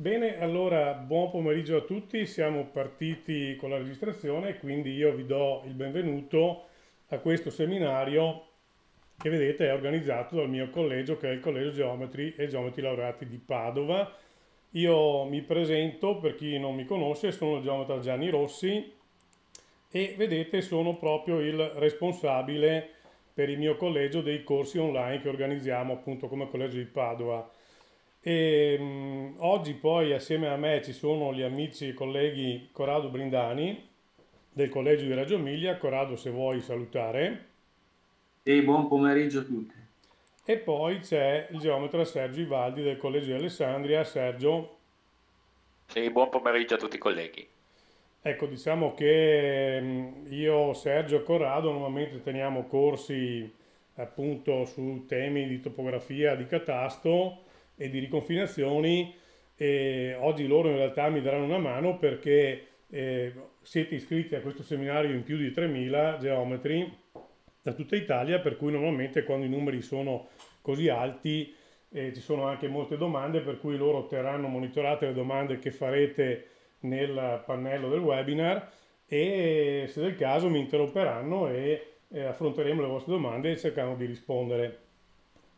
Bene, allora buon pomeriggio a tutti, siamo partiti con la registrazione, quindi io vi do il benvenuto a questo seminario che vedete è organizzato dal mio collegio che è il Collegio Geometri e Geometri Laureati di Padova. Io mi presento per chi non mi conosce, sono il geometra Gianni Rossi e vedete sono proprio il responsabile per il mio collegio dei corsi online che organizziamo appunto come Collegio di Padova. E, ehm, mh, oggi poi assieme a me ci sono gli amici e colleghi Corrado Brindani del Collegio di Reggio Emilia. Corrado se vuoi salutare. E buon pomeriggio a tutti. E poi c'è il geometra Sergio Ivaldi del Collegio di Alessandria. Sergio. E buon pomeriggio a tutti i colleghi. Ecco, diciamo che ehm, io, Sergio e Corrado normalmente teniamo corsi appunto su temi di topografia, di catasto e di riconfinazioni e oggi loro in realtà mi daranno una mano perché eh, siete iscritti a questo seminario in più di 3.000 geometri da tutta Italia, per cui normalmente quando i numeri sono così alti eh, ci sono anche molte domande, per cui loro terranno monitorate le domande che farete nel pannello del webinar e se del caso mi interromperanno e eh, affronteremo le vostre domande e cercheremo di rispondere.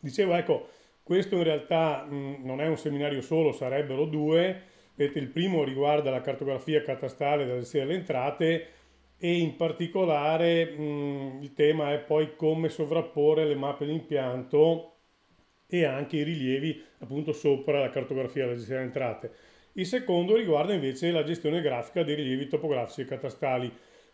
Dicevo, ecco, questo in realtà mh, non è un seminario solo, sarebbero due, Vedete, il primo riguarda la cartografia catastale della gestione delle entrate e in particolare mh, il tema è poi come sovrapporre le mappe d'impianto e anche i rilievi appunto sopra la cartografia della gestione delle entrate. Il secondo riguarda invece la gestione grafica dei rilievi topografici e catastali.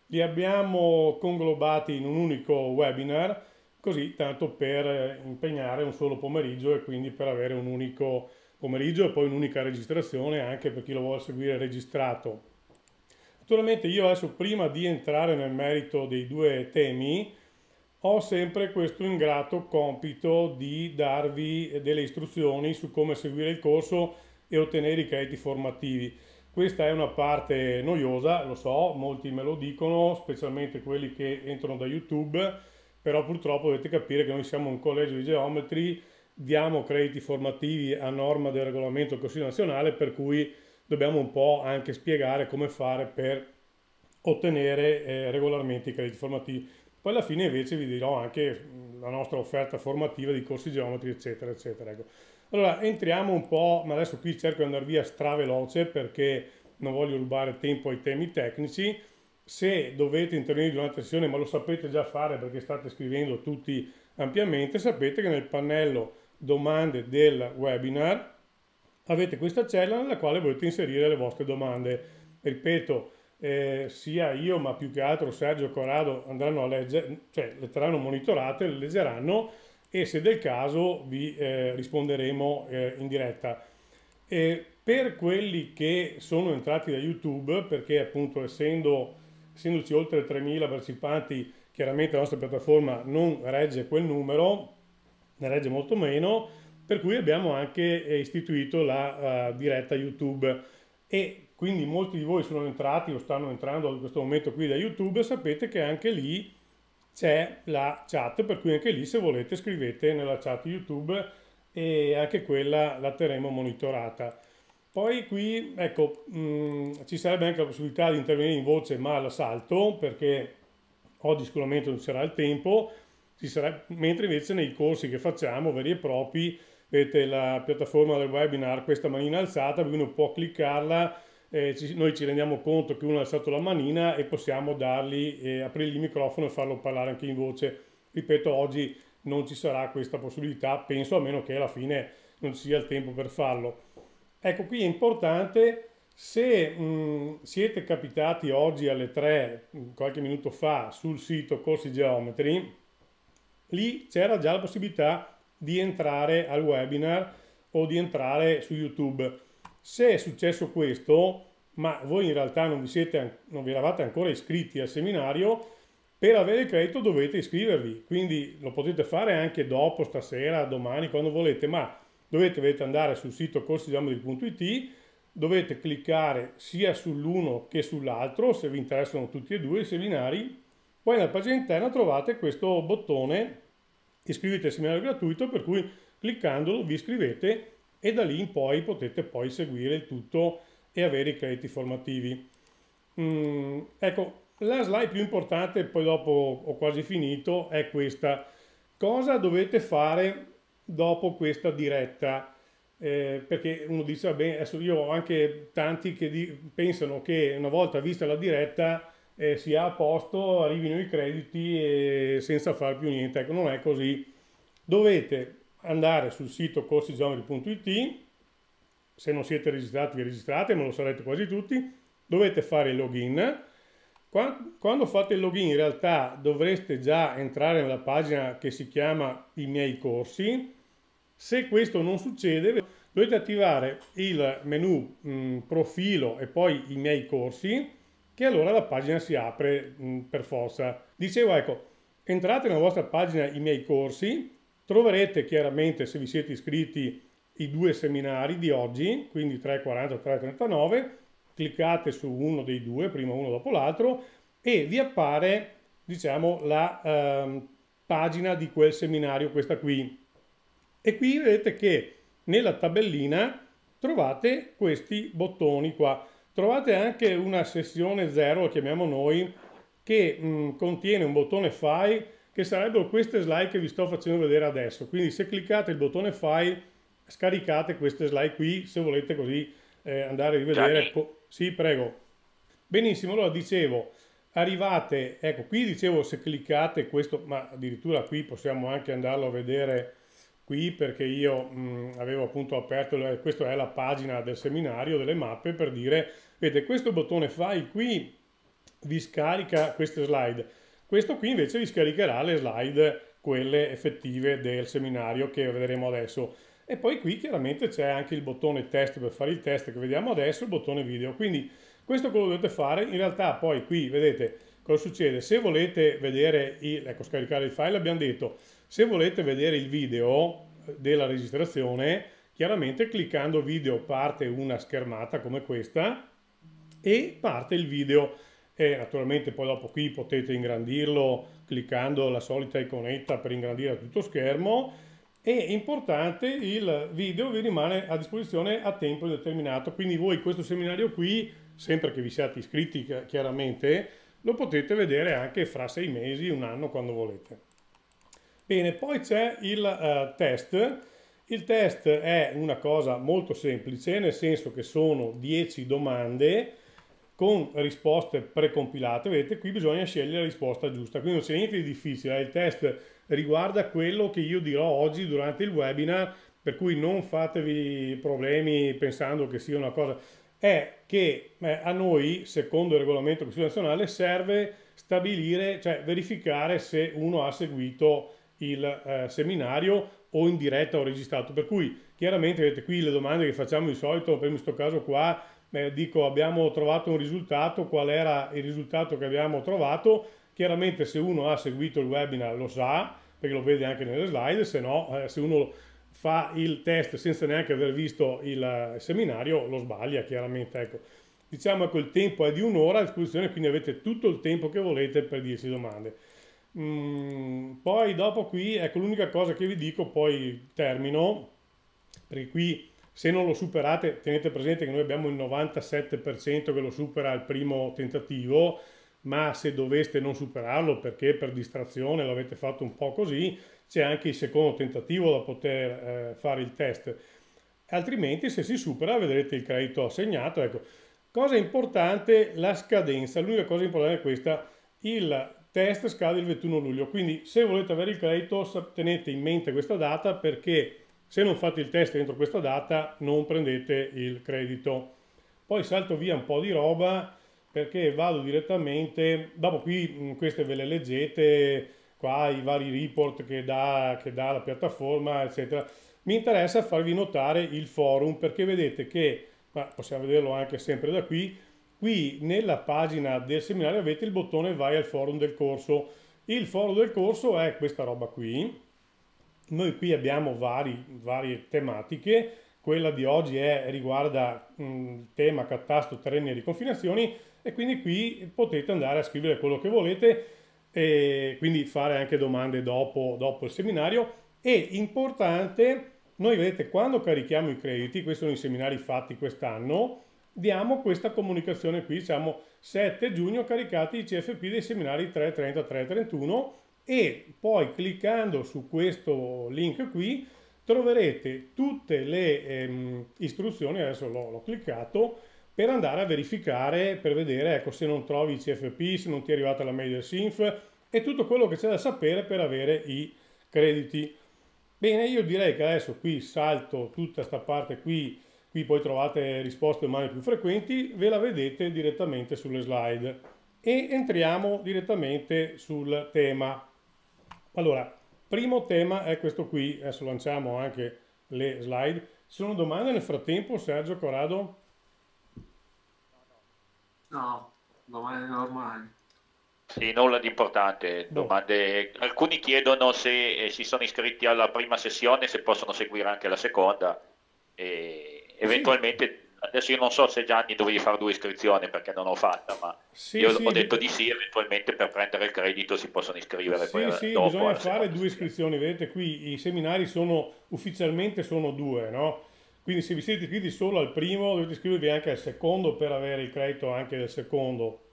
Li abbiamo conglobati in un unico webinar così tanto per eh, impegnare un solo pomeriggio e quindi per avere un unico pomeriggio e poi un'unica registrazione anche per chi lo vuole seguire registrato. Naturalmente io adesso prima di entrare nel merito dei due temi ho sempre questo ingrato compito di darvi delle istruzioni su come seguire il corso e ottenere i crediti formativi. Questa è una parte noiosa, lo so, molti me lo dicono, specialmente quelli che entrano da YouTube però purtroppo dovete capire che noi siamo un collegio di geometri, diamo crediti formativi a norma del regolamento del Consiglio nazionale, per cui dobbiamo un po' anche spiegare come fare per ottenere eh, regolarmente i crediti formativi. Poi alla fine invece vi dirò anche la nostra offerta formativa di corsi geometri, eccetera, eccetera. Ecco. Allora, entriamo un po', ma adesso qui cerco di andare via straveloce perché non voglio rubare tempo ai temi tecnici se dovete intervenire durante la sessione, ma lo sapete già fare perché state scrivendo tutti ampiamente, sapete che nel pannello domande del webinar avete questa cella nella quale volete inserire le vostre domande. Ripeto, eh, sia io ma più che altro Sergio Corrado andranno a leggere, cioè le terranno monitorate, le leggeranno e se del caso vi eh, risponderemo eh, in diretta. E per quelli che sono entrati da YouTube, perché appunto essendo essendoci oltre 3.000 partecipanti, chiaramente la nostra piattaforma non regge quel numero, ne regge molto meno, per cui abbiamo anche eh, istituito la uh, diretta YouTube e quindi molti di voi sono entrati o stanno entrando in questo momento qui da YouTube, sapete che anche lì c'è la chat, per cui anche lì se volete scrivete nella chat YouTube e anche quella la terremo monitorata. Poi qui, ecco, mh, mm, ci sarebbe anche la possibilità di intervenire in voce ma salto, perché oggi sicuramente non sarà il tempo, sarà, mentre invece nei corsi che facciamo, veri e propri, vedete la piattaforma del webinar, questa manina alzata, uno può cliccarla, eh, ci, noi ci rendiamo conto che uno ha alzato la manina e possiamo dargli, eh, aprirgli il microfono e farlo parlare anche in voce. Ripeto, oggi non ci sarà questa possibilità, penso a meno che alla fine non ci sia il tempo per farlo Ecco qui è importante se mh, siete capitati oggi alle 3, qualche minuto fa, sul sito Corsi Geometri, lì c'era già la possibilità di entrare al webinar o di entrare su YouTube. Se è successo questo, ma voi in realtà non vi, siete, non vi eravate ancora iscritti al seminario, per avere il credito dovete iscrivervi, quindi lo potete fare anche dopo, stasera, domani, quando volete, ma dovete, dovete andare sul sito corsidiamodi.it dovete cliccare sia sull'uno che sull'altro se vi interessano tutti e due i seminari poi nella pagina interna trovate questo bottone iscrivete al seminario gratuito per cui cliccandolo vi iscrivete e da lì in poi potete poi seguire il tutto e avere i crediti formativi. Mm, ecco, la slide più importante, poi dopo ho quasi finito, è questa. Cosa dovete fare dopo questa diretta. Eh, perché uno dice, vabbè, adesso io ho anche tanti che di- pensano che una volta vista la diretta eh, sia a posto, arrivino i crediti senza fare più niente. Ecco, non è così. Dovete andare sul sito corsigeometri.it, se non siete registrati vi registrate, ma lo sarete quasi tutti, dovete fare il login. Quando fate il login in realtà dovreste già entrare nella pagina che si chiama I miei corsi, se questo non succede, dovete attivare il menu mh, mm, profilo e poi i miei corsi, che allora la pagina si apre mh, mm, per forza. Dicevo, ecco, entrate nella vostra pagina i miei corsi, troverete chiaramente, se vi siete iscritti, i due seminari di oggi, quindi 340 e 339, cliccate su uno dei due, prima uno dopo l'altro, e vi appare, diciamo, la ehm, pagina di quel seminario, questa qui, e qui vedete che nella tabellina trovate questi bottoni qua. Trovate anche una sessione 0, lo chiamiamo noi, che mh, mm, contiene un bottone file che sarebbero queste slide che vi sto facendo vedere adesso. Quindi se cliccate il bottone file scaricate queste slide qui se volete così eh, andare a rivedere. sì, prego. Benissimo, allora dicevo, arrivate, ecco qui dicevo se cliccate questo, ma addirittura qui possiamo anche andarlo a vedere qui perché io mh, avevo appunto aperto, questa è la pagina del seminario delle mappe per dire, vedete questo bottone file qui vi scarica queste slide, questo qui invece vi scaricherà le slide quelle effettive del seminario che vedremo adesso. E poi qui chiaramente c'è anche il bottone test per fare il test che vediamo adesso, il bottone video. Quindi questo cosa dovete fare, in realtà poi qui vedete cosa succede. Se volete vedere, il, ecco scaricare il file abbiamo detto, se volete vedere il video eh, della registrazione, chiaramente cliccando video parte una schermata come questa e parte il video. E naturalmente poi dopo qui potete ingrandirlo cliccando la solita iconetta per ingrandire tutto schermo e importante il video vi rimane a disposizione a tempo indeterminato quindi voi questo seminario qui sempre che vi siate iscritti chiaramente lo potete vedere anche fra sei mesi un anno quando volete Bene, poi c'è il eh, test. Il test è una cosa molto semplice, nel senso che sono 10 domande con risposte precompilate. Vedete, qui bisogna scegliere la risposta giusta, quindi non c'è niente di difficile. Eh. Il test riguarda quello che io dirò oggi durante il webinar, per cui non fatevi problemi pensando che sia una cosa... È che eh, a noi, secondo il regolamento costituzionale, serve stabilire, cioè verificare se uno ha seguito il eh, seminario o in diretta o registrato. Per cui chiaramente vedete qui le domande che facciamo di solito, per questo caso qua eh, dico abbiamo trovato un risultato, qual era il risultato che abbiamo trovato. Chiaramente se uno ha seguito il webinar lo sa, perché lo vede anche nelle slide, se no eh, se uno fa il test senza neanche aver visto il eh, seminario lo sbaglia chiaramente. Ecco. Diciamo che ecco, il tempo è di un'ora a disposizione, quindi avete tutto il tempo che volete per 10 domande. Mm, poi dopo qui, ecco l'unica cosa che vi dico, poi termino, perché qui se non lo superate, tenete presente che noi abbiamo il 97% che lo supera al primo tentativo, ma se doveste non superarlo perché per distrazione l'avete fatto un po' così, c'è anche il secondo tentativo da poter eh, fare il test. Altrimenti se si supera vedrete il credito assegnato. Ecco, cosa importante, la scadenza, l'unica cosa importante è questa, il test scade il 21 luglio, quindi se volete avere il credito tenete in mente questa data perché se non fate il test entro questa data non prendete il credito. Poi salto via un po' di roba perché vado direttamente, dopo qui mm, queste ve le leggete, qua i vari report che dà, che dà la piattaforma, eccetera. Mi interessa farvi notare il forum perché vedete che, ma possiamo vederlo anche sempre da qui, Qui nella pagina del seminario avete il bottone vai al forum del corso. Il forum del corso è questa roba qui. Noi qui abbiamo vari, varie tematiche. Quella di oggi è, riguarda il tema catasto terreni e riconfinazioni e quindi qui potete andare a scrivere quello che volete e quindi fare anche domande dopo, dopo il seminario. E importante, noi vedete quando carichiamo i crediti, questi sono i seminari fatti quest'anno, diamo questa comunicazione qui, siamo 7 giugno caricati i CFP dei seminari 3.30-3.31 e poi cliccando su questo link qui troverete tutte le ehm, istruzioni, adesso l'ho, cliccato, per andare a verificare, per vedere ecco, se non trovi i CFP, se non ti è arrivata la mail SINF e tutto quello che c'è da sapere per avere i crediti. Bene, io direi che adesso qui salto tutta questa parte qui qui poi trovate risposte umane più frequenti, ve la vedete direttamente sulle slide. E entriamo direttamente sul tema. Allora, primo tema è questo qui, adesso lanciamo anche le slide. Ci sono domande nel frattempo, Sergio Corrado? No, domande normali. Sì, nulla di importante. Boh. Domande... Alcuni chiedono se eh, si sono iscritti alla prima sessione, se possono seguire anche la seconda. E eventualmente adesso io non so se Gianni dovevi fare due iscrizioni perché non l'ho fatta, ma sì, io sì, ho detto di sì, eventualmente per prendere il credito si possono iscrivere. Sì, per, sì, dopo, bisogna fare due iscrizioni, vedete qui i seminari sono ufficialmente sono due, no? Quindi se vi siete iscritti solo al primo dovete iscrivervi anche al secondo per avere il credito anche del secondo.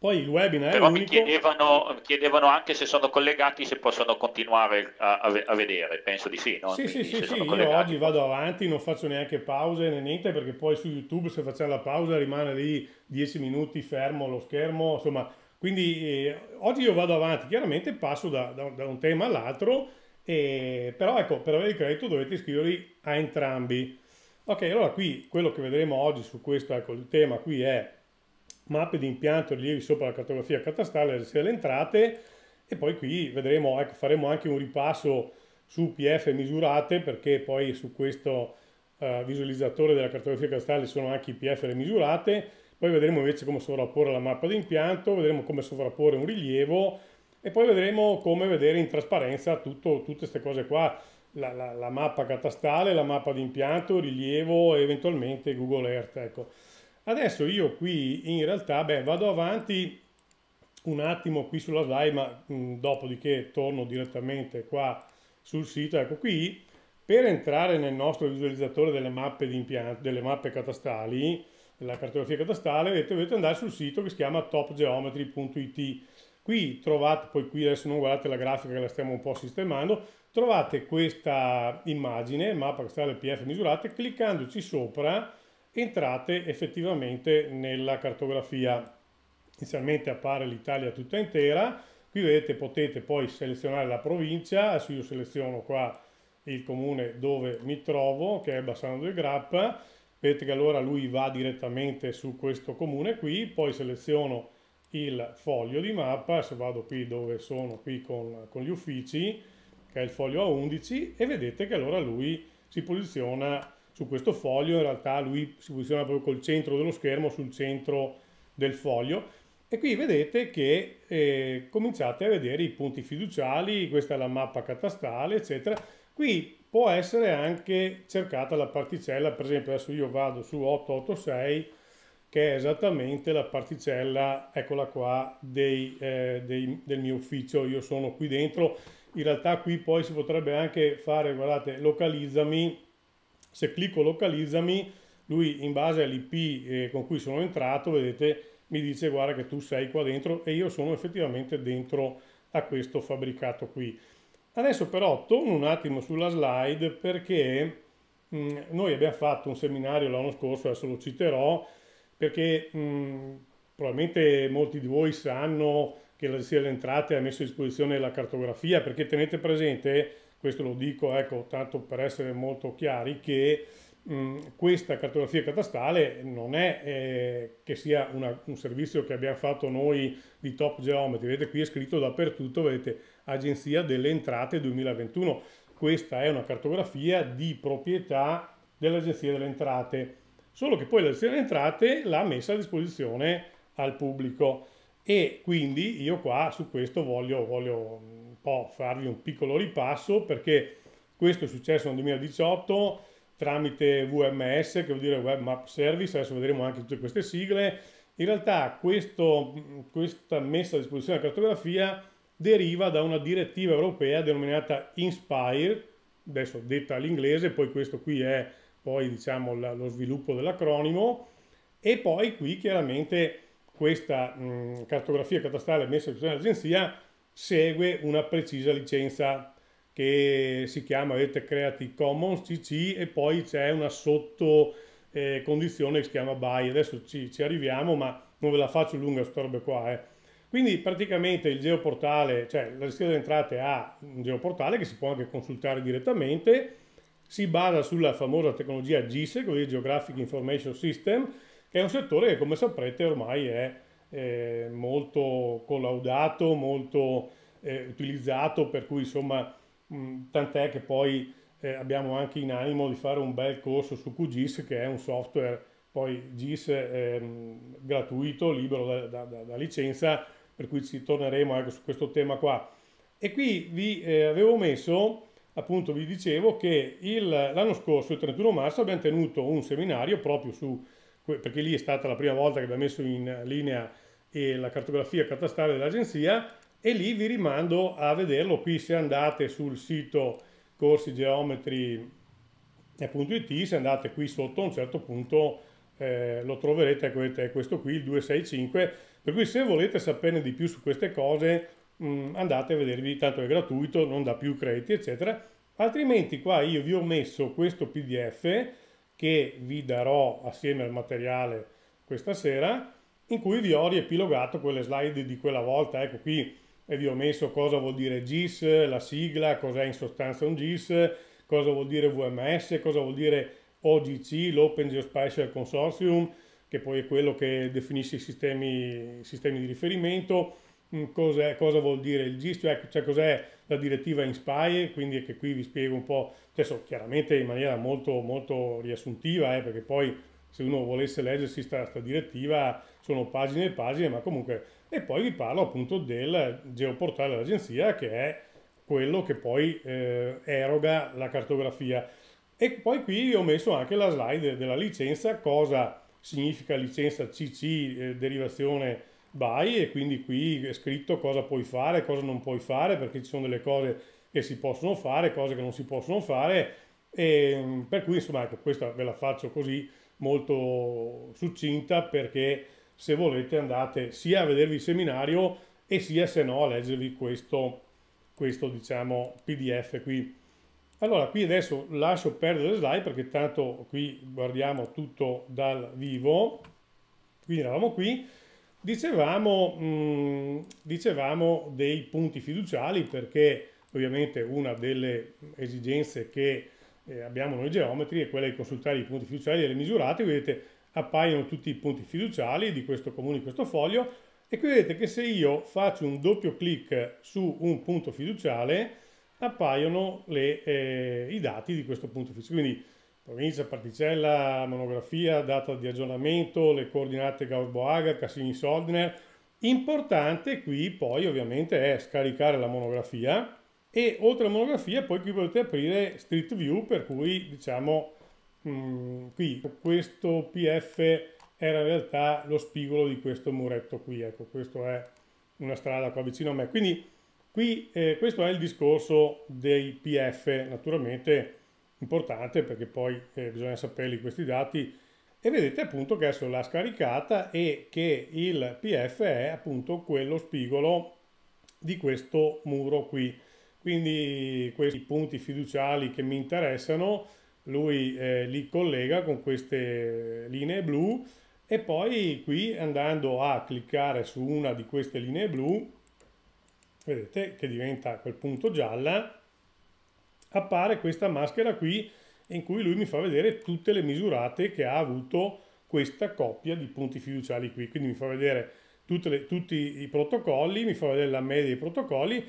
Poi il webinar Però mi chiedevano, chiedevano, anche se sono collegati, se possono continuare a, a vedere, penso di sì. No? Sì, Quindi sì, sì, sì. io oggi vado avanti, non faccio neanche pause né niente perché poi su YouTube se facciamo la pausa rimane lì 10 minuti fermo lo schermo, insomma. Quindi eh, oggi io vado avanti, chiaramente passo da, da, da un tema all'altro, eh, però ecco, per avere il credito dovete iscrivervi a entrambi. Ok, allora qui quello che vedremo oggi su questo, ecco, il tema qui è mappe di impianto, rilievi sopra la cartografia catastale, sia le entrate e poi qui vedremo, ecco, faremo anche un ripasso su PF misurate perché poi su questo eh, visualizzatore della cartografia catastale sono anche i PF le misurate, poi vedremo invece come sovrapporre la mappa di impianto, vedremo come sovrapporre un rilievo e poi vedremo come vedere in trasparenza tutto, tutte queste cose qua, la, la, la, mappa catastale, la mappa di impianto, rilievo e eventualmente Google Earth. Ecco. Adesso io qui in realtà beh, vado avanti un attimo qui sulla slide, ma mh, dopodiché torno direttamente qua sul sito. Ecco qui, per entrare nel nostro visualizzatore delle mappe, di impianto, delle mappe catastali, della cartografia catastale, vedete, dovete andare sul sito che si chiama topgeometry.it. Qui trovate, poi qui adesso non guardate la grafica che la stiamo un po' sistemando, trovate questa immagine, mappa catastale PF misurate, cliccandoci sopra entrate effettivamente nella cartografia. Inizialmente appare l'Italia tutta intera, qui vedete potete poi selezionare la provincia, adesso io seleziono qua il comune dove mi trovo, che è Bassano del Grappa, vedete che allora lui va direttamente su questo comune qui, poi seleziono il foglio di mappa, se vado qui dove sono qui con, con gli uffici, che è il foglio A11, e vedete che allora lui si posiziona su questo foglio, in realtà lui si posiziona proprio col centro dello schermo sul centro del foglio e qui vedete che eh, cominciate a vedere i punti fiduciali, questa è la mappa catastale eccetera, qui può essere anche cercata la particella, per esempio adesso io vado su 886 che è esattamente la particella, eccola qua, dei, eh, dei, del mio ufficio, io sono qui dentro, in realtà qui poi si potrebbe anche fare, guardate, localizzami, se clicco localizzami, lui in base all'IP eh, con cui sono entrato, vedete, mi dice guarda che tu sei qua dentro e io sono effettivamente dentro a questo fabbricato qui. Adesso però torno un attimo sulla slide perché mm, noi abbiamo fatto un seminario l'anno scorso, adesso lo citerò, perché mm, probabilmente molti di voi sanno che la gestione delle entrate ha messo a disposizione la cartografia, perché tenete presente questo lo dico, ecco, tanto per essere molto chiari, che mh, questa cartografia catastale non è eh, che sia una, un servizio che abbiamo fatto noi di Top Geometry, vedete qui è scritto dappertutto, vedete, Agenzia delle Entrate 2021. Questa è una cartografia di proprietà dell'Agenzia delle Entrate, solo che poi l'Agenzia delle Entrate l'ha messa a disposizione al pubblico e quindi io qua su questo voglio, voglio po' farvi un piccolo ripasso perché questo è successo nel 2018 tramite WMS, che vuol dire Web Map Service, adesso vedremo anche tutte queste sigle. In realtà questo, questa messa a disposizione della cartografia deriva da una direttiva europea denominata Inspire, adesso detta all'inglese, poi questo qui è poi, diciamo, lo sviluppo dell'acronimo, e poi qui chiaramente questa mh, cartografia catastale messa a disposizione dell'agenzia segue una precisa licenza che si chiama vedete, Creative Commons CC e poi c'è una sotto eh, condizione che si chiama BY. Adesso ci, ci, arriviamo, ma non ve la faccio lunga questa roba qua. Eh. Quindi praticamente il geoportale, cioè la gestione delle entrate ha un geoportale che si può anche consultare direttamente, si basa sulla famosa tecnologia GIS, che Geographic Information System, che è un settore che come saprete ormai è eh, molto collaudato, molto eh, utilizzato, per cui insomma tant'è che poi eh, abbiamo anche in animo di fare un bel corso su QGIS che è un software poi GIS ehm, gratuito, libero da, da, da, licenza, per cui ci torneremo anche su questo tema qua. E qui vi eh, avevo messo, appunto vi dicevo che l'anno scorso, il 31 marzo, abbiamo tenuto un seminario proprio su perché lì è stata la prima volta che abbiamo messo in linea eh, la cartografia catastale dell'agenzia e lì vi rimando a vederlo qui se andate sul sito corsigeometri.it eh, se andate qui sotto a un certo punto eh, lo troverete è questo qui il 265 per cui se volete saperne di più su queste cose mh, mm, andate a vedervi tanto è gratuito non dà più crediti eccetera altrimenti qua io vi ho messo questo pdf che vi darò assieme al materiale questa sera, in cui vi ho riepilogato quelle slide di quella volta. Ecco qui e vi ho messo cosa vuol dire GIS, la sigla, cos'è in sostanza un GIS, cosa vuol dire VMS, cosa vuol dire OGC, l'Open Geospatial Consortium, che poi è quello che definisce i sistemi, sistemi di riferimento, Mm, cosa, cosa vuol dire il GIS, cioè, cioè cos'è la direttiva INSPIRE, quindi che qui vi spiego un po', adesso chiaramente in maniera molto, molto riassuntiva, eh, perché poi se uno volesse leggersi questa direttiva sono pagine e pagine, ma comunque... E poi vi parlo appunto del geoportale dell'agenzia che è quello che poi eh, eroga la cartografia. E poi qui ho messo anche la slide della licenza, cosa significa licenza CC, eh, derivazione vai e quindi qui è scritto cosa puoi fare, cosa non puoi fare, perché ci sono delle cose che si possono fare, cose che non si possono fare, e, mm, per cui insomma ecco, questa ve la faccio così molto succinta perché se volete andate sia a vedervi il seminario e sia se no a leggervi questo, questo diciamo pdf qui. Allora qui adesso lascio perdere le slide perché tanto qui guardiamo tutto dal vivo, quindi eravamo qui, Dicevamo, mh, dicevamo dei punti fiduciali perché ovviamente una delle esigenze che eh, abbiamo noi geometri è quella di consultare i punti fiduciali e le misurate, vedete appaiono tutti i punti fiduciali di questo comune, di questo foglio e qui vedete che se io faccio un doppio clic su un punto fiduciale appaiono le, eh, i dati di questo punto fiduciale. Quindi Provincia, particella, monografia, data di aggiornamento, le coordinate Gauss-Boaga, Cassini-Soldner. Importante qui poi ovviamente è scaricare la monografia e oltre alla monografia poi qui potete aprire Street View per cui diciamo mh, mm, qui questo pf era in realtà lo spigolo di questo muretto qui, ecco questa è una strada qua vicino a me. Quindi qui eh, questo è il discorso dei pf, naturalmente importante perché poi eh, bisogna saperli questi dati e vedete appunto che adesso l'ha scaricata e che il pf è appunto quello spigolo di questo muro qui quindi questi punti fiduciali che mi interessano lui eh, li collega con queste linee blu e poi qui andando a cliccare su una di queste linee blu vedete che diventa quel punto gialla appare questa maschera qui in cui lui mi fa vedere tutte le misurate che ha avuto questa coppia di punti fiduciali qui. Quindi mi fa vedere le, tutti i protocolli, mi fa vedere la media dei protocolli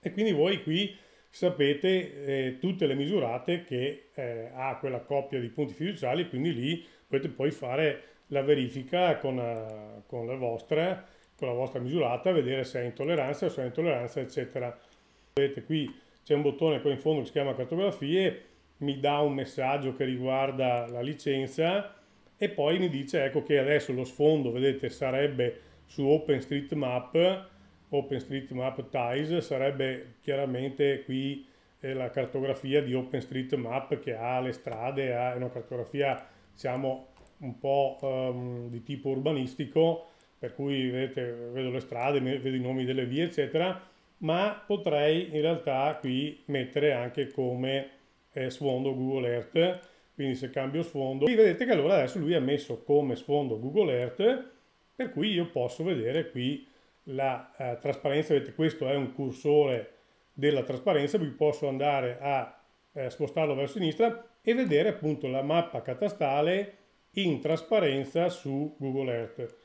e quindi voi qui sapete eh, tutte le misurate che eh, ha quella coppia di punti fiduciali, quindi lì potete poi fare la verifica con, eh, con, la, vostra, con la vostra misurata, vedere se è in tolleranza o se è in tolleranza, eccetera. Vedete qui c'è un bottone qua in fondo che si chiama cartografie, mi dà un messaggio che riguarda la licenza e poi mi dice ecco che adesso lo sfondo, vedete, sarebbe su OpenStreetMap, OpenStreetMap Ties, sarebbe chiaramente qui eh, la cartografia di OpenStreetMap che ha le strade, ha, è una cartografia diciamo un po' um, di tipo urbanistico, per cui vedete, vedo le strade, vedo i nomi delle vie, eccetera ma potrei in realtà qui mettere anche come eh, sfondo Google Earth, quindi se cambio sfondo, qui vedete che allora adesso lui ha messo come sfondo Google Earth, per cui io posso vedere qui la eh, trasparenza, vedete questo è un cursore della trasparenza, qui posso andare a eh, spostarlo verso sinistra e vedere appunto la mappa catastale in trasparenza su Google Earth.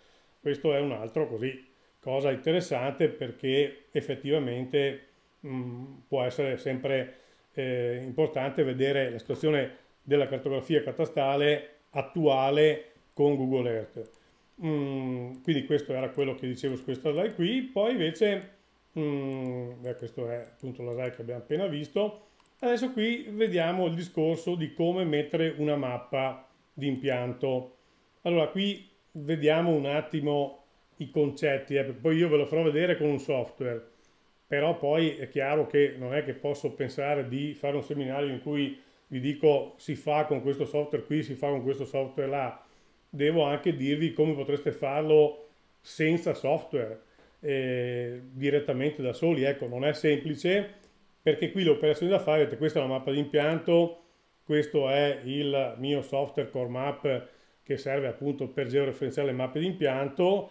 Questo è un altro così cosa interessante perché effettivamente mh, mm, può essere sempre eh, importante vedere la situazione della cartografia catastale attuale con Google Earth. Mm, quindi questo era quello che dicevo su questa slide qui, poi invece, mm, beh, questo è appunto la slide che abbiamo appena visto, adesso qui vediamo il discorso di come mettere una mappa di impianto. Allora qui vediamo un attimo i concetti, eh, poi io ve lo farò vedere con un software, però poi è chiaro che non è che posso pensare di fare un seminario in cui vi dico si fa con questo software qui, si fa con questo software là, devo anche dirvi come potreste farlo senza software, eh, direttamente da soli, ecco, non è semplice perché qui le operazioni da fare, vedete, questa è la mappa di impianto, questo è il mio software Core Map che serve appunto per georeferenziare le mappe di impianto,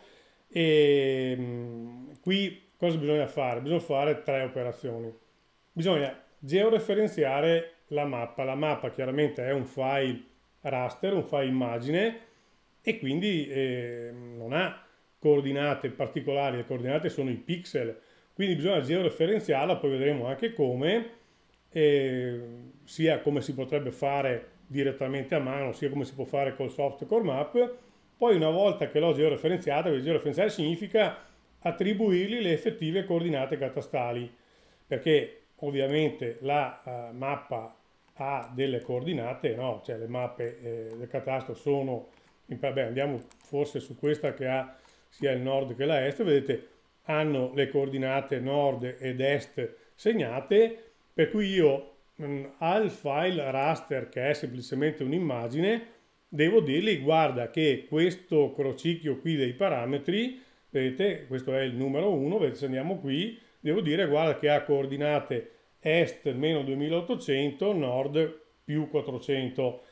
e ehm, qui cosa bisogna fare? Bisogna fare tre operazioni. Bisogna georeferenziare la mappa. La mappa chiaramente è un file raster, un file immagine e quindi eh, non ha coordinate particolari, le coordinate sono i pixel, quindi bisogna georeferenziarla, poi vedremo anche come, eh, sia come si potrebbe fare direttamente a mano, sia come si può fare col software core map poi una volta che l'ho georeferenziata, perché georeferenziare significa attribuirgli le effettive coordinate catastali, perché ovviamente la uh, mappa ha delle coordinate, no? cioè le mappe eh, del catastro sono, beh, andiamo forse su questa che ha sia il nord che la est, vedete hanno le coordinate nord ed est segnate, per cui io mh, mm, al file raster che è semplicemente un'immagine, devo dirgli guarda che questo crocicchio qui dei parametri, vedete questo è il numero 1, se andiamo qui, devo dire guarda che ha coordinate est meno 2800, nord più 400.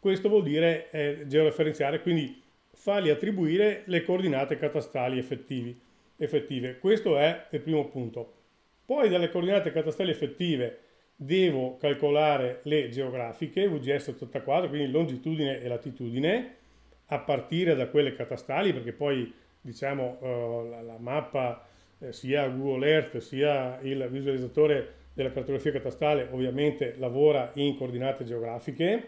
Questo vuol dire eh, georeferenziare, quindi fargli attribuire le coordinate catastali effettivi, effettive. Questo è il primo punto. Poi dalle coordinate catastali effettive devo calcolare le geografiche, VGS 84, quindi longitudine e latitudine, a partire da quelle catastali, perché poi diciamo eh, la, la, mappa eh, sia Google Earth sia il visualizzatore della cartografia catastale ovviamente lavora in coordinate geografiche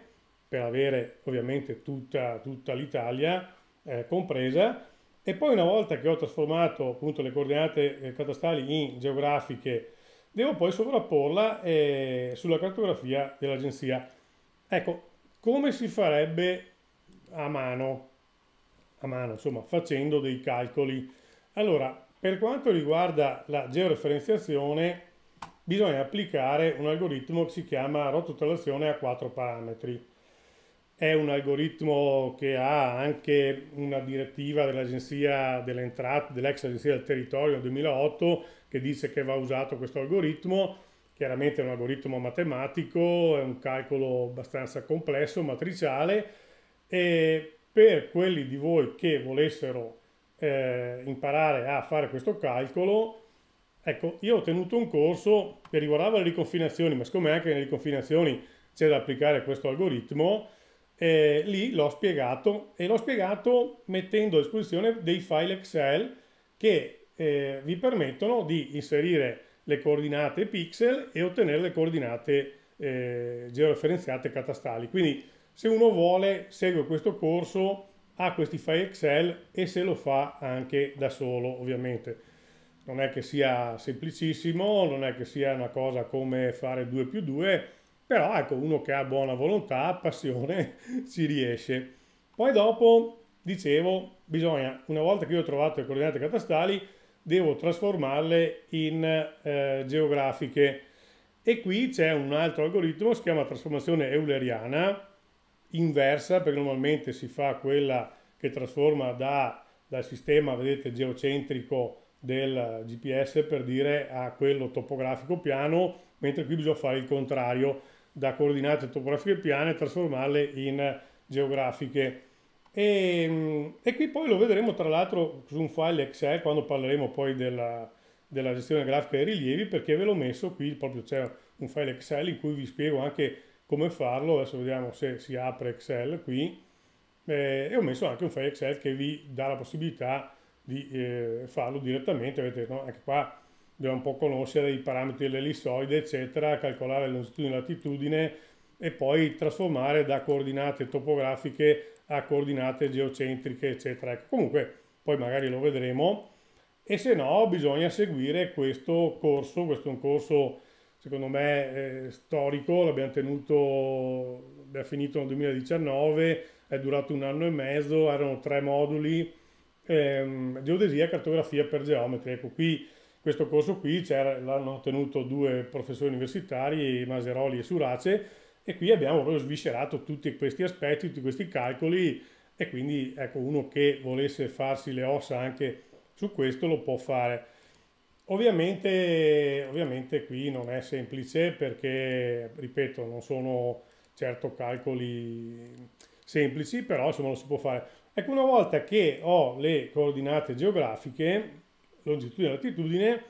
per avere ovviamente tutta, tutta l'Italia eh, compresa e poi una volta che ho trasformato appunto le coordinate eh, catastali in geografiche Devo poi sovrapporla eh, sulla cartografia dell'agenzia. Ecco, come si farebbe a mano? A mano, insomma, facendo dei calcoli. Allora, per quanto riguarda la georeferenziazione, bisogna applicare un algoritmo che si chiama rototelazione a quattro parametri. È un algoritmo che ha anche una direttiva dell'agenzia delle dell'ex agenzia del territorio 2008 che dice che va usato questo algoritmo, chiaramente è un algoritmo matematico, è un calcolo abbastanza complesso, matriciale, e per quelli di voi che volessero eh, imparare a fare questo calcolo, ecco, io ho tenuto un corso che riguardava le riconfinazioni, ma siccome anche nelle riconfinazioni c'è da applicare questo algoritmo, eh, lì l'ho spiegato e l'ho spiegato mettendo a disposizione dei file Excel che eh, vi permettono di inserire le coordinate pixel e ottenere le coordinate eh, georeferenziate catastali. Quindi se uno vuole segue questo corso, ha questi file Excel e se lo fa anche da solo ovviamente. Non è che sia semplicissimo, non è che sia una cosa come fare 2 più 2, però ecco uno che ha buona volontà, passione, ci riesce. Poi dopo, dicevo, bisogna, una volta che io ho trovato le coordinate catastali, devo trasformarle in eh, geografiche. E qui c'è un altro algoritmo, si chiama trasformazione euleriana, inversa, perché normalmente si fa quella che trasforma da, dal sistema, vedete, geocentrico del GPS per dire a quello topografico piano, mentre qui bisogna fare il contrario, da coordinate topografiche piane trasformarle in geografiche. E, ehm, e, qui poi lo vedremo tra l'altro su un file Excel quando parleremo poi della, della gestione grafica dei rilievi perché ve l'ho messo qui, proprio c'è un file Excel in cui vi spiego anche come farlo, adesso vediamo se si apre Excel qui eh, e ho messo anche un file Excel che vi dà la possibilità di eh, farlo direttamente, vedete no? anche qua dobbiamo un po' conoscere i parametri dell'elissoide eccetera, calcolare longitudine e latitudine e poi trasformare da coordinate topografiche a coordinate geocentriche, eccetera. Ecco, comunque, poi magari lo vedremo. E se no, bisogna seguire questo corso. Questo è un corso, secondo me, eh, storico. L'abbiamo tenuto, abbiamo finito nel 2019, è durato un anno e mezzo, erano tre moduli. Ehm, geodesia e cartografia per geometri. Ecco, qui questo corso qui l'hanno tenuto due professori universitari, Maseroli e Surace, e qui abbiamo proprio sviscerato tutti questi aspetti, tutti questi calcoli e quindi ecco uno che volesse farsi le ossa anche su questo lo può fare. Ovviamente, ovviamente qui non è semplice perché, ripeto, non sono certo calcoli semplici, però insomma lo si può fare. Ecco, una volta che ho le coordinate geografiche, longitudine e latitudine,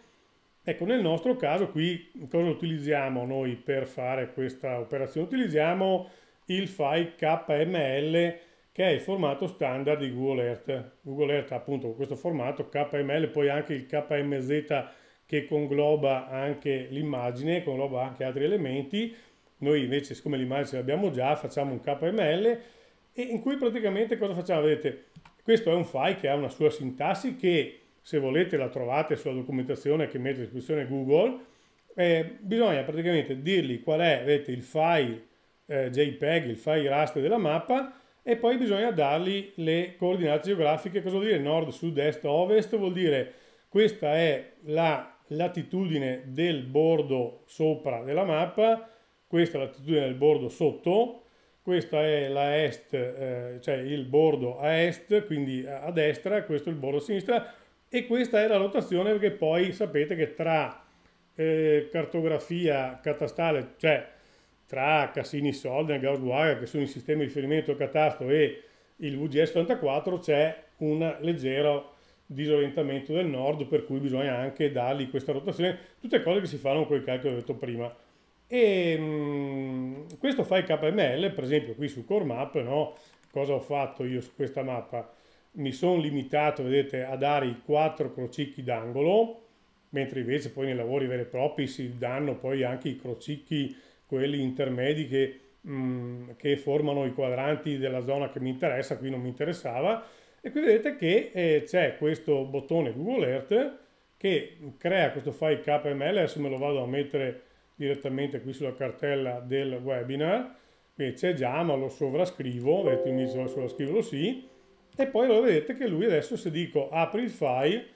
Ecco, nel nostro caso qui cosa utilizziamo noi per fare questa operazione? Utilizziamo il file KML che è il formato standard di Google Earth. Google Earth ha appunto questo formato KML, poi anche il KMZ che congloba anche l'immagine, congloba anche altri elementi. Noi invece, siccome l'immagine l'abbiamo già, facciamo un KML e in cui praticamente cosa facciamo? Vedete, questo è un file che ha una sua sintassi che se volete la trovate sulla documentazione che mette a disposizione Google, eh, bisogna praticamente dirgli qual è vedete, il file eh, JPEG, il file raster della mappa e poi bisogna dargli le coordinate geografiche, cosa vuol dire nord, sud, est, ovest, vuol dire questa è la latitudine del bordo sopra della mappa, questa è latitudine del bordo sotto, questa è la est, eh, cioè il bordo a est, quindi a destra, questo è il bordo a sinistra, e questa è la rotazione perché poi sapete che tra eh, cartografia catastale, cioè tra Cassini Solden e Gauss Guaga, che sono i sistemi di riferimento catastro, e il VGS 84 c'è un leggero disorientamento del nord, per cui bisogna anche dargli questa rotazione, tutte cose che si fanno con i calcoli che ho detto prima. E, ehm, mh, questo fa il KML, per esempio qui su Core Map, no? cosa ho fatto io su questa mappa? mi sono limitato, vedete, a dare i quattro crocicchi d'angolo, mentre invece poi nei lavori veri e propri si danno poi anche i crocicchi, quelli intermedi che, mh, mm, che formano i quadranti della zona che mi interessa, qui non mi interessava, e qui vedete che eh, c'è questo bottone Google Earth che crea questo file KML, adesso me lo vado a mettere direttamente qui sulla cartella del webinar, quindi c'è già ma lo sovrascrivo, vedete mi sovrascrivo lo sì, e poi lo vedete che lui adesso se dico apri il file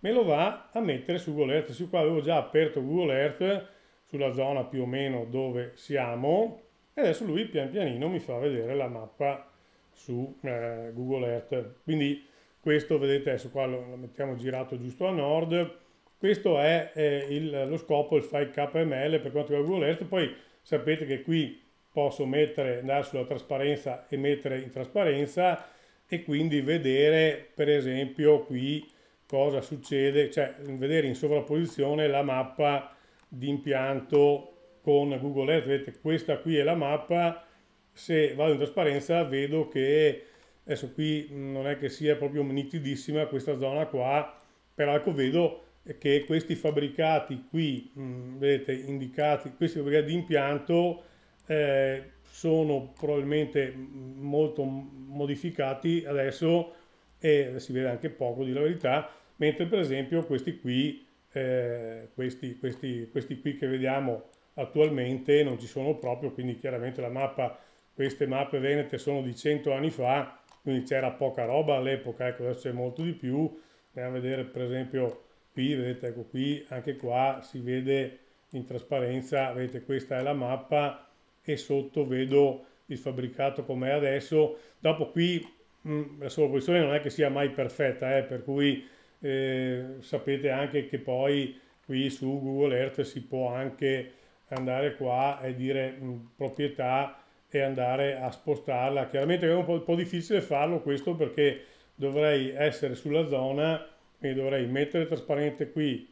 me lo va a mettere su Google Earth. Su qua avevo già aperto Google Earth sulla zona più o meno dove siamo e adesso lui pian pianino mi fa vedere la mappa su eh, Google Earth. Quindi questo vedete adesso qua lo, lo mettiamo girato giusto a nord. Questo è eh, il, lo scopo, il file KML per quanto riguarda Google Earth. Poi sapete che qui posso mettere, andare sulla trasparenza e mettere in trasparenza e quindi vedere per esempio qui cosa succede, cioè vedere in sovrapposizione la mappa di impianto con Google Earth, vedete questa qui è la mappa, se vado in trasparenza vedo che adesso qui non è che sia proprio nitidissima questa zona qua, però ecco vedo che questi fabbricati qui, mm, vedete, indicati, questi fabbricati di impianto eh, sono probabilmente molto modificati adesso e si vede anche poco di la verità, mentre per esempio questi qui, eh, questi, questi, questi qui che vediamo attualmente non ci sono proprio, quindi chiaramente la mappa, queste mappe venete sono di 100 anni fa, quindi c'era poca roba all'epoca, ecco adesso c'è molto di più, andiamo a vedere per esempio qui, vedete ecco qui, anche qua si vede in trasparenza, vedete questa è la mappa, e sotto vedo il fabbricato com'è adesso. Dopo qui mh, mm, la sovrapposizione non è che sia mai perfetta, eh, per cui eh, sapete anche che poi qui su Google Earth si può anche andare qua e dire mh, mm, proprietà e andare a spostarla. Chiaramente è un po', un po' difficile farlo questo perché dovrei essere sulla zona, quindi dovrei mettere trasparente qui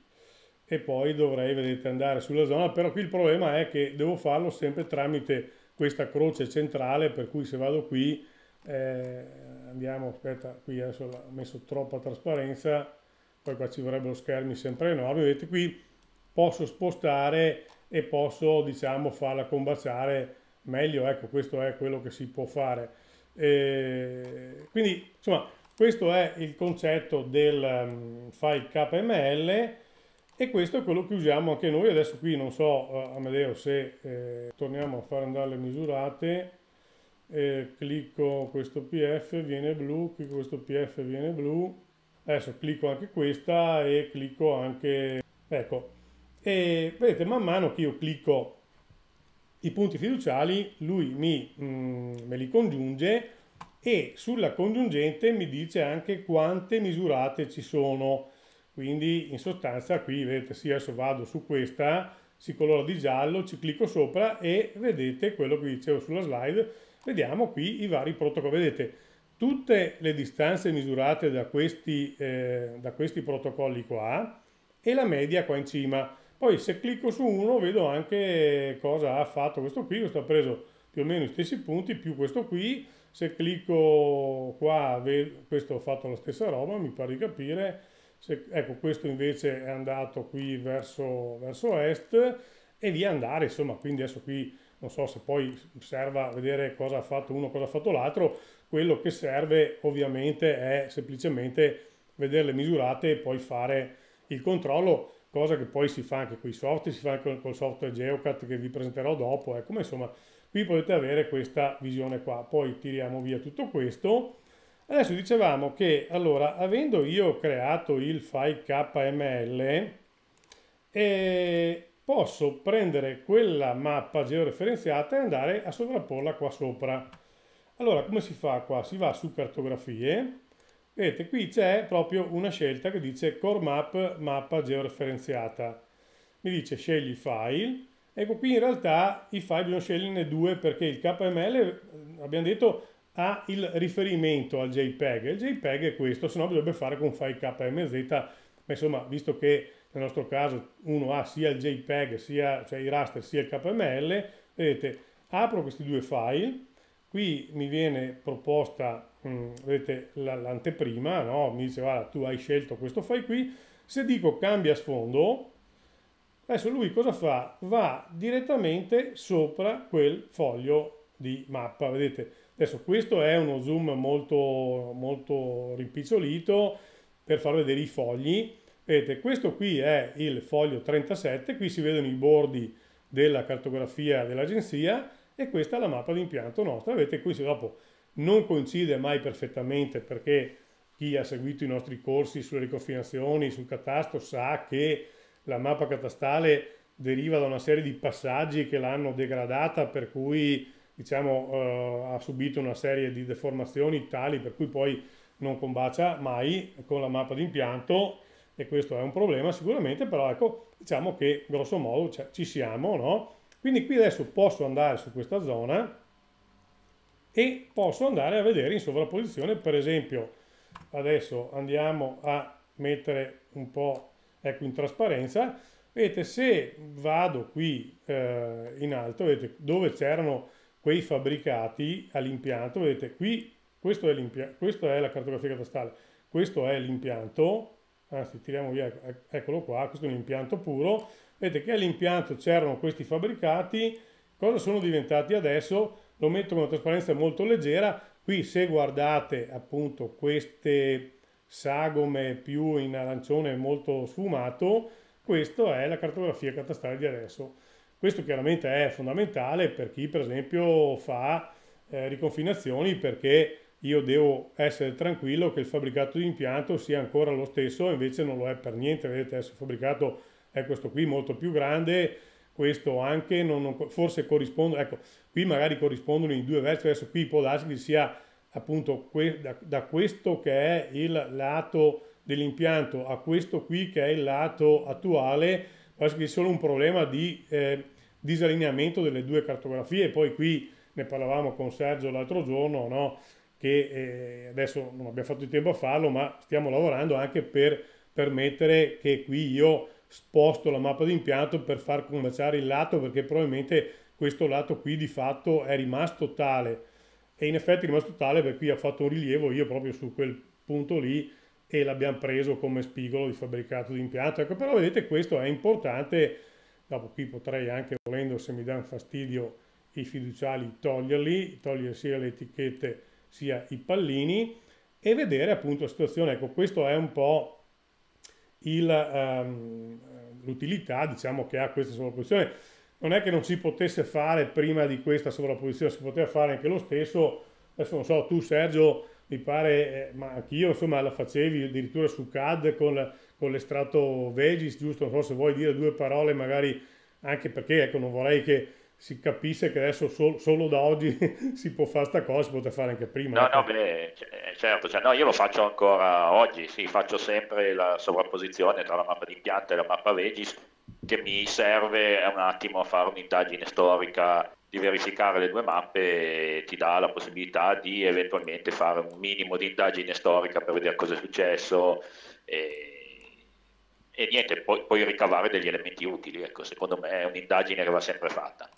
e poi dovrei vedete, andare sulla zona, però qui il problema è che devo farlo sempre tramite questa croce centrale, per cui se vado qui, eh, andiamo, aspetta, qui adesso ho messo troppa trasparenza, poi qua ci vorrebbero schermi sempre enormi, vedete qui posso spostare e posso diciamo farla combaciare meglio, ecco questo è quello che si può fare. E eh, quindi insomma questo è il concetto del um, file KML e questo è quello che usiamo anche noi adesso qui non so eh, Amedeo se eh, torniamo a fare andare le misurate eh, clicco questo pf viene blu clicco questo pf viene blu adesso clicco anche questa e clicco anche ecco e vedete man mano che io clicco i punti fiduciali lui mi, mm, me li congiunge e sulla congiungente mi dice anche quante misurate ci sono quindi in sostanza qui vedete, sì, adesso vado su questa, si colora di giallo, ci clicco sopra e vedete quello che dicevo sulla slide, vediamo qui i vari protocolli. Vedete, tutte le distanze misurate da questi, eh, da questi protocolli qua e la media qua in cima. Poi se clicco su uno vedo anche cosa ha fatto questo qui, questo ha preso più o meno gli stessi punti, più questo qui. Se clicco qua, questo ha fatto la stessa roba, mi pare di capire. Se, ecco, questo invece è andato qui verso, verso est e via andare, insomma, quindi adesso qui non so se poi serva a vedere cosa ha fatto uno, cosa ha fatto l'altro, quello che serve ovviamente è semplicemente vederle misurate e poi fare il controllo, cosa che poi si fa anche con i software, si fa anche col software Geocat che vi presenterò dopo, ecco, ma insomma qui potete avere questa visione qua, poi tiriamo via tutto questo Adesso dicevamo che, allora, avendo io creato il file KML, eh, posso prendere quella mappa georeferenziata e andare a sovrapporla qua sopra. Allora, come si fa qua? Si va su cartografie, vedete qui c'è proprio una scelta che dice core map mappa georeferenziata. Mi dice scegli file, ecco qui in realtà i file bisogna sceglierne due perché il KML, eh, abbiamo detto, ha il riferimento al JPEG. Il JPEG è questo, se no dovrebbe fare con file KMZ, ma insomma, visto che nel nostro caso uno ha sia il JPEG, sia, cioè i raster, sia il KML, vedete, apro questi due file, qui mi viene proposta, mm, l'anteprima, no? mi dice, guarda, tu hai scelto questo file qui, se dico cambia sfondo, adesso lui cosa fa? Va direttamente sopra quel foglio di mappa, vedete, Adesso questo è uno zoom molto, molto rimpicciolito per far vedere i fogli. Vedete, questo qui è il foglio 37, qui si vedono i bordi della cartografia dell'agenzia e questa è la mappa d'impianto nostra. Vedete, qui dopo non coincide mai perfettamente perché chi ha seguito i nostri corsi sulle riconfinazioni, sul catasto, sa che la mappa catastale deriva da una serie di passaggi che l'hanno degradata, per cui diciamo, eh, ha subito una serie di deformazioni tali per cui poi non combacia mai con la mappa d'impianto e questo è un problema sicuramente, però ecco, diciamo che grosso modo cioè, ci siamo, no? Quindi qui adesso posso andare su questa zona e posso andare a vedere in sovrapposizione, per esempio, adesso andiamo a mettere un po' ecco, in trasparenza, vedete se vado qui eh, in alto, vedete dove c'erano quei fabbricati all'impianto, vedete qui, questo è questa è la cartografia catastale, questo è l'impianto, anzi tiriamo via, eccolo qua, questo è un impianto puro, vedete che all'impianto c'erano questi fabbricati, cosa sono diventati adesso? Lo metto con una trasparenza molto leggera, qui se guardate appunto queste sagome più in arancione molto sfumato, questa è la cartografia catastale di adesso. Questo chiaramente è fondamentale per chi per esempio fa eh, riconfinazioni perché io devo essere tranquillo che il fabbricato di impianto sia ancora lo stesso, invece non lo è per niente, vedete adesso il fabbricato è questo qui molto più grande, questo anche, non, non, forse corrisponde, ecco, qui magari corrispondono in due versi, adesso qui può darsi che sia appunto que, da, da, questo che è il lato dell'impianto a questo qui che è il lato attuale, ma c'è solo un problema di eh, disallineamento delle due cartografie. Poi qui ne parlavamo con Sergio l'altro giorno, no? che eh, adesso non abbiamo fatto il tempo a farlo, ma stiamo lavorando anche per permettere che qui io sposto la mappa d'impianto per far combaciare il lato, perché probabilmente questo lato qui di fatto è rimasto tale. E in effetti è rimasto tale perché qui ha fatto un rilievo io proprio su quel punto lì e l'abbiamo preso come spigolo di fabbricato di impianto. Ecco, però vedete questo è importante, dopo qui potrei anche volendo se mi danno fastidio i fiduciali toglierli, togliere sia le etichette sia i pallini e vedere appunto la situazione. Ecco, questo è un po' ehm, l'utilità um, diciamo che ha questa sovrapposizione. Non è che non si potesse fare prima di questa sovrapposizione, si poteva fare anche lo stesso. Adesso non so, tu Sergio mi pare, eh, ma anch'io insomma la facevi addirittura su CAD con, con l'estratto Vegis, giusto? Non so se vuoi dire due parole magari anche perché ecco, non vorrei che si capisse che adesso sol, solo da oggi si può fare sta cosa, si poteva fare anche prima. No, ecco. no, beh, eh, certo, cioè, no, io lo faccio ancora oggi, sì, faccio sempre la sovrapposizione tra la mappa di impianta e la mappa Vegis che mi serve un attimo a fare un'indagine storica di verificare le due mappe ti dà la possibilità di eventualmente fare un minimo di indagine storica per vedere cosa è successo e, e niente, poi, poi, ricavare degli elementi utili. Ecco, secondo me è un'indagine che va sempre fatta.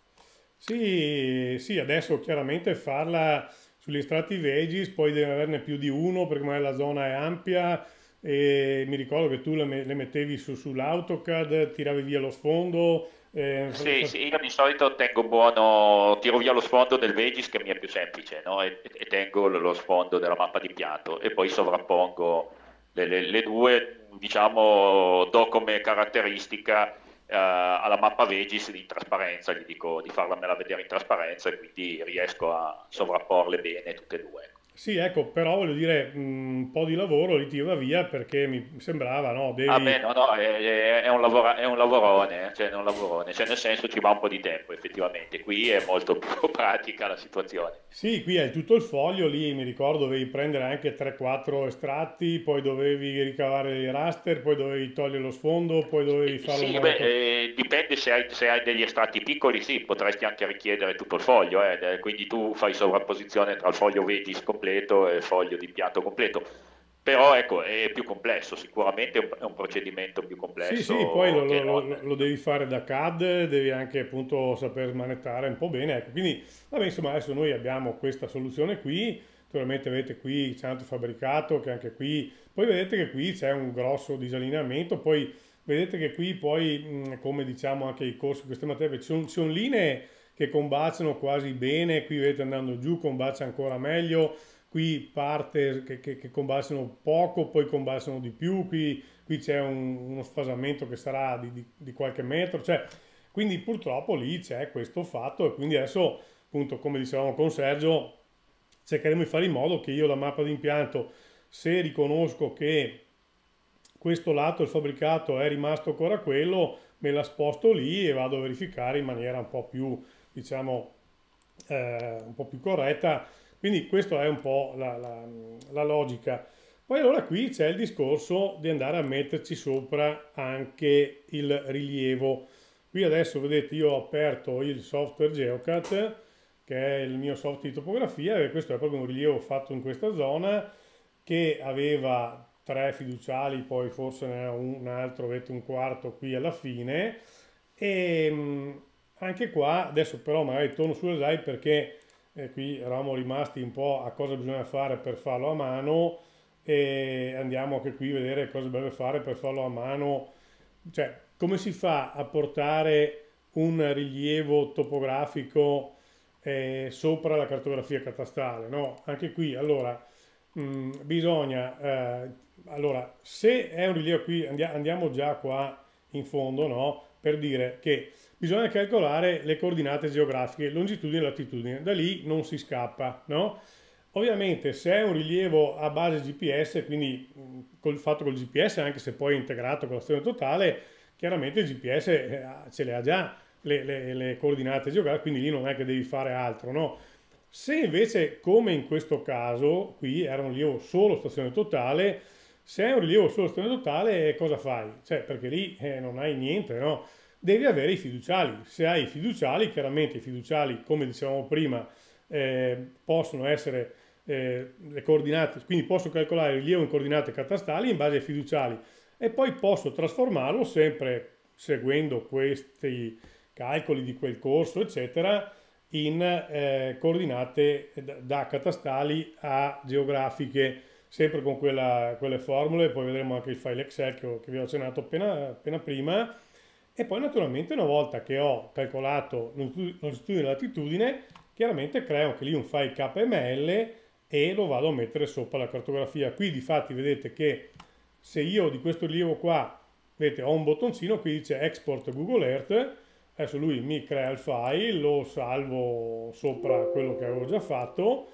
Sì, sì, adesso chiaramente farla sugli strati vegis, poi deve averne più di uno perché magari la zona è ampia e mi ricordo che tu le mettevi su, sull'AutoCAD, tiravi via lo sfondo, eh, sì, sì, io di solito tengo buono, tiro via lo sfondo del Vegis che mi è più semplice no? e, e, tengo lo sfondo della mappa di piatto e poi sovrappongo le, le, le due, diciamo, do come caratteristica eh, alla mappa Vegis in trasparenza, gli dico di farla vedere in trasparenza e quindi riesco a sovrapporle bene tutte e due. Ecco. Sì, ecco, però voglio dire, mm, un po' di lavoro li tira via perché mi sembrava, no? Devi... Ah beh, no, no, è, è, un, lavora, è un, lavorone, eh, cioè un lavorone, cioè nel senso ci va un po' di tempo effettivamente, qui è molto più pratica la situazione. Sì, qui hai tutto il foglio, lì mi ricordo dovevi prendere anche 3-4 estratti, poi dovevi ricavare i raster, poi dovevi togliere lo sfondo, poi dovevi farlo... Sì, beh, eh, dipende se hai, se hai, degli estratti piccoli, sì, potresti anche richiedere tutto il foglio, eh, quindi tu fai sovrapposizione tra il foglio vedi completo completo e foglio di impianto completo. Però ecco, è più complesso, sicuramente è un, procedimento più complesso. Sì, sì, poi lo, lo, lo, devi fare da CAD, devi anche appunto saper manettare un po' bene. Ecco. Quindi, vabbè, insomma, adesso noi abbiamo questa soluzione qui, naturalmente avete qui c'è tanto fabbricato, che anche qui, poi vedete che qui c'è un grosso disallineamento, poi vedete che qui poi, come diciamo anche i corsi, queste materie, ci sono, ci sono linee che combaciano quasi bene, qui vedete andando giù combacia ancora meglio, qui parte che, che, che combalzano poco, poi combalzano di più, qui, qui c'è un, uno sfasamento che sarà di, di, di qualche metro, cioè, quindi purtroppo lì c'è questo fatto e quindi adesso, appunto, come dicevamo con Sergio, cercheremo di fare in modo che io la mappa di impianto, se riconosco che questo lato del fabbricato è rimasto ancora quello, me la sposto lì e vado a verificare in maniera un po' più, diciamo, eh, un po' più corretta quindi questa è un po' la, la, la logica. Poi allora qui c'è il discorso di andare a metterci sopra anche il rilievo. Qui adesso vedete io ho aperto il software Geocat, che è il mio software di topografia, e questo è proprio un rilievo fatto in questa zona, che aveva tre fiduciali, poi forse ne ha un altro, avete un quarto qui alla fine. E anche qua, adesso però magari torno sulle slide perché e qui eravamo rimasti un po' a cosa bisogna fare per farlo a mano e andiamo anche qui a vedere cosa bisogna fare per farlo a mano, cioè come si fa a portare un rilievo topografico eh, sopra la cartografia catastrale no? Anche qui, allora, mh, mm, bisogna, eh, allora, se è un rilievo qui, andiamo già qua in fondo, no? Per dire che bisogna calcolare le coordinate geografiche, longitudine e latitudine, da lì non si scappa, no? Ovviamente se è un rilievo a base GPS, quindi col, fatto col GPS, anche se poi è integrato con la stazione totale, chiaramente il GPS eh, ce le ha già le, le, le coordinate geografiche, quindi lì non è che devi fare altro, no? Se invece, come in questo caso, qui era un rilievo solo stazione totale, se è un rilievo solo stazione totale, cosa fai? Cioè, perché lì eh, non hai niente, no? devi avere i fiduciali. Se hai i fiduciali, chiaramente i fiduciali, come dicevamo prima, eh, possono essere eh, le coordinate, quindi posso calcolare il rilievo in coordinate catastali in base ai fiduciali e poi posso trasformarlo sempre seguendo questi calcoli di quel corso, eccetera, in eh, coordinate da, da, catastali a geografiche, sempre con quella, quelle formule, poi vedremo anche il file Excel che, che vi ho accennato appena, appena prima, e poi naturalmente una volta che ho calcolato longitudine e latitudine, chiaramente creo anche lì un file KML e lo vado a mettere sopra la cartografia. Qui di fatti vedete che se io di questo rilievo qua, vedete, ho un bottoncino, qui dice export Google Earth, adesso lui mi crea il file, lo salvo sopra quello che avevo già fatto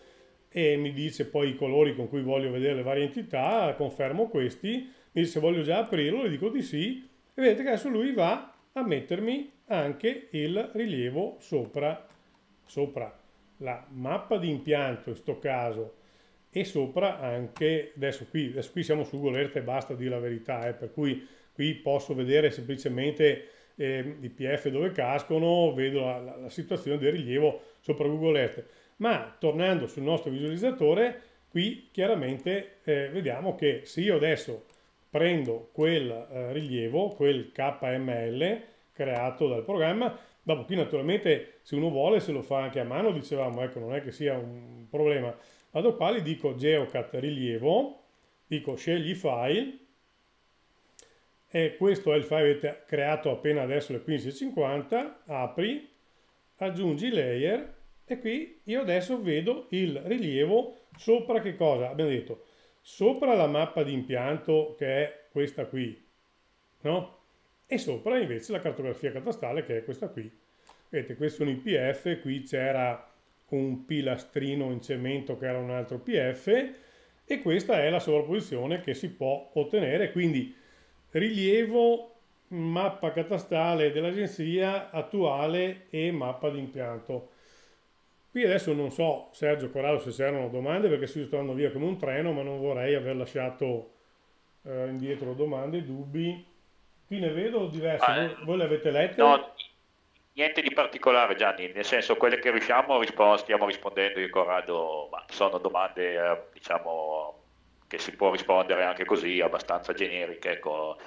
e mi dice poi i colori con cui voglio vedere le varie entità, confermo questi, mi dice se voglio già aprirlo, le dico di sì, e vedete che adesso lui va a mettermi anche il rilievo sopra, sopra la mappa di impianto in questo caso e sopra anche, adesso qui, adesso qui siamo su Google Earth e basta dire la verità, eh, per cui qui posso vedere semplicemente eh, i PF dove cascono, vedo la, la, la situazione del rilievo sopra Google Earth. Ma tornando sul nostro visualizzatore, qui chiaramente eh, vediamo che se io adesso prendo quel eh, rilievo, quel KML creato dal programma, dopo qui naturalmente se uno vuole se lo fa anche a mano, dicevamo, ecco non è che sia un problema, vado qua, gli dico geocat rilievo, dico scegli file, e questo è il file che avete creato appena adesso alle 15.50, apri, aggiungi layer e qui io adesso vedo il rilievo sopra che cosa? Abbiamo detto sopra la mappa di impianto che è questa qui, no? E sopra invece la cartografia catastale che è questa qui. Vedete, questo è un IPF, qui c'era un pilastrino in cemento che era un altro PF e questa è la sovrapposizione che si può ottenere, quindi rilievo mappa catastale dell'agenzia attuale e mappa di impianto. Qui adesso non so, Sergio Corrado, se c'erano domande, perché sto andando via come un treno, ma non vorrei aver lasciato eh, indietro domande, dubbi. Qui ne vedo diverse, ah, eh. voi, le avete lette? No, niente di particolare Gianni, nel senso quelle che riusciamo rispo- stiamo rispondendo io Corrado, ma sono domande eh, diciamo che si può rispondere anche così, abbastanza generiche. Ecco.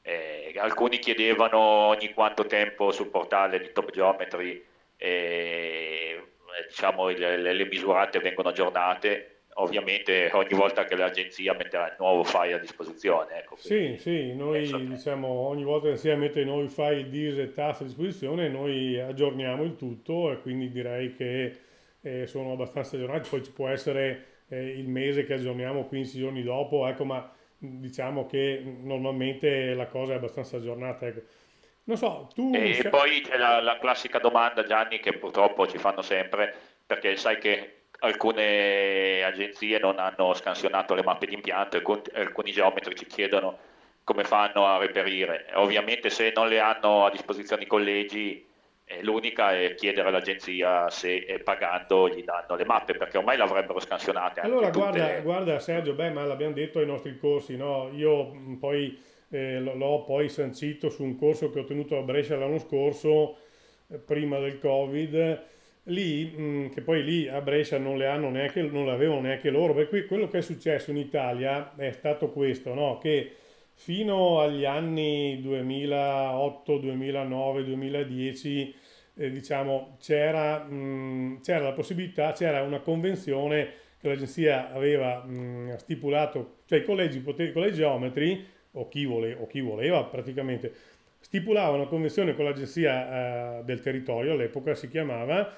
Eh, alcuni chiedevano ogni quanto tempo sul portale di Top Geometry eh, eh, diciamo, le, le misurate vengono aggiornate ovviamente ogni volta che l'agenzia metterà il nuovo file a disposizione. Ecco, sì, sì, noi diciamo ogni volta che l'agenzia mette i nuovi file DIS e tasse a disposizione, noi aggiorniamo il tutto e quindi direi che eh, sono abbastanza aggiornati, poi ci può essere eh, il mese che aggiorniamo 15 giorni dopo, ecco, ma diciamo che mm, normalmente la cosa è abbastanza aggiornata. Ecco. Non so, tu... E, e poi c'è la, la classica domanda, Gianni, che purtroppo ci fanno sempre, perché sai che alcune agenzie non hanno scansionato le mappe di impianto e alcuni geometri ci chiedono come fanno a reperire. Ovviamente se non le hanno a disposizione i collegi, l'unica è chiedere all'agenzia se pagando gli danno le mappe, perché ormai l'avrebbero scansionate. allora guarda, guarda, Sergio, beh, ma l'abbiamo detto ai nostri corsi, no? Io poi eh, l'ho poi sancito su un corso che ho tenuto a Brescia l'anno scorso, eh, prima del Covid, lì, mh, mm, che poi lì a Brescia non le hanno neanche, non le avevano neanche loro, per cui quello che è successo in Italia è stato questo, no? che fino agli anni 2008, 2009, 2010, eh, diciamo, c'era, mh, mm, c'era la possibilità, c'era una convenzione che l'agenzia aveva mh, mm, stipulato, cioè i collegi, pote- collegiometri o chi, vole, o chi voleva praticamente, stipulava una convenzione con l'agenzia eh, del territorio, all'epoca si chiamava,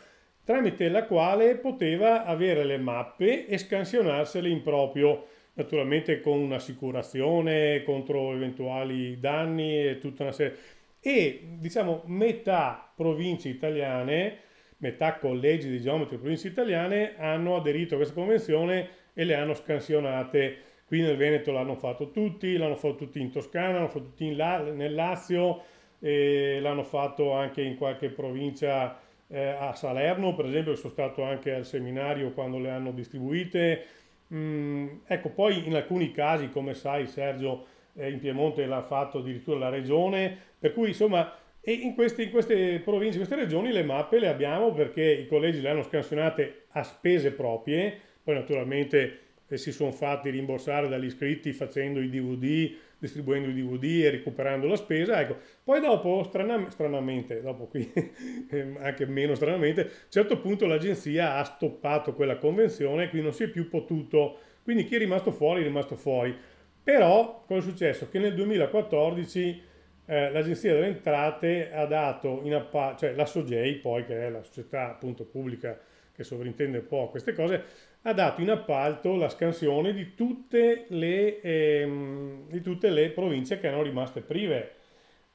tramite la quale poteva avere le mappe e scansionarsele in proprio, naturalmente con un'assicurazione contro eventuali danni e tutta una serie. E diciamo metà province italiane, metà collegi di geometri e province italiane hanno aderito a questa convenzione e le hanno scansionate Qui nel Veneto l'hanno fatto tutti, l'hanno fatto tutti in Toscana, l'hanno fatto tutti La- nel Lazio, eh, l'hanno fatto anche in qualche provincia eh, a Salerno, per esempio, sono stato anche al seminario quando le hanno distribuite. Mm, ecco, poi in alcuni casi, come sai Sergio, eh, in Piemonte l'ha fatto addirittura la regione, per cui insomma e in queste, in queste, province, in queste regioni le mappe le abbiamo perché i collegi le hanno scansionate a spese proprie, poi naturalmente e si sono fatti rimborsare dagli iscritti facendo i DVD, distribuendo i DVD e recuperando la spesa. Ecco. Poi dopo, stranam- stranamente, dopo qui ehm, anche meno stranamente, a un certo punto l'agenzia ha stoppato quella convenzione e qui non si è più potuto, quindi chi è rimasto fuori è rimasto fuori. Però cosa è successo? Che nel 2014 eh, l'Agenzia delle Entrate ha dato in appa- cioè la SOGEI poi che è la società appunto pubblica che sovrintende un po' queste cose, ha dato in appalto la scansione di tutte le, ehm, di tutte le province che erano rimaste prive.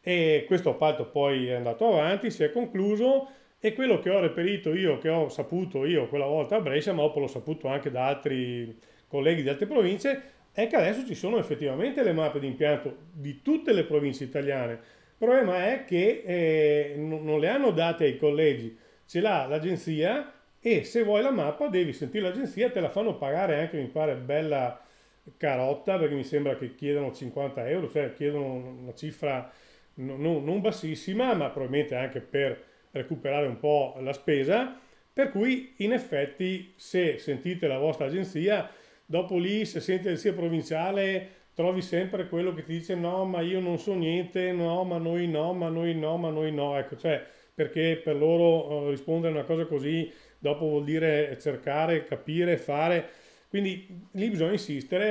E questo appalto poi è andato avanti, si è concluso e quello che ho reperito io, che ho saputo io quella volta a Brescia, ma dopo l'ho saputo anche da altri colleghi di altre province, è che adesso ci sono effettivamente le mappe di impianto di tutte le province italiane. Il problema è che eh, non le hanno date ai collegi, ce l'ha l'agenzia e se vuoi la mappa devi sentire l'agenzia, te la fanno pagare anche, mi pare, bella carotta, perché mi sembra che chiedano 50 euro, cioè chiedono una cifra non, non bassissima, ma probabilmente anche per recuperare un po' la spesa, per cui in effetti se sentite la vostra agenzia, dopo lì se senti l'agenzia provinciale trovi sempre quello che ti dice no ma io non so niente, no ma noi no, ma noi no, ma noi no, ecco cioè perché per loro eh, rispondere a una cosa così dopo vuol dire cercare, capire, fare. Quindi lì bisogna insistere,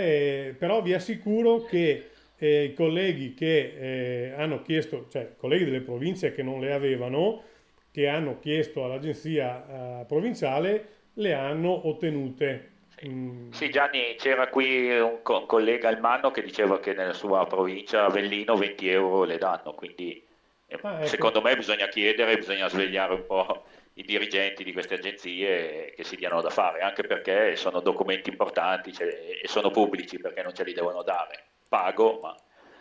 eh, però vi assicuro che eh, i colleghi che eh, hanno chiesto, cioè i colleghi delle province che non le avevano, che hanno chiesto all'agenzia eh, provinciale, le hanno ottenute. Sì, mm. Gianni, c'era qui un, collega al Manno che diceva che nella sua provincia Avellino 20 euro le danno, quindi eh, ah, ecco. secondo me bisogna chiedere, bisogna svegliare un po' i dirigenti di queste agenzie che si diano da fare, anche perché sono documenti importanti cioè, e sono pubblici perché non ce li devono dare. Pago, ma...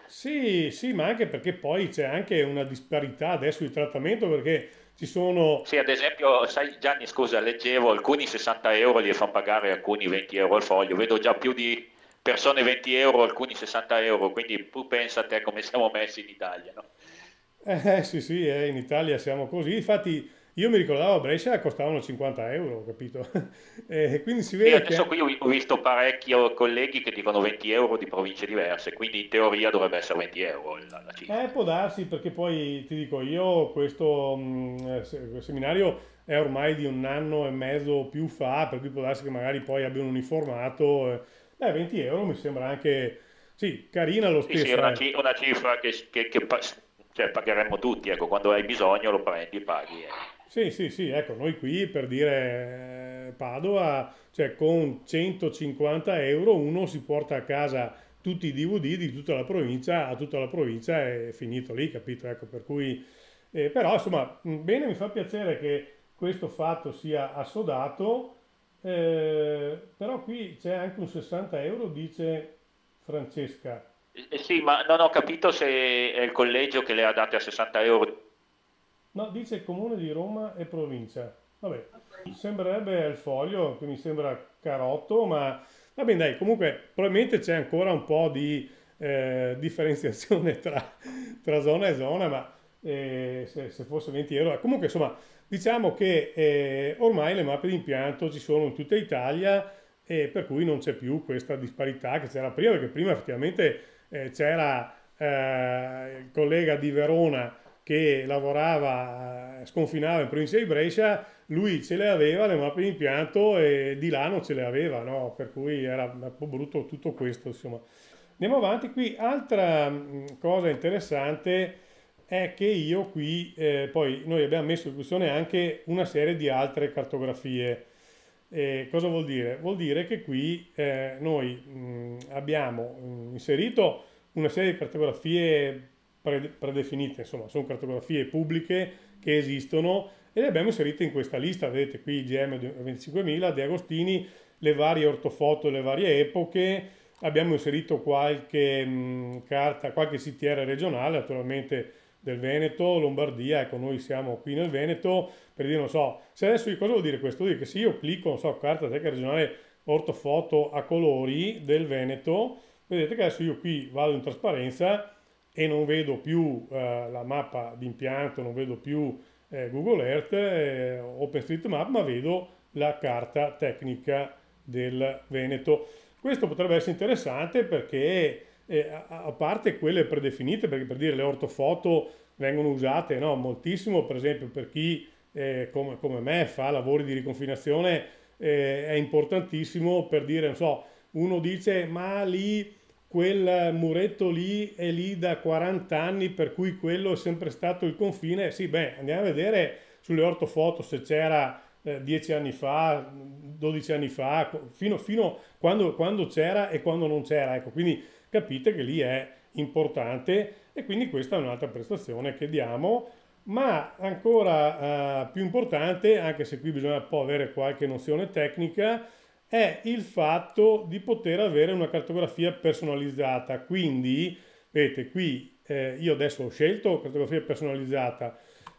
Sì, sì, ma anche perché poi c'è anche una disparità adesso di trattamento perché ci sono... Sì, ad esempio, sai Gianni, scusa, leggevo alcuni 60 euro li fanno pagare alcuni 20 euro al foglio, vedo già più di persone 20 euro, alcuni 60 euro, quindi tu pensa a te come siamo messi in Italia, no? Eh, eh sì, sì, eh, in Italia siamo così, infatti io mi ricordavo a Brescia costavano 50 euro, capito? e quindi si vede. Sì, adesso che... qui ho visto parecchi colleghi che dicono 20 euro di province diverse, quindi in teoria dovrebbe essere 20 euro la, la cifra. Eh, può darsi, perché poi ti dico io, questo mh, mm, eh, seminario è ormai di un anno e mezzo più fa, per cui può darsi che magari poi abbiano uniformato. Eh. beh, 20 euro mi sembra anche. Sì, carina lo stesso. Sì, sì, una, eh. c- una cifra che, che, che cioè, pagheremmo tutti, ecco, quando hai bisogno lo prendi, paghi. Eh. Sì, sì, sì, ecco, noi qui per dire eh, Padova, cioè con 150 euro uno si porta a casa tutti i DVD di tutta la provincia, a tutta la provincia è finito lì, capito? Ecco, per cui, eh, però insomma, bene, mi fa piacere che questo fatto sia assodato, eh, però qui c'è anche un 60 euro, dice Francesca. Eh sì, ma non ho capito se è il collegio che le ha date a 60 euro No, dice comune di Roma e provincia. Vabbè, sembrerebbe il foglio, che mi sembra carotto, ma va bene dai, comunque probabilmente c'è ancora un po' di eh, differenziazione tra, tra, zona e zona, ma eh, se, se, fosse 20 euro... Eh, comunque insomma, diciamo che eh, ormai le mappe di impianto ci sono in tutta Italia e per cui non c'è più questa disparità che c'era prima, perché prima effettivamente eh, c'era eh, il collega di Verona che lavorava, eh, sconfinava in provincia di Brescia, lui ce le aveva le mappe di impianto e di là non ce le aveva, no? per cui era un po' brutto tutto questo. Insomma. Andiamo avanti qui, altra mm, cosa interessante è che io qui, eh, poi noi abbiamo messo in discussione anche una serie di altre cartografie. Eh, cosa vuol dire? Vuol dire che qui eh, noi mh, mm, abbiamo mm, inserito una serie di cartografie predefinite, insomma, sono cartografie pubbliche che esistono e le abbiamo inserite in questa lista, vedete qui GM 25.000, De Agostini, le varie ortofoto, le varie epoche, abbiamo inserito qualche mh, mm, carta, qualche CTR regionale, naturalmente del Veneto, Lombardia, ecco noi siamo qui nel Veneto, per dire non so, se adesso io cosa vuol dire questo? Vuol dire che se io clicco, non so, carta tecnica regionale ortofoto a colori del Veneto, vedete che adesso io qui vado in trasparenza e non vedo più eh, la mappa d'impianto, non vedo più eh, Google Earth, eh, OpenStreetMap, ma vedo la carta tecnica del Veneto. Questo potrebbe essere interessante perché eh, a, a, parte quelle predefinite, perché per dire le ortofoto vengono usate no, moltissimo, per esempio per chi eh, come, come, me fa lavori di riconfinazione eh, è importantissimo per dire, non so, uno dice ma lì quel muretto lì è lì da 40 anni, per cui quello è sempre stato il confine. Sì, beh, andiamo a vedere sulle ortofoto se c'era eh, 10 anni fa, 12 anni fa, fino, fino quando, quando c'era e quando non c'era. Ecco, quindi capite che lì è importante e quindi questa è un'altra prestazione che diamo ma ancora eh, più importante, anche se qui bisogna un po' avere qualche nozione tecnica, è il fatto di poter avere una cartografia personalizzata. Quindi, vedete, qui eh, io adesso ho scelto cartografia personalizzata,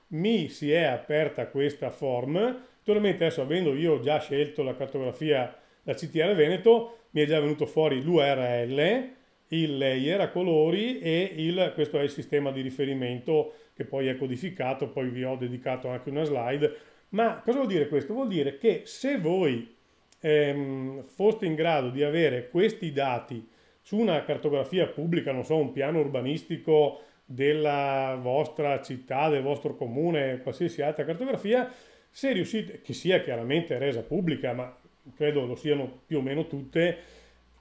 mi si è aperta questa form, naturalmente adesso avendo io già scelto la cartografia la CTR Veneto, mi è già venuto fuori l'URL, il layer a colori e il, questo è il sistema di riferimento che poi è codificato, poi vi ho dedicato anche una slide. Ma cosa vuol dire questo? Vuol dire che se voi ehm, foste in grado di avere questi dati su una cartografia pubblica, non so, un piano urbanistico della vostra città, del vostro comune, qualsiasi altra cartografia, se riuscite, che sia chiaramente resa pubblica, ma credo lo siano più o meno tutte,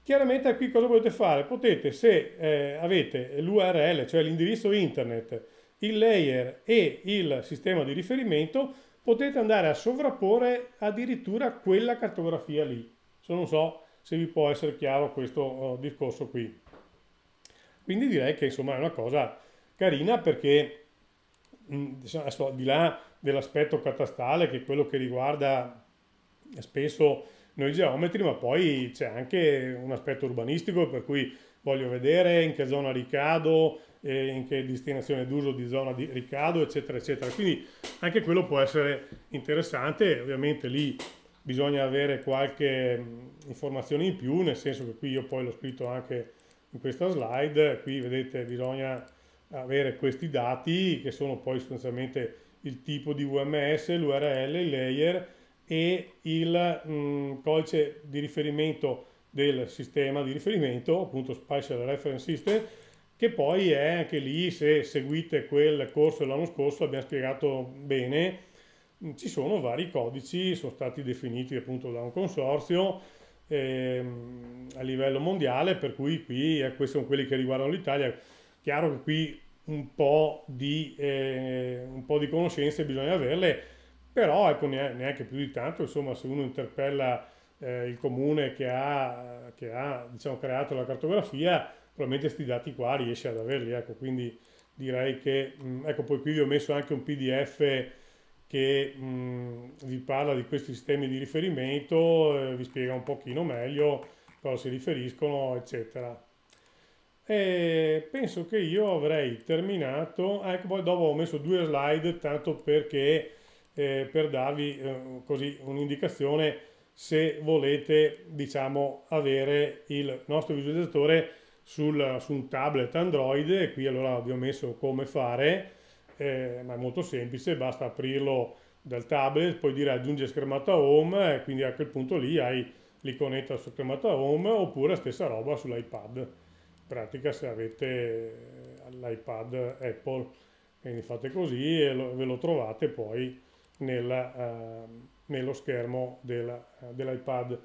chiaramente qui cosa potete fare? Potete, se eh, avete l'URL, cioè l'indirizzo internet, il layer e il sistema di riferimento, potete andare a sovrapporre addirittura quella cartografia lì. So, non so se vi può essere chiaro questo eh, discorso qui. Quindi direi che insomma è una cosa carina perché mm, diciamo, adesso, al di là dell'aspetto catastale che è quello che riguarda spesso noi geometri, ma poi c'è anche un aspetto urbanistico per cui voglio vedere in che zona ricado, eh, in che destinazione d'uso di zona di ricado, eccetera, eccetera. Quindi anche quello può essere interessante, ovviamente lì bisogna avere qualche informazione in più, nel senso che qui io poi l'ho scritto anche in questa slide, qui vedete bisogna avere questi dati che sono poi sostanzialmente il tipo di VMS, l'URL, il layer e il mh, codice di riferimento del sistema di riferimento, appunto Spatial Reference System, che poi è anche lì, se seguite quel corso dell'anno scorso, abbiamo spiegato bene, mm, ci sono vari codici, sono stati definiti appunto da un consorzio ehm, a livello mondiale, per cui qui eh, questi sono quelli che riguardano l'Italia. Chiaro che qui un po' di, eh, un po di conoscenze bisogna averle, però ecco, neanche più di tanto, insomma se uno interpella eh, il comune che ha, che ha diciamo, creato la cartografia, probabilmente questi dati qua riesce ad averli, ecco, quindi direi che, mh, mm, ecco, poi qui vi ho messo anche un pdf che mh, mm, vi parla di questi sistemi di riferimento, eh, vi spiega un pochino meglio cosa si riferiscono, eccetera. E penso che io avrei terminato, ah, ecco, poi dopo ho messo due slide, tanto perché eh, per darvi eh, così un'indicazione se volete diciamo avere il nostro visualizzatore sul, su un tablet Android e qui allora vi ho messo come fare, eh, ma è molto semplice, basta aprirlo dal tablet, poi dire aggiungi schermata home e quindi a quel punto lì hai l'iconetta su schermata home oppure stessa roba sull'iPad, in pratica se avete l'iPad Apple, quindi fate così e lo, ve lo trovate poi nella, eh, nello schermo dell'iPad.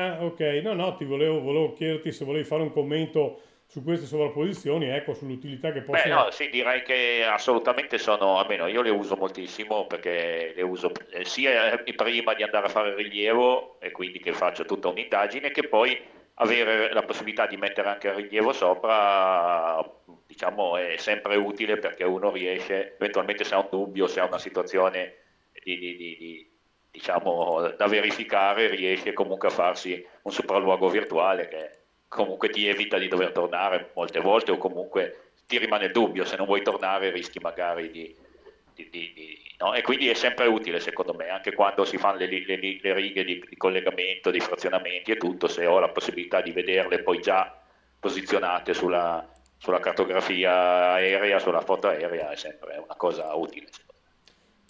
Ah, ok, no, no, ti volevo, volevo chiederti se volevi fare un commento su queste sovrapposizioni, ecco, sull'utilità che possono... Beh, no, sì, direi che assolutamente sono, almeno io le uso moltissimo perché le uso eh, sia prima di andare a fare rilievo e quindi che faccio tutta un'indagine, che poi avere la possibilità di mettere anche il rilievo sopra, diciamo, è sempre utile perché uno riesce, eventualmente se ha un dubbio, se ha una situazione di, di, di, di diciamo, da verificare riesce comunque a farsi un sopralluogo virtuale che comunque ti evita di dover tornare molte volte o comunque ti rimane il dubbio, se non vuoi tornare rischi magari di... di, di, di no? E quindi è sempre utile secondo me, anche quando si fanno le, le, le righe di, collegamento, di frazionamenti e tutto, se ho la possibilità di vederle poi già posizionate sulla, sulla cartografia aerea, sulla foto aerea, è sempre una cosa utile.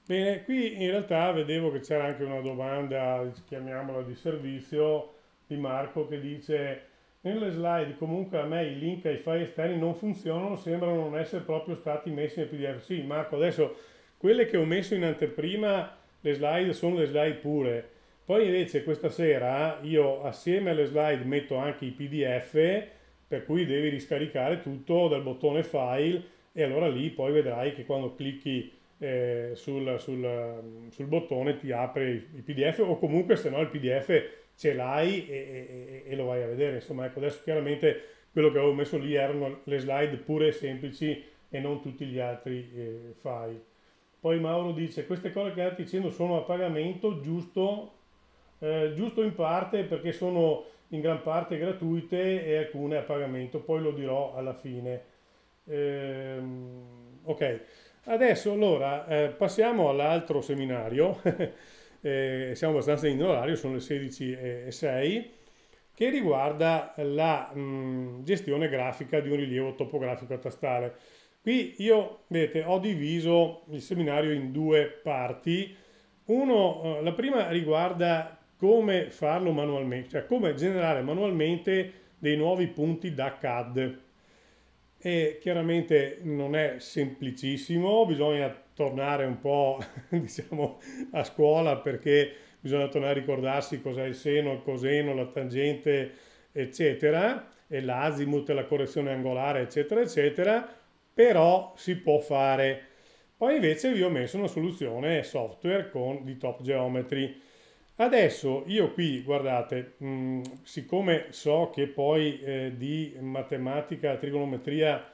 Bene, qui in realtà vedevo che c'era anche una domanda, chiamiamola di servizio, di Marco che dice nelle slide comunque a me i link ai file esterni non funzionano, sembrano non essere proprio stati messi nel PDF. Sì Marco, adesso quelle che ho messo in anteprima, le slide, sono le slide pure. Poi invece questa sera io assieme alle slide metto anche i PDF, per cui devi riscaricare tutto dal bottone file e allora lì poi vedrai che quando clicchi eh, sul, sul, mm, sul, bottone ti apre il PDF o comunque se no il PDF ce l'hai e, e, e, lo vai a vedere. Insomma, ecco, adesso chiaramente quello che avevo messo lì erano le slide pure semplici e non tutti gli altri eh, file. Poi Mauro dice queste cose che stai dicendo sono a pagamento giusto, eh, giusto in parte perché sono in gran parte gratuite e alcune a pagamento, poi lo dirò alla fine. Ehm, ok. Adesso allora eh, passiamo all'altro seminario, eh, siamo abbastanza in orario, sono le 16.06, che riguarda la mh, gestione grafica di un rilievo topografico a tastale. Qui io, vedete, ho diviso il seminario in due parti. Uno, eh, la prima riguarda come farlo manualmente, cioè come generare manualmente dei nuovi punti da CAD e chiaramente non è semplicissimo, bisogna tornare un po' diciamo, a scuola perché bisogna tornare a ricordarsi cos'è il seno, il coseno, la tangente, eccetera, e l'azimuth, la correzione angolare, eccetera, eccetera, però si può fare. Poi invece vi ho messo una soluzione software con, di Top Geometry Adesso io qui, guardate, mh, mm, siccome so che poi eh, di matematica, trigonometria,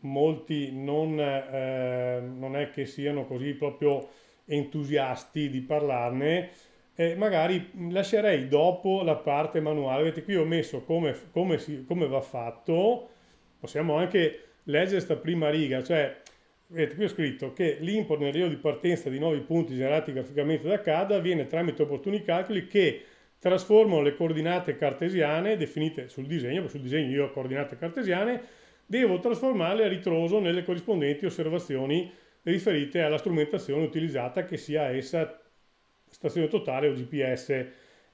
molti non, eh, non, è che siano così proprio entusiasti di parlarne, eh, magari lascerei dopo la parte manuale. Vedete, qui ho messo come, come, si, come va fatto, possiamo anche leggere questa prima riga, cioè Vedete, qui ho scritto che l'import nel rilievo di partenza di nuovi punti generati graficamente da CAD avviene tramite opportuni calcoli che trasformano le coordinate cartesiane definite sul disegno, sul disegno io ho coordinate cartesiane, devo trasformarle a ritroso nelle corrispondenti osservazioni riferite alla strumentazione utilizzata, che sia essa stazione totale o GPS.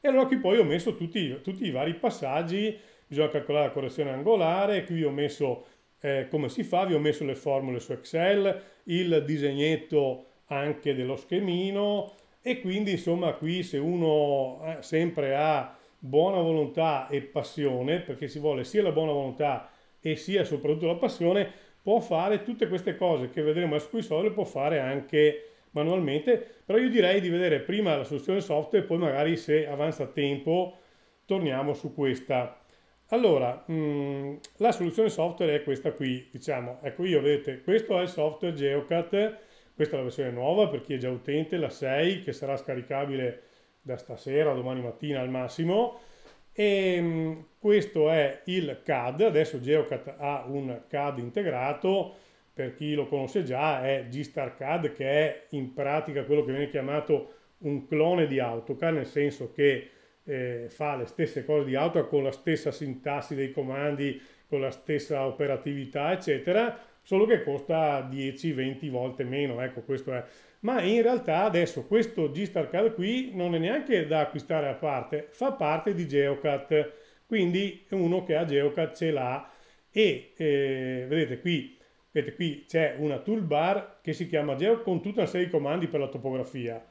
E allora qui poi ho messo tutti, tutti i vari passaggi, bisogna calcolare la correzione angolare, qui ho messo eh, come si fa, vi ho messo le formule su Excel, il disegnetto anche dello schemino e quindi insomma qui se uno eh, sempre ha buona volontà e passione, perché si vuole sia la buona volontà e sia soprattutto la passione, può fare tutte queste cose che vedremo a qui sopra, può fare anche manualmente, però io direi di vedere prima la soluzione software e poi magari se avanza tempo torniamo su questa. Allora, mh, mm, la soluzione software è questa qui, diciamo, ecco io vedete, questo è il software Geocat, questa è la versione nuova per chi è già utente, la 6, che sarà scaricabile da stasera, domani mattina al massimo, e ehm, mh, questo è il CAD, adesso Geocat ha un CAD integrato, per chi lo conosce già è G-Star CAD, che è in pratica quello che viene chiamato un clone di AutoCAD, nel senso che eh, fa le stesse cose di AutoCAD con la stessa sintassi dei comandi, con la stessa operatività, eccetera, solo che costa 10-20 volte meno, ecco questo è. Ma in realtà adesso questo g Card qui non è neanche da acquistare a parte, fa parte di GeoCAD, quindi uno che ha GeoCAD ce l'ha e eh, vedete qui vedete qui c'è una toolbar che si chiama Geo con tutta una serie di comandi per la topografia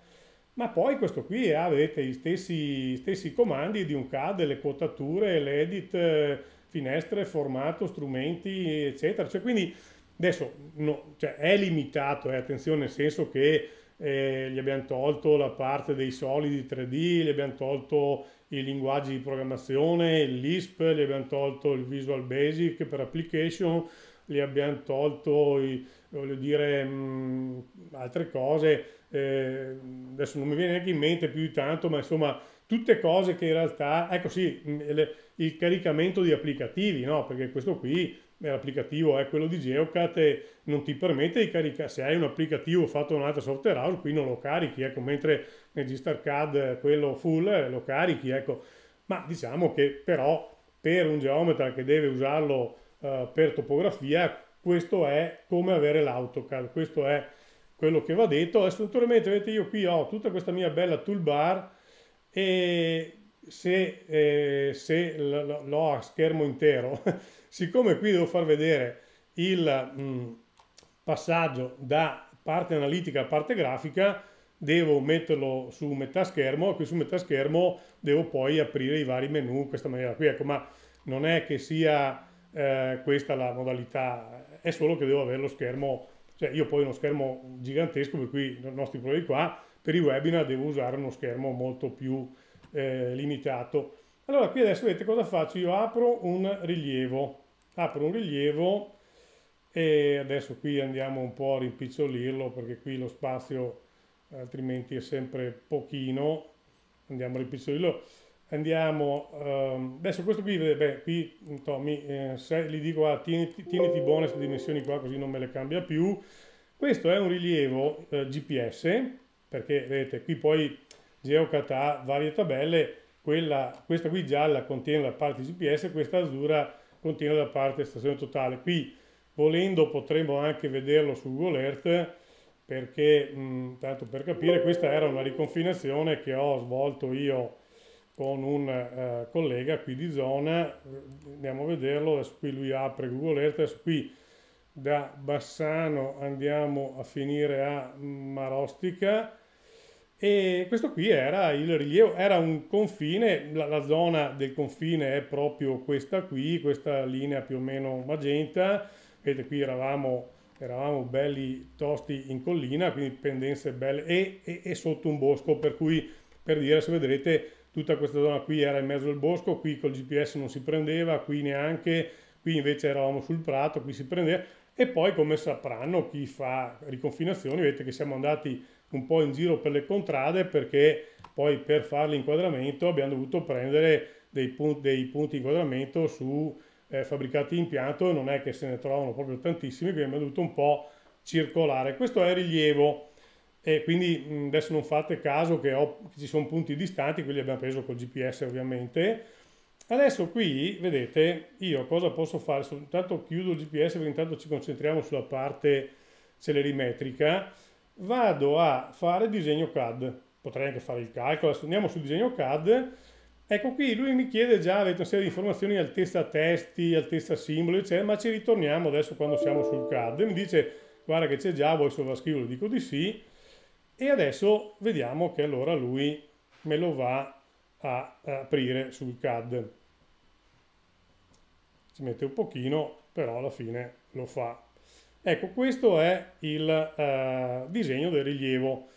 ma poi questo qui ha, eh, vedete, gli stessi, stessi comandi di un CAD, le quotature, l'edit, eh, finestre, formato, strumenti, eccetera. Cioè, quindi adesso no, cioè, è limitato, eh, attenzione, nel senso che eh, gli abbiamo tolto la parte dei solidi 3D, gli abbiamo tolto i linguaggi di programmazione, l'ISP, gli abbiamo tolto il Visual Basic per application, gli abbiamo tolto, i, voglio dire, mh, mm, altre cose eh, adesso non mi viene neanche in mente più di tanto, ma insomma tutte cose che in realtà, ecco sì, mm, il caricamento di applicativi, no? perché questo qui eh, l'applicativo è quello di Geocat e non ti permette di caricare, se hai un applicativo fatto da un'altra software house qui non lo carichi, ecco, mentre nel G-StarCAD eh, quello full eh, lo carichi, ecco. ma diciamo che però per un geometra che deve usarlo uh, per topografia questo è come avere l'AutoCAD, questo è quello che va detto. Adesso naturalmente vedete io qui ho tutta questa mia bella toolbar e se, eh, se l'ho a schermo intero, siccome qui devo far vedere il mh, mm, passaggio da parte analitica a parte grafica, devo metterlo su metà schermo qui su metà schermo devo poi aprire i vari menu in questa maniera qui. Ecco, ma non è che sia eh, questa la modalità, è solo che devo avere lo schermo cioè io poi ho uno schermo gigantesco, per cui i nostri problemi qua, per i webinar devo usare uno schermo molto più eh, limitato. Allora qui adesso vedete cosa faccio, io apro un rilievo, apro un rilievo e adesso qui andiamo un po' a rimpicciolirlo perché qui lo spazio altrimenti è sempre pochino, andiamo a rimpicciolirlo Andiamo, um, beh, su questo qui, beh, qui Tommy, eh, se gli dico, ah, tieniti, tieniti buone queste dimensioni qua, così non me le cambia più. Questo è un rilievo eh, GPS, perché vedete, qui poi geocata varie tabelle, quella, questa qui gialla contiene la parte GPS, questa azzurra contiene la parte stazione totale. Qui, volendo, potremmo anche vederlo su Google Earth, perché, mh, tanto per capire, questa era una riconfinazione che ho svolto io con un eh, collega qui di zona, andiamo a vederlo, adesso qui lui apre Google Earth, adesso qui da Bassano andiamo a finire a Marostica e questo qui era il rilievo, era un confine, la, la zona del confine è proprio questa qui, questa linea più o meno magenta, vedete qui eravamo eravamo belli tosti in collina, quindi pendenze belle e, e, e, sotto un bosco, per cui per dire se vedrete tutta questa zona qui era in mezzo al bosco, qui col GPS non si prendeva, qui neanche, qui invece eravamo sul prato, qui si prendeva e poi come sapranno chi fa riconfinazioni, vedete che siamo andati un po' in giro per le contrade perché poi per fare l'inquadramento abbiamo dovuto prendere dei, punti, dei punti di inquadramento su eh, fabbricati impianto e non è che se ne trovano proprio tantissimi, quindi abbiamo dovuto un po' circolare. Questo è il rilievo e quindi adesso non fate caso che, ho, che ci sono punti distanti, quelli abbiamo preso col GPS ovviamente. Adesso qui vedete io cosa posso fare, intanto chiudo il GPS perché intanto ci concentriamo sulla parte celerimetrica, vado a fare disegno CAD, potrei anche fare il calcolo, adesso andiamo sul disegno CAD, ecco qui lui mi chiede già, avete una serie di informazioni altezza testi, altezza simboli, eccetera, ma ci ritorniamo adesso quando siamo sul CAD, mi dice guarda che c'è già, vuoi sovrascriverlo, dico di sì, e adesso vediamo che allora lui me lo va a aprire sul CAD. Ci mette un pochino, però alla fine lo fa. Ecco, questo è il eh, disegno del rilievo.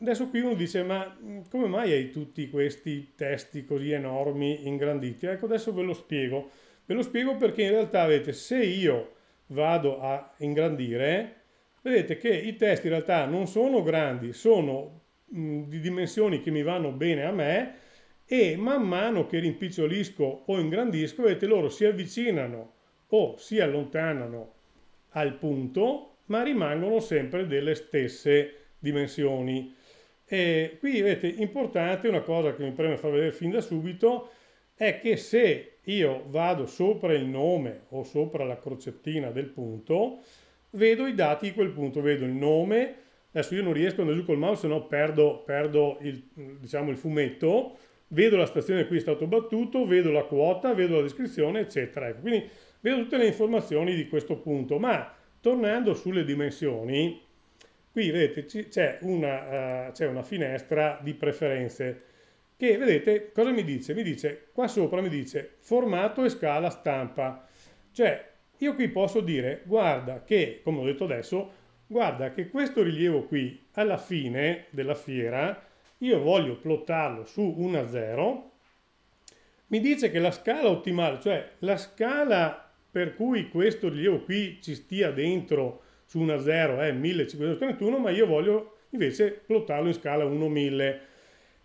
Adesso qui uno dice, ma mm, come mai hai tutti questi testi così enormi, ingranditi? Ecco, adesso ve lo spiego. Ve lo spiego perché in realtà, vedete, se io vado a ingrandire, vedete che i testi in realtà non sono grandi, sono mm, di dimensioni che mi vanno bene a me e man mano che rimpicciolisco o ingrandisco, vedete loro si avvicinano o si allontanano al punto, ma rimangono sempre delle stesse dimensioni. E qui vedete, importante, una cosa che mi preme far vedere fin da subito, è che se io vado sopra il nome o sopra la crocettina del punto, vedo i dati di quel punto, vedo il nome, adesso io non riesco ad andare giù col mouse, se no perdo, perdo il, diciamo, il fumetto, vedo la stazione in cui è stato battuto, vedo la quota, vedo la descrizione, eccetera. Ecco, quindi vedo tutte le informazioni di questo punto, ma tornando sulle dimensioni, qui vedete c'è una, uh, una, finestra di preferenze che vedete cosa mi dice? Mi dice qua sopra mi dice formato e scala stampa, cioè io qui posso dire, guarda che, come ho detto adesso, guarda che questo rilievo qui, alla fine della fiera, io voglio plottarlo su 1 a 0, mi dice che la scala ottimale, cioè la scala per cui questo rilievo qui ci stia dentro su 1 a 0 è 1531, ma io voglio invece plottarlo in scala 1-1000.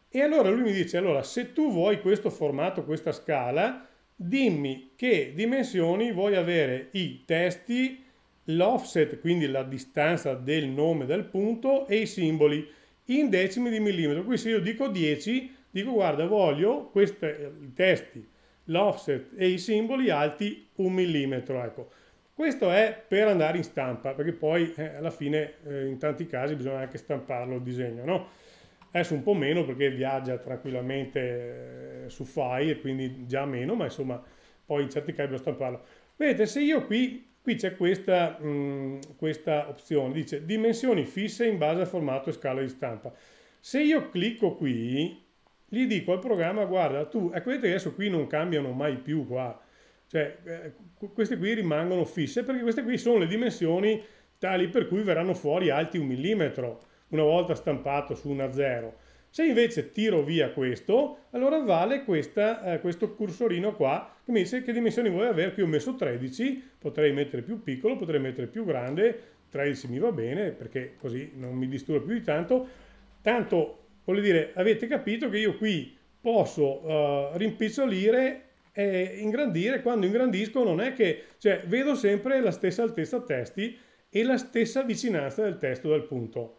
E allora lui mi dice, allora se tu vuoi questo formato, questa scala, dimmi che dimensioni vuoi avere i testi, l'offset, quindi la distanza del nome del punto e i simboli in decimi di millimetro. Qui se io dico 10, dico guarda voglio questi i testi, l'offset e i simboli alti un millimetro. Ecco. Questo è per andare in stampa, perché poi eh, alla fine eh, in tanti casi bisogna anche stamparlo il disegno, no? Adesso un po' meno perché viaggia tranquillamente eh, su fai e quindi già meno, ma insomma poi in certi casi bisogna stamparlo. Vedete, se io qui, qui c'è questa, mh, questa opzione, dice dimensioni fisse in base al formato e scala di stampa. Se io clicco qui, gli dico al programma, guarda, tu, ecco vedete che adesso qui non cambiano mai più qua, cioè eh, queste qui rimangono fisse perché queste qui sono le dimensioni tali per cui verranno fuori alti un millimetro una volta stampato su una 0. Se invece tiro via questo, allora vale questa, eh, questo cursorino qua che mi dice che dimensioni vuoi avere, qui ho messo 13, potrei mettere più piccolo, potrei mettere più grande, 13 mi va bene perché così non mi disturbo più di tanto. Tanto, voglio dire, avete capito che io qui posso eh, rimpicciolire e ingrandire, quando ingrandisco non è che, cioè vedo sempre la stessa altezza testi e la stessa vicinanza del testo dal punto.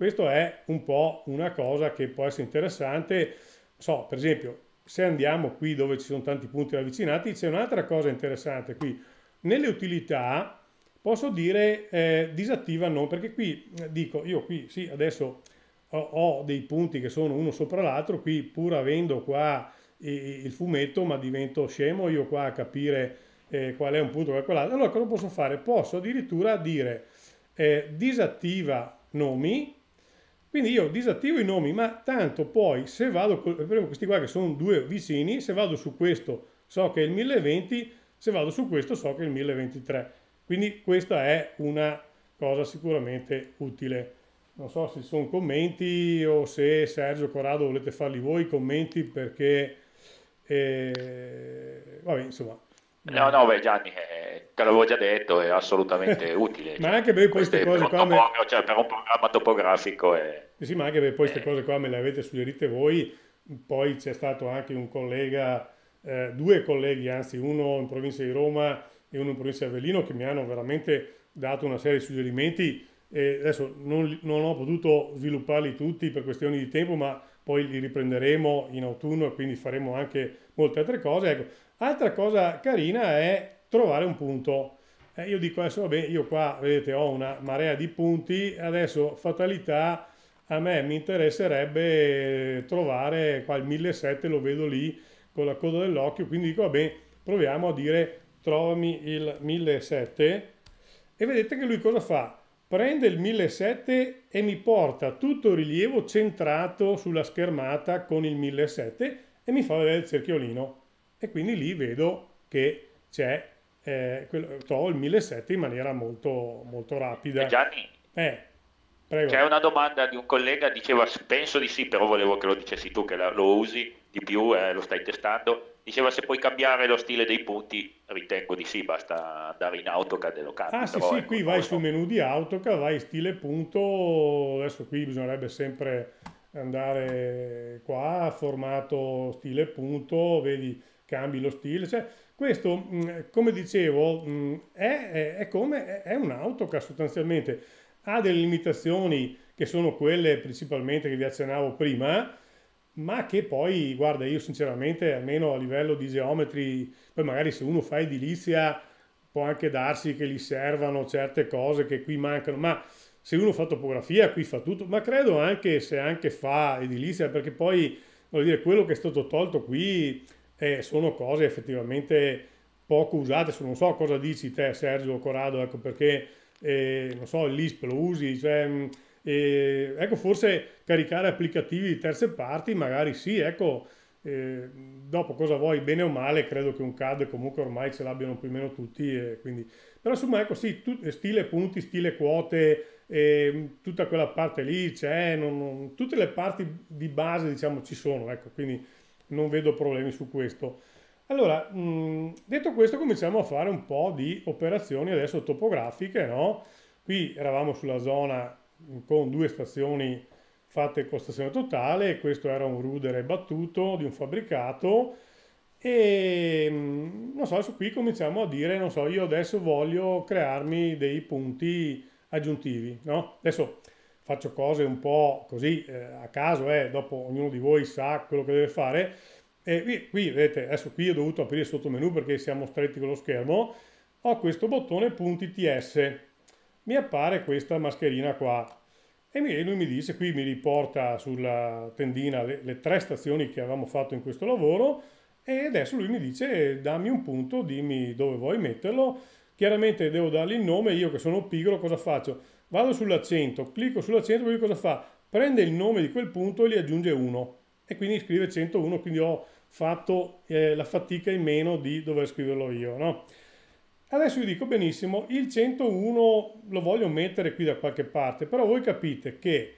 Questo è un po' una cosa che può essere interessante. So, per esempio, se andiamo qui dove ci sono tanti punti ravvicinati, c'è un'altra cosa interessante qui. Nelle utilità posso dire eh, disattiva no, perché qui eh, dico io qui sì, adesso ho, ho, dei punti che sono uno sopra l'altro, qui pur avendo qua il fumetto, ma divento scemo io qua a capire eh, qual è un punto e quell'altro. Allora cosa posso fare? Posso addirittura dire eh, disattiva nomi quindi io disattivo i nomi, ma tanto poi se vado, premo questi qua che sono due vicini, se vado su questo so che è il 1020, se vado su questo so che è il 1023. Quindi questa è una cosa sicuramente utile. Non so se ci sono commenti o se Sergio Corrado volete farli voi i commenti perché... Eh, vabbè, insomma, No, no, beh, Gianni, eh, te l'avevo già detto, è assolutamente utile. ma anche per queste, cose qua... Me... Cioè, per un programma topografico... È... Eh. Eh sì, ma anche per poi queste eh. cose qua me le avete suggerite voi, poi c'è stato anche un collega, eh, due colleghi, anzi uno in provincia di Roma e uno in provincia di Avellino, che mi hanno veramente dato una serie di suggerimenti. E adesso non, non ho potuto svilupparli tutti per questioni di tempo, ma poi li riprenderemo in autunno e quindi faremo anche molte altre cose. Ecco, Altra cosa carina è trovare un punto. Eh, io dico adesso, vabbè, io qua, vedete, ho una marea di punti, adesso fatalità, a me mi interesserebbe trovare qua il 1007, lo vedo lì con la coda dell'occhio, quindi dico, vabbè, proviamo a dire trovami il 1007 e vedete che lui cosa fa? Prende il 1007 e mi porta tutto il rilievo centrato sulla schermata con il 1007 e mi fa vedere il cerchiolino e quindi lì vedo che c'è, eh, trovo il 1700 in maniera molto, molto rapida. Eh, Gianni, eh, prego. c'è una domanda di un collega, diceva penso di sì, però volevo che lo dicessi tu, che lo usi di più, eh, lo stai testando. Diceva se puoi cambiare lo stile dei punti, ritengo di sì, basta andare in AutoCAD e lo cambi. Ah sì, sì, ecco, qui vai no. sul menu di AutoCAD, vai stile punto, adesso qui bisognerebbe sempre andare qua, formato stile punto, vedi cambi lo stile. Cioè, questo, mm, come dicevo, mm, è, è, come è un'auto che sostanzialmente ha delle limitazioni che sono quelle principalmente che vi accennavo prima, ma che poi, guarda, io sinceramente, almeno a livello di geometri, poi magari se uno fa edilizia può anche darsi che gli servano certe cose che qui mancano, ma se uno fa topografia qui fa tutto, ma credo anche se anche fa edilizia, perché poi, voglio dire, quello che è stato tolto qui eh, sono cose effettivamente poco usate. Non so cosa dici te, Sergio Corrado, ecco perché eh, non so, l'ISP lo usi, cioè, mm, eh, ecco, forse caricare applicativi di terze parti, magari sì, ecco. Eh, dopo cosa vuoi, bene o male, credo che un CAD comunque ormai ce l'abbiano più o meno tutti. Eh, quindi... Però insomma, ecco sì, tu, eh, stile punti, stile quote, eh, tutta quella parte lì c'è, non, non, tutte le parti di base diciamo ci sono. Ecco, quindi non vedo problemi su questo. Allora, mh, mm, detto questo, cominciamo a fare un po' di operazioni adesso topografiche, no? Qui eravamo sulla zona con due stazioni fatte con stazione totale, questo era un rudere battuto di un fabbricato e mm, non so, adesso qui cominciamo a dire, non so, io adesso voglio crearmi dei punti aggiuntivi, no? Adesso faccio cose un po' così eh, a caso, eh, dopo ognuno di voi sa quello che deve fare. E qui, qui, vedete, adesso qui ho dovuto aprire il menu perché siamo stretti con lo schermo, ho questo bottone punti TS, mi appare questa mascherina qua e lui mi dice, qui mi riporta sulla tendina le, le tre stazioni che avevamo fatto in questo lavoro e adesso lui mi dice dammi un punto, dimmi dove vuoi metterlo, chiaramente devo dargli il nome, io che sono pigro cosa faccio? Vado sull'accento, clicco sull'accento, poi cosa fa? Prende il nome di quel punto e gli aggiunge 1 e quindi scrive 101, quindi ho fatto eh, la fatica in meno di dover scriverlo io. No? Adesso vi dico benissimo, il 101 lo voglio mettere qui da qualche parte, però voi capite che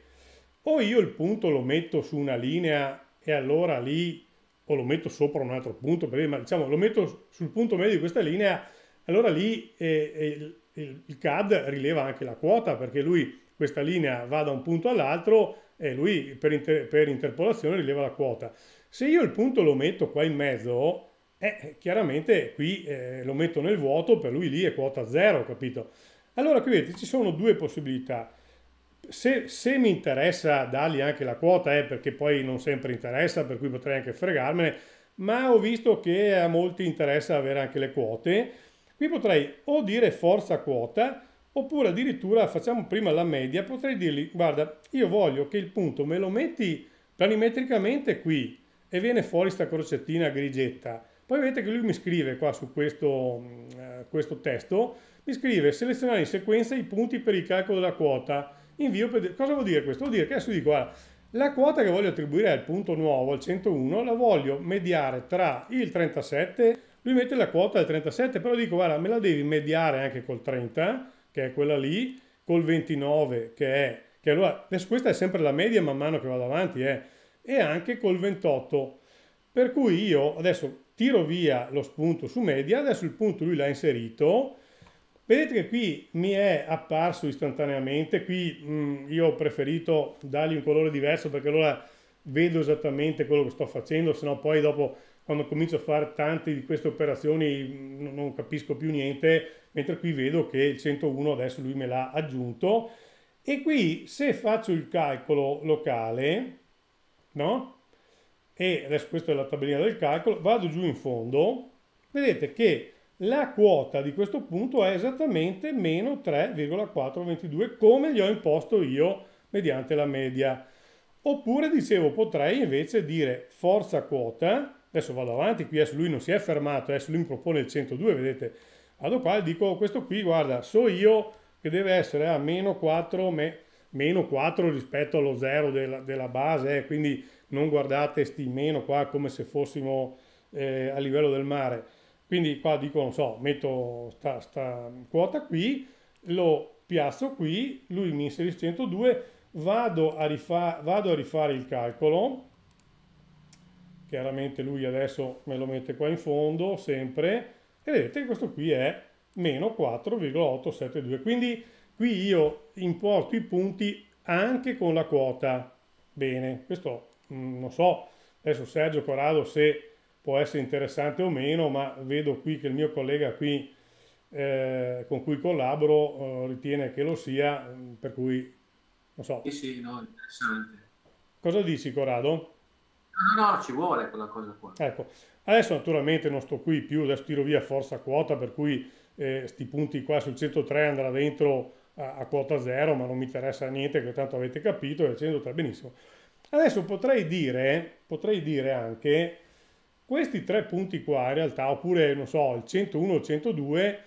o io il punto lo metto su una linea e allora lì, o lo metto sopra un altro punto, ma diciamo lo metto sul punto medio di questa linea, allora lì eh, eh, il, CAD rileva anche la quota perché lui questa linea va da un punto all'altro e lui per, inter per, interpolazione rileva la quota. Se io il punto lo metto qua in mezzo, eh, chiaramente qui eh, lo metto nel vuoto, per lui lì è quota zero, capito? Allora qui vedete ci sono due possibilità. Se, se mi interessa dargli anche la quota, eh, perché poi non sempre interessa, per cui potrei anche fregarmene, ma ho visto che a molti interessa avere anche le quote, Qui potrei o dire forza quota, oppure addirittura facciamo prima la media, potrei dirgli guarda io voglio che il punto me lo metti planimetricamente qui e viene fuori sta crocettina grigetta. Poi vedete che lui mi scrive qua su questo, eh, questo testo, mi scrive selezionare in sequenza i punti per il calcolo della quota. Invio per... Cosa vuol dire questo? Vuol dire che adesso dico guarda, la quota che voglio attribuire al punto nuovo, al 101, la voglio mediare tra il 37 lui mette la quota del 37, però dico guarda, me la devi mediare anche col 30, che è quella lì, col 29, che è... Che allora, adesso questa è sempre la media man mano che vado avanti, eh, e anche col 28. Per cui io adesso tiro via lo spunto su media, adesso il punto lui l'ha inserito, Vedete che qui mi è apparso istantaneamente, qui mh, mm, io ho preferito dargli un colore diverso perché allora vedo esattamente quello che sto facendo, se no poi dopo quando comincio a fare tante di queste operazioni mm, non capisco più niente, mentre qui vedo che il 101 adesso lui me l'ha aggiunto e qui se faccio il calcolo locale, no? E adesso questa è la tabellina del calcolo, vado giù in fondo, vedete che la quota di questo punto è esattamente meno 3,422 come gli ho imposto io mediante la media. Oppure dicevo potrei invece dire forza quota adesso vado avanti qui, adesso lui non si è fermato, adesso lui mi propone il 102, vedete, vado qua e dico questo qui, guarda, so io che deve essere a meno 4, me, meno 4 rispetto allo 0 della, della base, eh, quindi non guardate sti meno qua come se fossimo eh, a livello del mare. Quindi qua dico, non so, metto questa quota qui, lo piazzo qui, lui mi inserisce 102, vado a, vado a rifare il calcolo, chiaramente lui adesso me lo mette qua in fondo sempre e vedete che questo qui è meno 4,872 quindi qui io importo i punti anche con la quota bene questo mh, mm, non so adesso Sergio Corrado se può essere interessante o meno ma vedo qui che il mio collega qui eh, con cui collaboro eh, ritiene che lo sia mm, per cui non so sì, sì, no, interessante cosa dici Corrado? No, no, ci vuole quella cosa qua. Ecco, adesso naturalmente non sto qui più, adesso tiro via forza quota, per cui questi eh, punti qua sul 103 andrà dentro a, a quota zero, ma non mi interessa niente, che tanto avete capito, e 103 benissimo. Adesso potrei dire, potrei dire anche, questi tre punti qua in realtà, oppure non so, il 101 o il 102,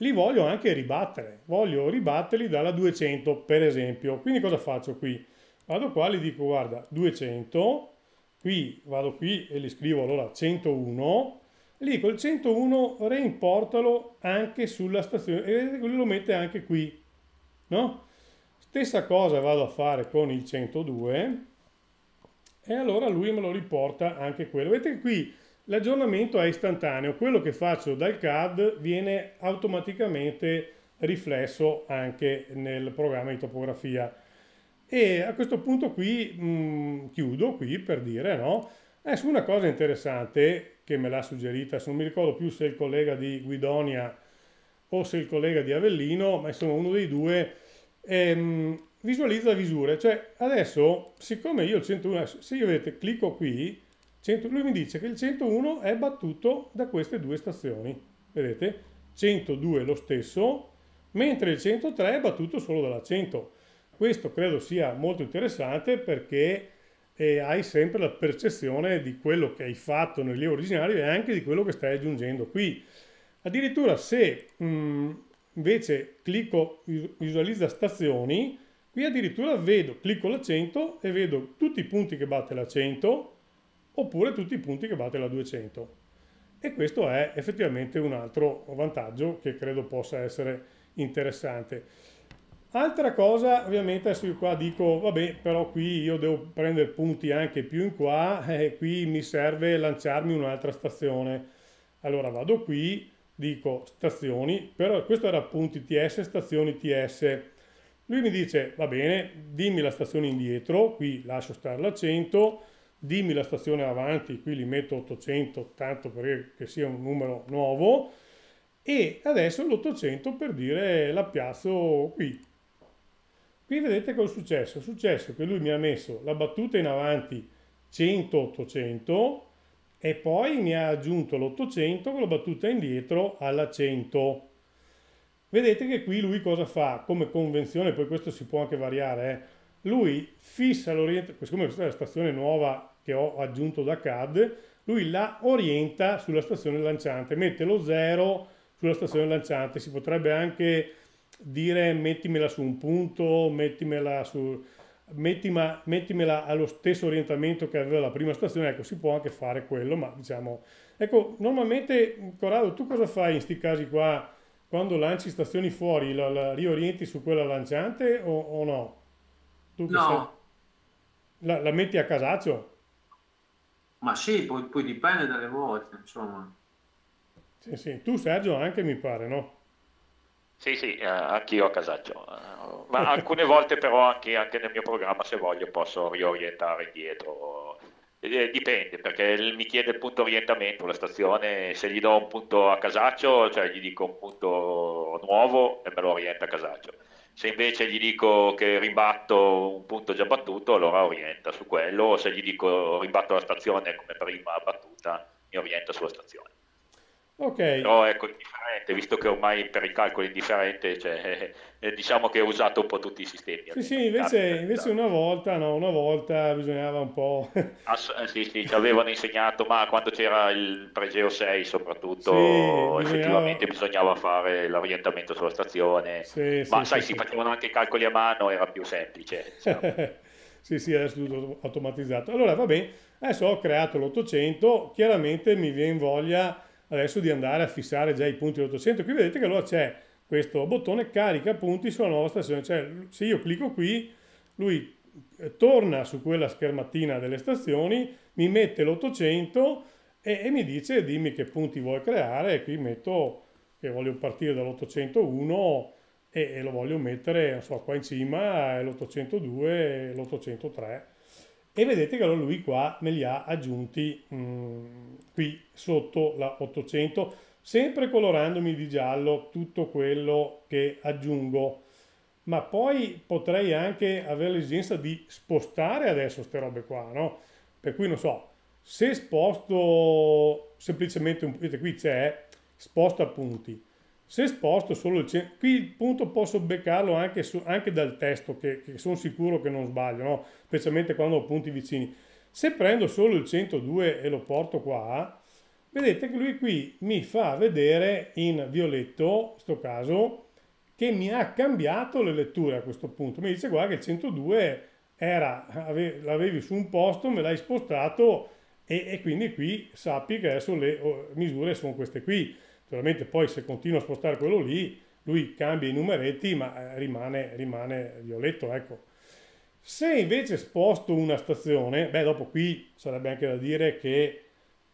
li voglio anche ribattere, voglio ribatterli dalla 200 per esempio. Quindi cosa faccio qui? Vado qua e gli dico guarda 200 qui vado qui e li scrivo allora 101 lì col 101 reimportalo anche sulla stazione e vedete che lo mette anche qui no? stessa cosa vado a fare con il 102 e allora lui me lo riporta anche quello vedete qui l'aggiornamento è istantaneo quello che faccio dal CAD viene automaticamente riflesso anche nel programma di topografia e a questo punto qui mh, mm, chiudo qui per dire, no? Adesso eh, una cosa interessante che me l'ha suggerita, adesso non mi ricordo più se il collega di Guidonia o se il collega di Avellino, ma insomma uno dei due, ehm, visualizza visure. Cioè adesso, siccome io il 101, se io vedete clicco qui, 100, lui mi dice che il 101 è battuto da queste due stazioni, vedete? 102 lo stesso, mentre il 103 è battuto solo dalla 100. Questo credo sia molto interessante perché eh, hai sempre la percezione di quello che hai fatto nel libro originarie e anche di quello che stai aggiungendo qui. Addirittura se mh, mm, invece clicco visualizza stazioni, qui addirittura vedo, clicco l'accento e vedo tutti i punti che batte la 100 oppure tutti i punti che batte la 200. E questo è effettivamente un altro vantaggio che credo possa essere interessante. Altra cosa, ovviamente, adesso io qua dico, vabbè, però qui io devo prendere punti anche più in qua eh, e qui mi serve lanciarmi un'altra stazione. Allora vado qui, dico stazioni, però questo era punti TS, stazioni TS. Lui mi dice, va bene, dimmi la stazione indietro, qui lascio stare la 100, dimmi la stazione avanti, qui li metto 800, tanto perché sia un numero nuovo, e adesso l'800 per dire la piazzo qui, Qui vedete cosa è successo? È successo che lui mi ha messo la battuta in avanti 100-800 e poi mi ha aggiunto l'800 con la battuta indietro alla 100. Vedete che qui lui cosa fa? Come convenzione, poi questo si può anche variare, eh? lui fissa l'orientamento, siccome questa è la stazione nuova che ho aggiunto da CAD, lui la orienta sulla stazione lanciante, mette lo 0 sulla stazione lanciante, si potrebbe anche dire mettimela su un punto, mettimela, su, mettima, mettimela allo stesso orientamento che aveva la prima stazione, ecco, si può anche fare quello, ma diciamo, ecco, normalmente Corrado, tu cosa fai in questi casi qua? Quando lanci stazioni fuori, la, la riorienti su quella lanciante o, o no? Tu no. La, la, metti a casaccio? Ma sì, poi, poi dipende dalle volte, insomma. Sì, sì. Tu Sergio anche mi pare, no? Sì, sì, eh, anch'io a Casaccio, eh, ma alcune volte però anche, anche, nel mio programma se voglio posso riorientare indietro. eh, eh dipende perché mi chiede il punto orientamento la stazione, se gli do un punto a Casaccio, cioè gli dico un punto nuovo e me lo orienta a Casaccio, se invece gli dico che ribatto un punto già battuto allora orienta su quello, o se gli dico ribatto la stazione come prima battuta mi orienta sulla stazione. Ok. Però ecco, indifferente, visto che ormai per il calcolo è indifferente, cioè, eh, eh, diciamo che ho usato un po' tutti i sistemi. Sì, sì, invece, invece una volta, no, una volta bisognava un po'... Ass- ah, eh, sì, sì, ci avevano insegnato, ma quando c'era il pregeo 6 soprattutto, sì, effettivamente bisognava... bisognava fare l'orientamento sulla stazione, sì, ma sai, si facevano anche i calcoli a mano, era più semplice. Diciamo. sì, sì, adesso tutto automatizzato. Allora, va bene, adesso ho creato l'800, chiaramente mi viene voglia adesso di andare a fissare già i punti dell'800. Qui vedete che allora c'è questo bottone carica punti sulla nuova stazione, cioè se io clicco qui lui eh, torna su quella schermatina delle stazioni, mi mette l'800 e, e mi dice dimmi che punti vuoi creare e qui metto che voglio partire dall'801 e, e lo voglio mettere non so, qua in cima eh, l'802 e l'803 e vedete che allora lui qua me li ha aggiunti mh, mm, qui sotto la 800 sempre colorandomi di giallo tutto quello che aggiungo ma poi potrei anche avere l'esigenza di spostare adesso queste robe qua no? per cui non so se sposto semplicemente un vedete qui c'è sposta punti se sposto solo il centro, qui il punto posso beccarlo anche, su, anche dal testo, che, che, sono sicuro che non sbaglio, no? specialmente quando ho punti vicini. Se prendo solo il 102 e lo porto qua, vedete che lui qui mi fa vedere in violetto, in questo caso, che mi ha cambiato le letture a questo punto. Mi dice guarda che il 102 era, ave, l'avevi su un posto, me l'hai spostato e, e quindi qui sappi che adesso le misure sono queste qui Naturalmente poi se continua a spostare quello lì, lui cambia i numeretti ma eh, rimane, rimane violetto, ecco. Se invece sposto una stazione, beh dopo qui sarebbe anche da dire che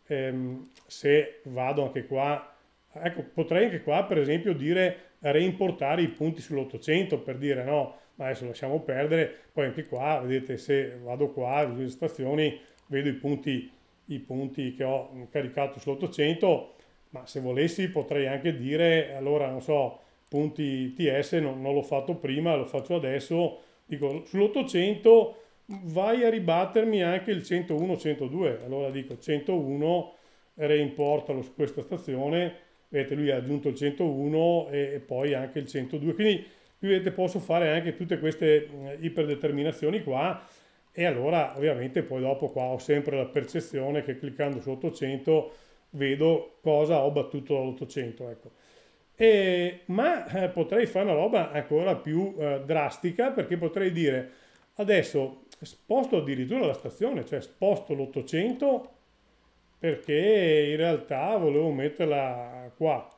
ehm, se vado anche qua, ecco potrei anche qua per esempio dire reimportare i punti sull'800 per dire no, ma adesso lasciamo perdere, poi anche qua, vedete se vado qua, le stazioni, vedo i punti, i punti che ho caricato sull'800 ma se volessi potrei anche dire, allora non so, punti TS non, non l'ho fatto prima, lo faccio adesso, dico sull'800 vai a ribattermi anche il 101-102, allora dico 101, reimportalo su questa stazione, vedete lui ha aggiunto il 101 e, e poi anche il 102, quindi qui vedete posso fare anche tutte queste eh, iperdeterminazioni qua e allora ovviamente poi dopo qua ho sempre la percezione che cliccando su 800 vedo cosa ho battuto dall'800. Ecco. E, ma eh, potrei fare una roba ancora più eh, drastica perché potrei dire adesso sposto addirittura la stazione, cioè sposto l'800 perché in realtà volevo metterla qua.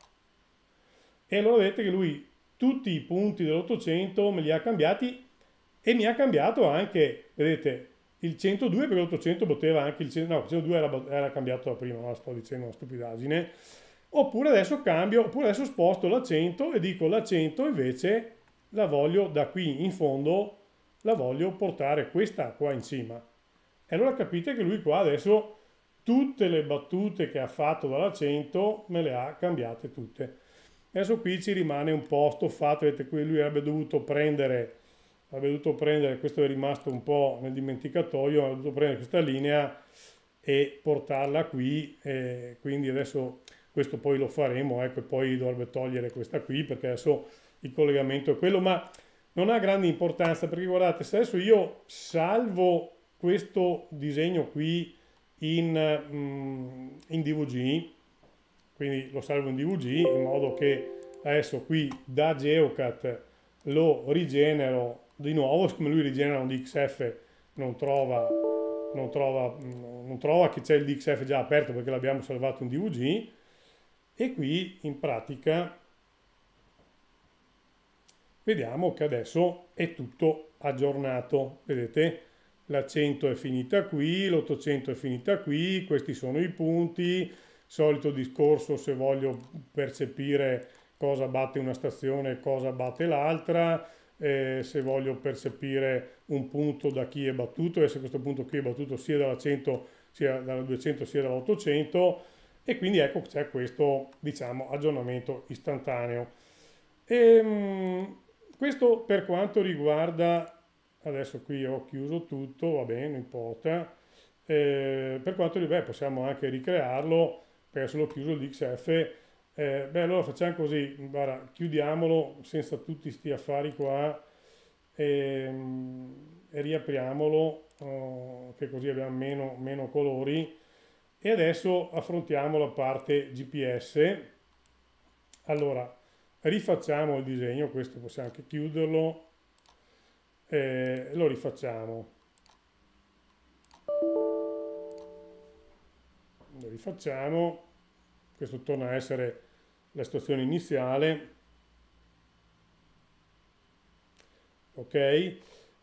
E allora vedete che lui tutti i punti dell'800 me li ha cambiati e mi ha cambiato anche, vedete, il 102 perché l'800 poteva anche il 100, no, il 102 era, era cambiato da prima, no, sto dicendo una stupidaggine, oppure adesso cambio, oppure adesso sposto la 100 e dico la 100 invece la voglio da qui in fondo, la voglio portare questa qua in cima. E allora capite che lui qua adesso tutte le battute che ha fatto dalla 100 me le ha cambiate tutte. Adesso qui ci rimane un posto fatto, vedete qui lui avrebbe dovuto prendere avrebbe dovuto prendere, questo è rimasto un po' nel dimenticatoio, avrebbe dovuto prendere questa linea e portarla qui, e quindi adesso questo poi lo faremo, ecco, e poi dovrebbe togliere questa qui perché adesso il collegamento è quello, ma non ha grande importanza perché guardate, se adesso io salvo questo disegno qui in, mm, in DVG, quindi lo salvo in DVG in modo che adesso qui da Geocat lo rigenero di nuovo, siccome lui rigenera un DXF, non trova, non trova, mm, non trova che c'è il DXF già aperto perché l'abbiamo salvato in DVG e qui in pratica vediamo che adesso è tutto aggiornato, vedete? La 100 è finita qui, l'800 è finita qui, questi sono i punti, solito discorso se voglio percepire cosa batte una stazione e cosa batte l'altra, eh, se voglio percepire un punto da chi è battuto e se questo punto qui è battuto sia dalla 100 sia dalla 200 sia dall'800 e quindi ecco c'è questo diciamo aggiornamento istantaneo e, ehm, questo per quanto riguarda adesso qui ho chiuso tutto va bene non importa eh, per quanto riguarda possiamo anche ricrearlo perché se l'ho chiuso l'xf eh, beh allora facciamo così, guarda, chiudiamolo senza tutti questi affari qua e, mm, e riapriamolo, oh, che così abbiamo meno, meno colori. E adesso affrontiamo la parte GPS. Allora, rifacciamo il disegno, questo possiamo anche chiuderlo, eh, lo rifacciamo. Lo rifacciamo, questo torna a essere la situazione iniziale, ok?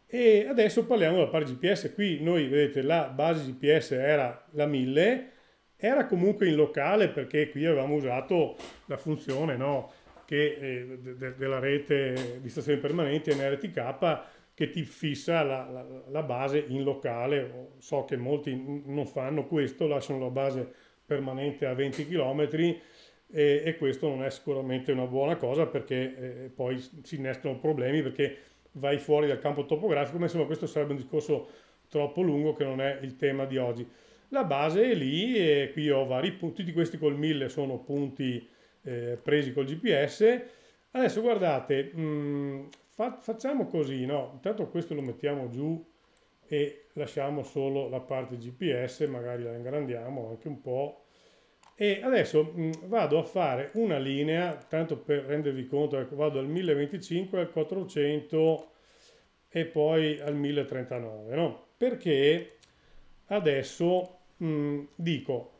E adesso parliamo della pari GPS, qui noi vedete la base GPS era la 1000, era comunque in locale perché qui avevamo usato la funzione no, che, eh, de, della rete di stazioni permanenti NRTK che ti fissa la, la, la, base in locale. So che molti non fanno questo, lasciano la base permanente a 20 km e, e questo non è sicuramente una buona cosa perché eh, poi si innestano problemi perché vai fuori dal campo topografico, ma insomma questo sarebbe un discorso troppo lungo che non è il tema di oggi. La base è lì e qui ho vari punti, tutti questi col 1000 sono punti eh, presi col GPS. Adesso guardate, mh, mm, fa, facciamo così, no? Intanto questo lo mettiamo giù e lasciamo solo la parte GPS, magari la ingrandiamo anche un po' E adesso mh, mm, vado a fare una linea, tanto per rendervi conto, ecco, vado dal 1025 al 400 e poi al 1039, no? Perché adesso mh, mm, dico,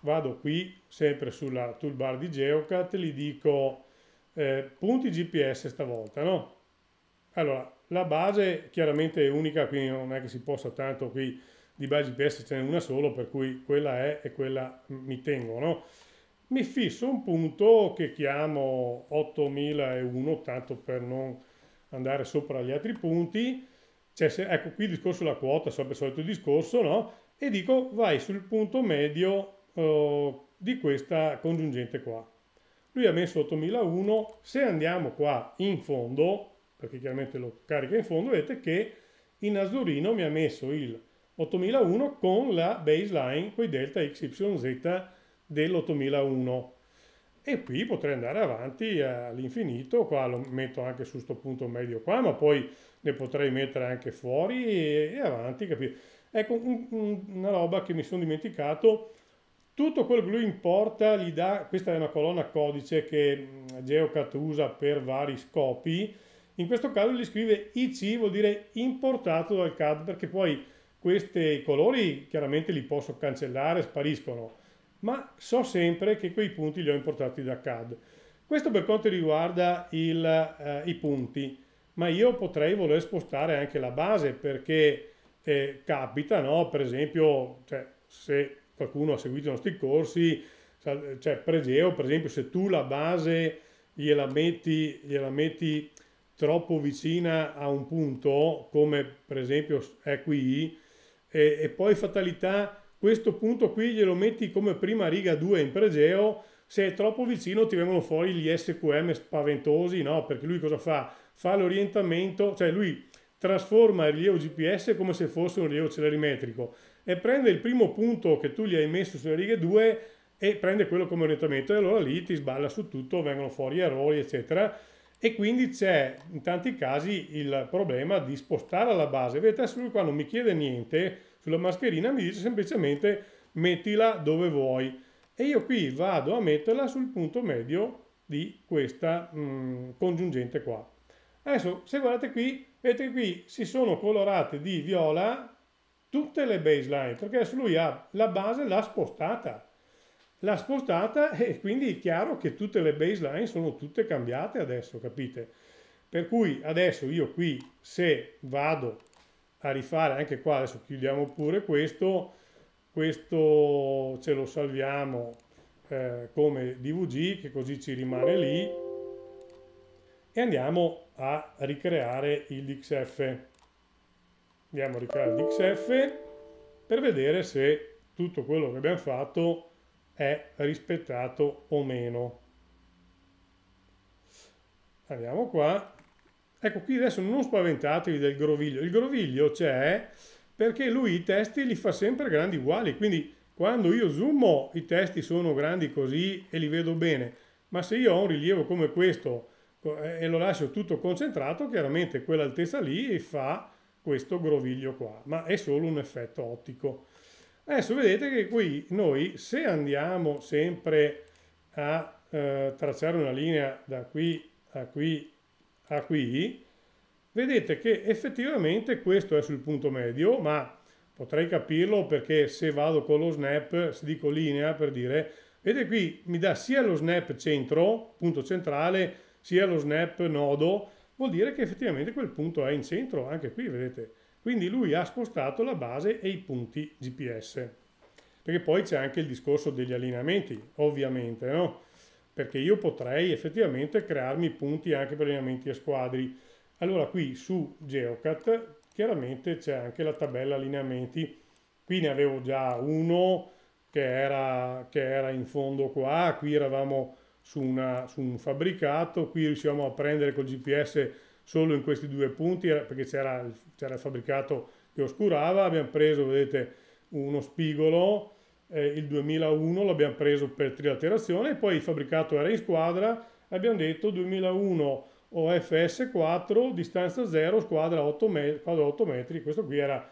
vado qui, sempre sulla toolbar di Geocat, gli dico eh, punti GPS stavolta, no? Allora, la base chiaramente è unica, quindi non è che si possa tanto qui di base GPS ce n'è una sola, per cui quella è e quella mi tengo, no? Mi fisso un punto che chiamo 8001, tanto per non andare sopra gli altri punti, cioè se, ecco qui il discorso della quota, sempre il solito discorso, no? E dico vai sul punto medio eh, di questa congiungente qua. Lui ha messo 8001, se andiamo qua in fondo, perché chiaramente lo carica in fondo, vedete che in azzurino mi ha messo il 8001 con la baseline, quei delta XYZ dell'8001. E qui potrei andare avanti all'infinito, qua lo metto anche su questo punto medio qua, ma poi ne potrei mettere anche fuori e, avanti, capito? Ecco, un, un, una roba che mi sono dimenticato, tutto quello che lui importa gli dà, questa è una colonna codice che Geocat usa per vari scopi, in questo caso gli scrive IC, vuol dire importato dal CAD, perché poi questi colori chiaramente li posso cancellare, spariscono, ma so sempre che quei punti li ho importati da CAD. Questo per quanto riguarda il, eh, i punti, ma io potrei voler spostare anche la base perché eh, capita, no? per esempio, cioè, se qualcuno ha seguito i nostri corsi, cioè pregeo, per esempio, se tu la base gliela metti, gliela metti troppo vicina a un punto, come per esempio è qui, e, e poi fatalità, questo punto qui glielo metti come prima riga 2 in pregeo, se è troppo vicino ti vengono fuori gli SQM spaventosi, no? Perché lui cosa fa? Fa l'orientamento, cioè lui trasforma il rilievo GPS come se fosse un rilievo celerimetrico e prende il primo punto che tu gli hai messo sulle righe 2 e prende quello come orientamento e allora lì ti sballa su tutto, vengono fuori errori eccetera e quindi c'è in tanti casi il problema di spostare la base. Vedete, adesso lui qua non mi chiede niente sulla mascherina, mi dice semplicemente mettila dove vuoi e io qui vado a metterla sul punto medio di questa mh, mm, congiungente qua. Adesso se guardate qui, vedete che qui si sono colorate di viola tutte le baseline perché adesso lui ha la base l'ha spostata l'ha spostata e quindi è chiaro che tutte le baseline sono tutte cambiate adesso, capite? Per cui adesso io qui se vado a rifare anche qua, adesso chiudiamo pure questo, questo ce lo salviamo eh, come DVG che così ci rimane lì e andiamo a ricreare il DXF. Andiamo a ricreare il DXF per vedere se tutto quello che abbiamo fatto è rispettato o meno. Andiamo qua. Ecco qui adesso non spaventatevi del groviglio. Il groviglio c'è perché lui i testi li fa sempre grandi uguali, quindi quando io zoomo i testi sono grandi così e li vedo bene, ma se io ho un rilievo come questo eh, e lo lascio tutto concentrato, chiaramente quell'altezza lì fa questo groviglio qua, ma è solo un effetto ottico. Adesso vedete che qui noi se andiamo sempre a eh, tracciare una linea da qui a qui a qui, vedete che effettivamente questo è sul punto medio, ma potrei capirlo perché se vado con lo snap, se dico linea per dire, vedete qui mi dà sia lo snap centro, punto centrale, sia lo snap nodo, vuol dire che effettivamente quel punto è in centro, anche qui vedete quindi lui ha spostato la base e i punti GPS. Perché poi c'è anche il discorso degli allineamenti, ovviamente, no? Perché io potrei effettivamente crearmi punti anche per allineamenti a squadri. Allora qui su Geocat chiaramente c'è anche la tabella allineamenti. Qui ne avevo già uno che era, che era in fondo qua, qui eravamo su, una, su un fabbricato, qui riusciamo a prendere col GPS solo in questi due punti perché c'era, c'era il fabbricato che oscurava, abbiamo preso, vedete, uno spigolo, eh, il 2001 l'abbiamo preso per trilaterazione e poi il fabbricato era in squadra, abbiamo detto 2001 OFS 4, distanza 0, squadra 8, met- 8 metri, questo qui era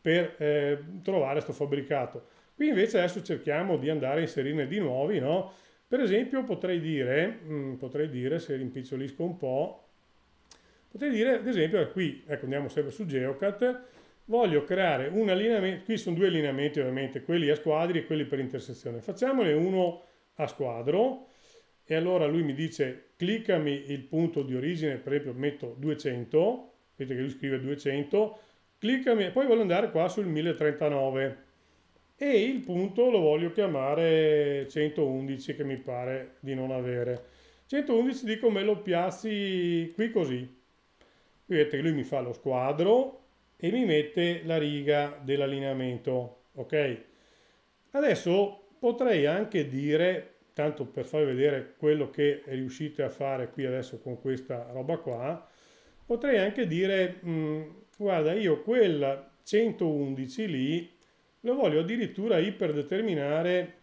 per eh, trovare questo fabbricato. Qui invece adesso cerchiamo di andare a inserirne di nuovi, no? Per esempio potrei dire, mh, mm, potrei dire se rimpicciolisco un po', Potrei dire, ad esempio, qui, ecco, andiamo sempre su Geocat, voglio creare un allineamento, qui sono due allineamenti ovviamente, quelli a squadri e quelli per intersezione. Facciamone uno a squadro e allora lui mi dice cliccami il punto di origine, per esempio metto 200, vedete che lui scrive 200, cliccami e poi voglio andare qua sul 1039 e il punto lo voglio chiamare 111 che mi pare di non avere. 111 dico me lo piazzi qui così, vedete che lui mi fa lo squadro e mi mette la riga dell'allineamento ok adesso potrei anche dire tanto per farvi vedere quello che riuscite a fare qui adesso con questa roba qua potrei anche dire mh, mm, guarda io quel 111 lì lo voglio addirittura iperdeterminare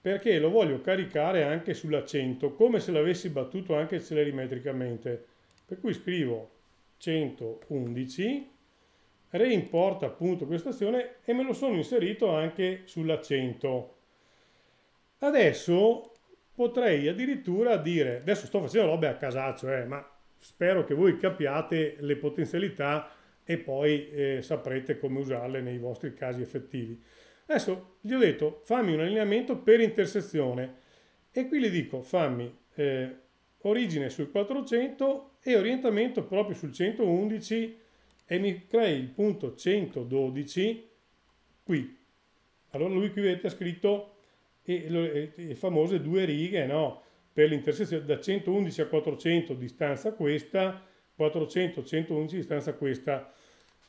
perché lo voglio caricare anche sull'accento come se l'avessi battuto anche celerimetricamente per cui scrivo 111, reimporta appunto questa azione e me lo sono inserito anche sulla 100. Adesso potrei addirittura dire, adesso sto facendo robe a casaccio, eh, ma spero che voi capiate le potenzialità e poi eh, saprete come usarle nei vostri casi effettivi. Adesso gli ho detto fammi un allineamento per intersezione e qui gli dico fammi eh, origine sul 400 e orientamento proprio sul 111 e mi crei il punto 112 qui. Allora lui qui vedete ha scritto le famose due righe, no? Per l'intersezione da 111 a 400 distanza questa, 400 111 distanza questa.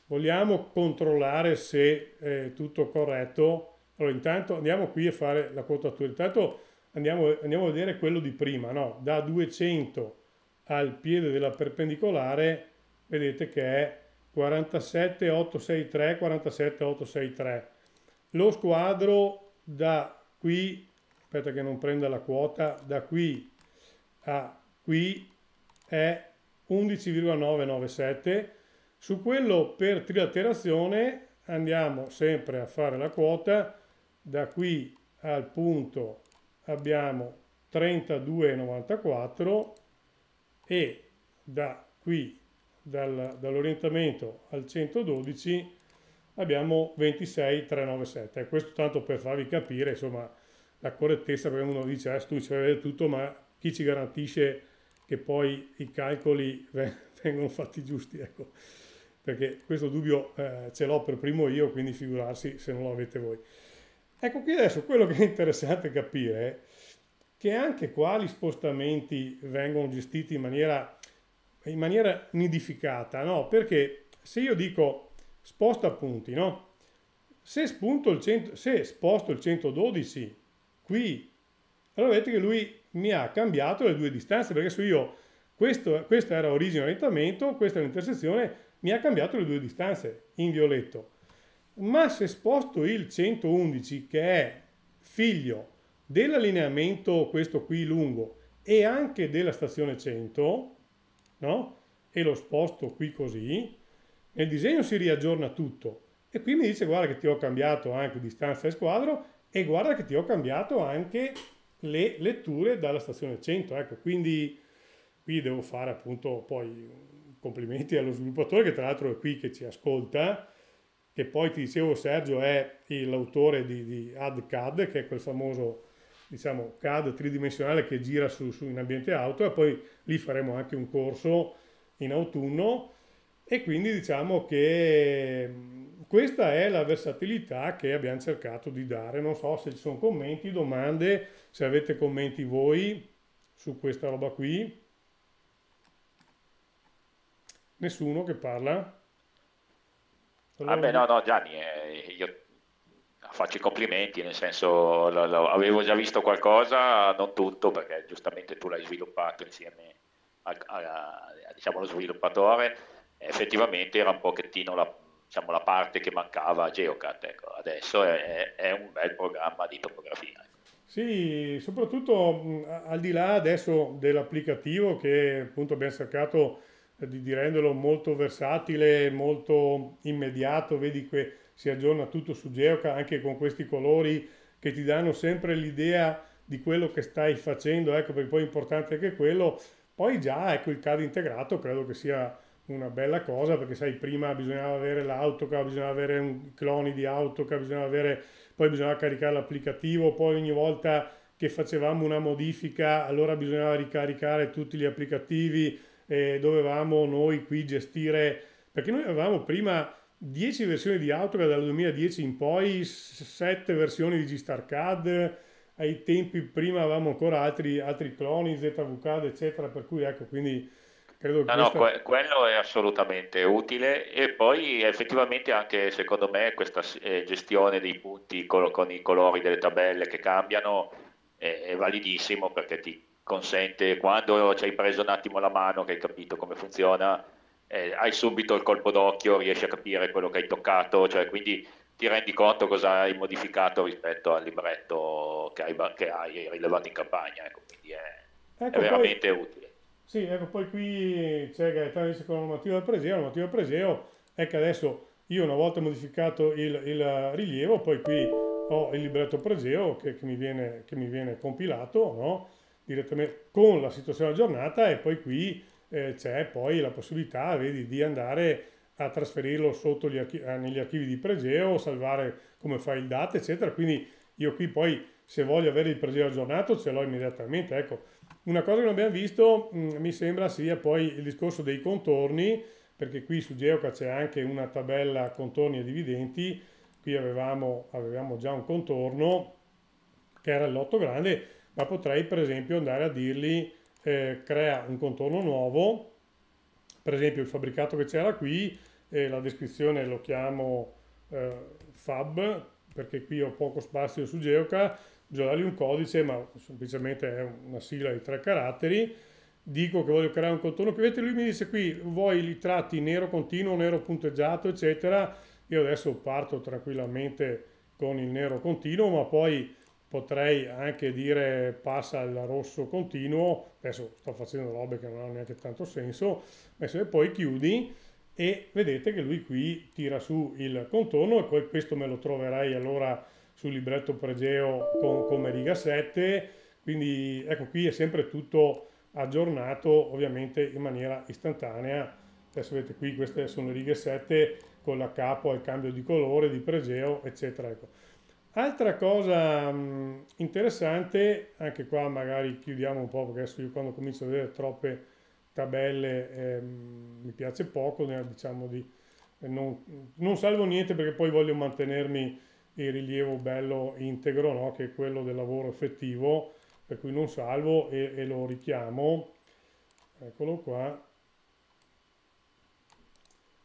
Vogliamo controllare se è tutto corretto. Allora intanto andiamo qui a fare la quotatura. Intanto andiamo, andiamo a vedere quello di prima, no? da 200 al piede della perpendicolare vedete che è 47863, 47863. Lo squadro da qui, aspetta che non prenda la quota, da qui a qui è 11,997. Su quello per trilaterazione andiamo sempre a fare la quota da qui al punto abbiamo 32,94 e da qui dal, dall'orientamento al 112 abbiamo 26,397. Questo tanto per farvi capire insomma la correttezza perché uno dice eh, ah, tu ci fai vedere tutto ma chi ci garantisce che poi i calcoli vengono fatti giusti? Ecco, perché questo dubbio eh, ce l'ho per primo io quindi figurarsi se non lo avete voi. Ecco qui adesso quello che è interessante capire è che anche qua gli spostamenti vengono gestiti in maniera, in maniera nidificata, no? Perché se io dico sposta punti, no? Se, il cento, se sposto il 112 qui, allora vedete che lui mi ha cambiato le due distanze, perché se io, questo, questo era origine orientamento, questa è l'intersezione, mi ha cambiato le due distanze in violetto ma se sposto il 111 che è figlio dell'allineamento questo qui lungo e anche della stazione 100 no? e lo sposto qui così nel disegno si riaggiorna tutto e qui mi dice guarda che ti ho cambiato anche distanza e squadro e guarda che ti ho cambiato anche le letture dalla stazione 100 ecco quindi qui devo fare appunto poi complimenti allo sviluppatore che tra l'altro è qui che ci ascolta che poi ti dicevo Sergio è l'autore di, di AdCAD, che è quel famoso diciamo, CAD tridimensionale che gira su, su, in ambiente auto e poi lì faremo anche un corso in autunno e quindi diciamo che questa è la versatilità che abbiamo cercato di dare. Non so se ci sono commenti, domande, se avete commenti voi su questa roba qui. Nessuno che parla? Vabbè, ah no, no, Gianni, eh, io faccio i complimenti, nel senso lo, lo, avevo già visto qualcosa, non tutto, perché giustamente tu l'hai sviluppato insieme al, diciamo, allo sviluppatore, effettivamente era un pochettino la, diciamo, la parte che mancava a Geocat, ecco. adesso è, è, un bel programma di topografia. Sì, soprattutto mh, al di là adesso dell'applicativo che appunto abbiamo cercato di, di renderlo molto versatile, molto immediato, vedi che si aggiorna tutto su Geoca anche con questi colori che ti danno sempre l'idea di quello che stai facendo, ecco perché poi è importante anche quello, poi già ecco il CAD integrato credo che sia una bella cosa perché sai prima bisognava avere l'AutoCAD, bisognava avere un cloni di AutoCAD, bisognava avere poi bisognava caricare l'applicativo, poi ogni volta che facevamo una modifica allora bisognava ricaricare tutti gli applicativi, eh, dovevamo noi qui gestire, perché noi avevamo prima 10 versioni di Autocad dal 2010 in poi, 7 versioni di G-StarCAD, ai tempi prima avevamo ancora altri, altri cloni, ZVCAD eccetera, per cui ecco, quindi credo che... No, questa... no, que- quello è assolutamente utile e poi effettivamente anche secondo me questa eh, gestione dei punti con, con i colori delle tabelle che cambiano è validissimo perché ti, consente, quando ci hai preso un attimo la mano, che hai capito come funziona, eh, hai subito il colpo d'occhio, riesci a capire quello che hai toccato, cioè quindi ti rendi conto cosa hai modificato rispetto al libretto che hai, che hai rilevato in campagna, ecco, quindi è, ecco è veramente poi, utile. Sì, ecco, poi qui c'è Gaetano dice con la normativa del Preseo, la normativa del Preseo è che adesso io una volta modificato il, il rilievo, poi qui ho il libretto Preseo che, che, mi, viene, che mi viene compilato, no? direttamente con la situazione aggiornata e poi qui eh, c'è poi la possibilità vedi, di andare a trasferirlo sotto gli archi- eh, negli archivi di pregeo, salvare come il data, eccetera. Quindi io qui poi se voglio avere il pregeo aggiornato ce l'ho immediatamente. Ecco, una cosa che non abbiamo visto mh, mm, mi sembra sia poi il discorso dei contorni, perché qui su Geoca c'è anche una tabella contorni e dividendi, qui avevamo, avevamo già un contorno che era il lotto grande, ma potrei per esempio andare a dirgli eh, crea un contorno nuovo, per esempio il fabbricato che c'era qui, eh, la descrizione lo chiamo eh, fab, perché qui ho poco spazio su Geoca, bisogna dargli un codice, ma semplicemente è una sigla di tre caratteri, dico che voglio creare un contorno, che vedete lui mi dice qui vuoi i tratti nero continuo, nero punteggiato, eccetera, io adesso parto tranquillamente con il nero continuo, ma poi potrei anche dire passa al rosso continuo, adesso sto facendo robe che non hanno neanche tanto senso, ma se poi chiudi e vedete che lui qui tira su il contorno e poi questo me lo troverei allora sul libretto pregeo con, come riga 7, quindi ecco qui è sempre tutto aggiornato ovviamente in maniera istantanea, adesso vedete qui queste sono le righe 7 con la capo al cambio di colore, di pregeo eccetera. Ecco. Altra cosa mm, interessante, anche qua magari chiudiamo un po' perché adesso io quando comincio a vedere troppe tabelle eh, mi piace poco, diciamo di, eh, non, non, salvo niente perché poi voglio mantenermi il rilievo bello integro, no? che è quello del lavoro effettivo, per cui non salvo e, e lo richiamo. Eccolo qua.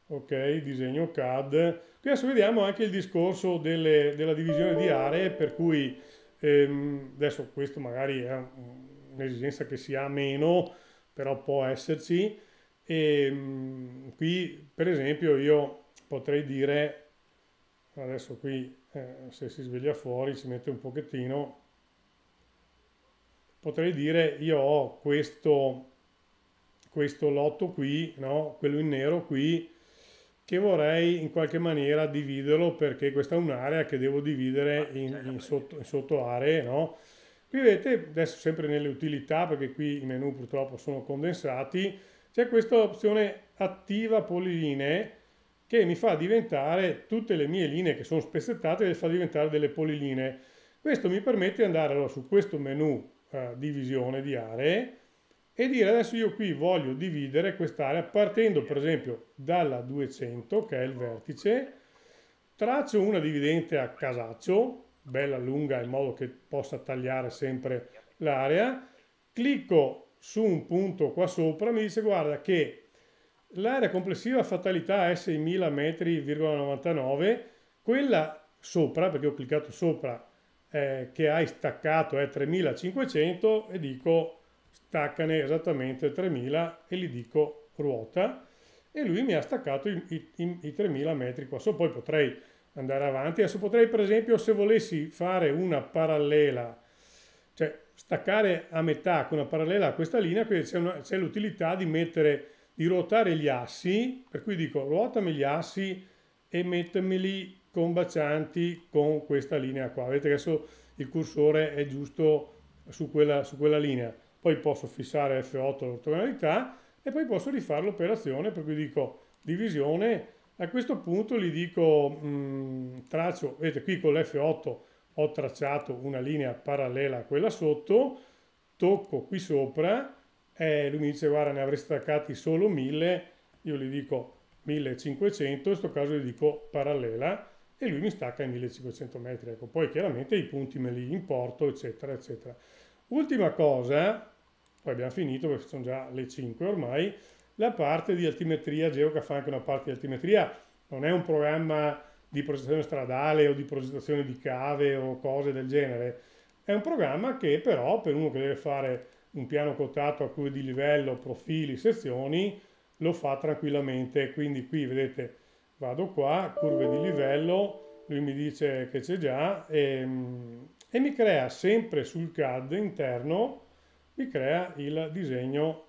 Ok, disegno CAD adesso vediamo anche il discorso delle, della divisione di aree, per cui ehm, adesso questo magari è un'esigenza che si ha meno, però può esserci. E, ehm, qui per esempio io potrei dire, adesso qui eh, se si sveglia fuori ci mette un pochettino, potrei dire io ho questo, questo lotto qui, no? quello in nero qui, che vorrei in qualche maniera dividerlo perché questa è un'area che devo dividere ah, in, certo, in, sotto, in sotto aree, no? Qui vedete, adesso sempre nelle utilità, perché qui i menu purtroppo sono condensati, c'è questa opzione attiva polilinee che mi fa diventare tutte le mie linee che sono spezzettate, le fa diventare delle polilinee. Questo mi permette di andare allora, su questo menu eh, divisione di aree e dire adesso io qui voglio dividere quest'area partendo per esempio dalla 200 che è il vertice, traccio una dividente a casaccio, bella lunga in modo che possa tagliare sempre l'area, clicco su un punto qua sopra, mi dice guarda che l'area complessiva fatalità è 6.000 metri,99, quella sopra, perché ho cliccato sopra, eh, che hai staccato è 3.500 e dico staccane esattamente 3000 e gli dico ruota e lui mi ha staccato i, i, i 3000 metri qua so, Poi potrei andare avanti. Adesso potrei per esempio se volessi fare una parallela, cioè staccare a metà con una parallela a questa linea, qui c'è, l'utilità di mettere, di ruotare gli assi, per cui dico ruotami gli assi e mettemeli combacianti con questa linea qua. Vedete che adesso il cursore è giusto su quella, su quella linea poi posso fissare F8 l'ortogonalità e poi posso rifare l'operazione per cui dico divisione, a questo punto gli dico mh, mm, traccio, vedete qui con l'F8 ho tracciato una linea parallela a quella sotto, tocco qui sopra, e lui mi dice guarda ne avrei staccati solo 1000, io gli dico 1500, in questo caso gli dico parallela e lui mi stacca i 1500 metri, ecco, poi chiaramente i punti me li importo eccetera eccetera. Ultima cosa, poi abbiamo finito perché sono già le 5 ormai, la parte di altimetria, Geoca fa anche una parte di altimetria, non è un programma di progettazione stradale o di progettazione di cave o cose del genere, è un programma che però per uno che deve fare un piano cotato a cui di livello, profili, sezioni, lo fa tranquillamente, quindi qui vedete vado qua, curve di livello, lui mi dice che c'è già e, ehm, e mi crea sempre sul CAD interno mi crea il disegno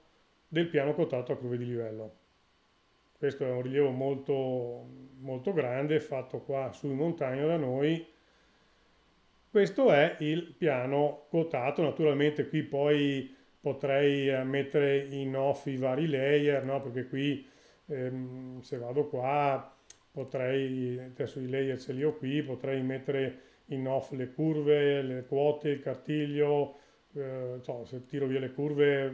del piano cotato a curve di livello. Questo è un rilievo molto, molto grande fatto qua su in montagna da noi. Questo è il piano cotato, naturalmente qui poi potrei eh, mettere in off i vari layer, no? perché qui ehm, se vado qua potrei, adesso i layer ce li ho qui, potrei mettere in off le curve, le quote, il cartiglio, eh, so, se tiro via le curve,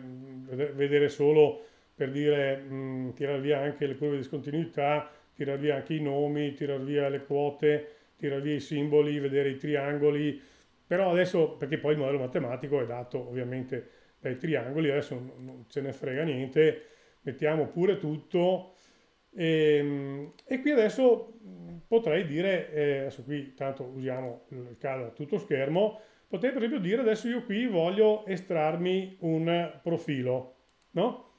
vedere solo per dire mh, tirare via anche le curve di discontinuità, tirare via anche i nomi, tirare via le quote, tirare via i simboli, vedere i triangoli, però adesso, perché poi il modello matematico è dato ovviamente dai triangoli, adesso non ce ne frega niente, mettiamo pure tutto e, ehm, e qui adesso potrei dire, eh, adesso qui tanto usiamo il CAD a tutto schermo, potrei per esempio dire adesso io qui voglio estrarmi un profilo, no?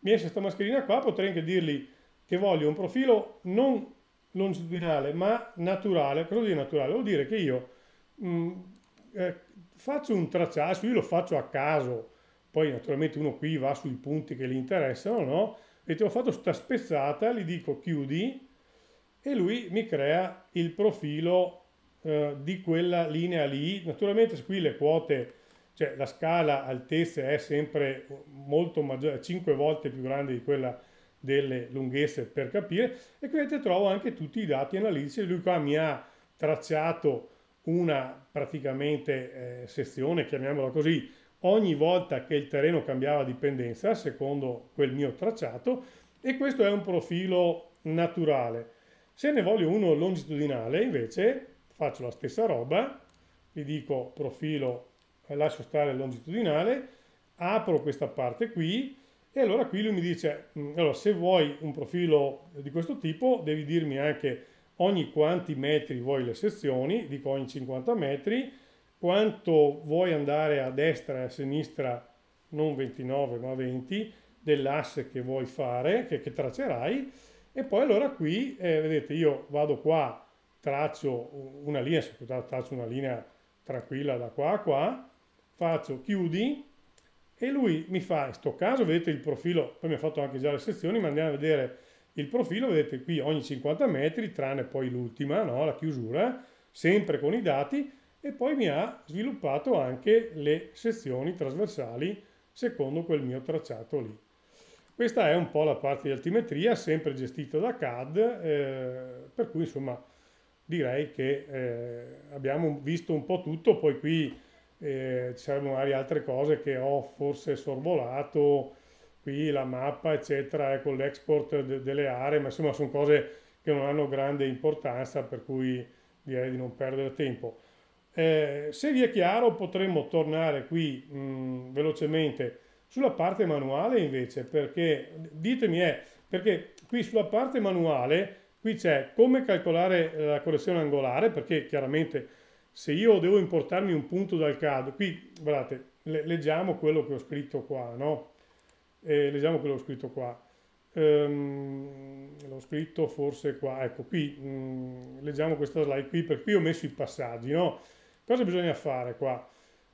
Mi esce questa mascherina qua, potrei anche dirgli che voglio un profilo non longitudinale ma naturale. Cosa vuol dire naturale? Vuol dire che io mh, mm, eh, faccio un tracciato, io lo faccio a caso, poi naturalmente uno qui va sui punti che gli interessano, no? E ti ho fatto sta spezzata, gli dico chiudi e lui mi crea il profilo eh, di quella linea lì. Naturalmente qui le quote, cioè la scala altezze è sempre molto maggiore, 5 volte più grande di quella delle lunghezze per capire e vedete trovo anche tutti i dati analitici. Lui qua mi ha tracciato una praticamente eh, sezione, chiamiamola così, ogni volta che il terreno cambiava dipendenza, secondo quel mio tracciato, e questo è un profilo naturale. Se ne voglio uno longitudinale, invece, faccio la stessa roba, gli dico profilo, eh, lascio stare longitudinale, apro questa parte qui e allora qui lui mi dice, mm, allora se vuoi un profilo di questo tipo devi dirmi anche ogni quanti metri vuoi le sezioni, dico ogni 50 metri, quanto vuoi andare a destra e a sinistra, non 29 ma 20, dell'asse che vuoi fare, che, che tracerai, e poi allora qui, eh, vedete, io vado qua traccio una linea, traccio una linea tranquilla da qua a qua, faccio chiudi e lui mi fa, in questo caso vedete il profilo, poi mi ha fatto anche già le sezioni, ma andiamo a vedere il profilo, vedete qui ogni 50 metri, tranne poi l'ultima, no? la chiusura, sempre con i dati, e poi mi ha sviluppato anche le sezioni trasversali secondo quel mio tracciato lì. Questa è un po' la parte di altimetria, sempre gestita da CAD, eh, per cui insomma direi che eh, abbiamo visto un po' tutto, poi qui eh, ci saranno magari altre cose che ho forse sorvolato, qui la mappa eccetera, ecco l'export de- delle aree, ma insomma sono cose che non hanno grande importanza per cui direi di non perdere tempo. Eh, se vi è chiaro potremmo tornare qui mh, mm, velocemente sulla parte manuale invece perché ditemi è eh, perché qui sulla parte manuale Qui c'è come calcolare la correzione angolare, perché chiaramente se io devo importarmi un punto dal CAD, qui guardate, le, leggiamo quello che ho scritto qua, no? Eh, leggiamo quello che ho scritto qua. Ehm, l'ho scritto forse qua, ecco qui, mh, mm, leggiamo questa slide qui, perché qui ho messo i passaggi, no? Cosa bisogna fare qua?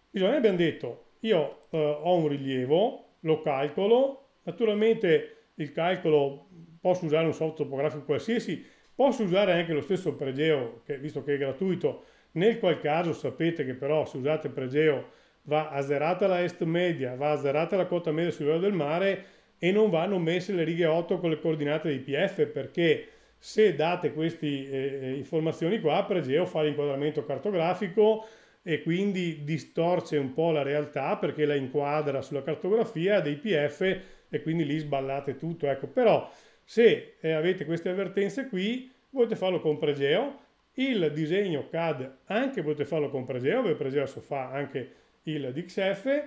Bisogna, abbiamo detto, io eh, ho un rilievo, lo calcolo, naturalmente il calcolo posso usare un software topografico qualsiasi, posso usare anche lo stesso Pregeo, che, visto che è gratuito, nel qual caso sapete che però se usate Pregeo va azzerata la est media, va azzerata la quota media sul livello del mare e non vanno messe le righe 8 con le coordinate di PF perché se date queste eh, eh, informazioni qua Pregeo fa l'inquadramento cartografico e quindi distorce un po' la realtà perché la inquadra sulla cartografia dei PF e quindi lì sballate tutto. Ecco, però se eh, avete queste avvertenze qui, potete farlo con pregeo, il disegno CAD anche potete farlo con pregeo, perché pregeo adesso fa anche il DXF,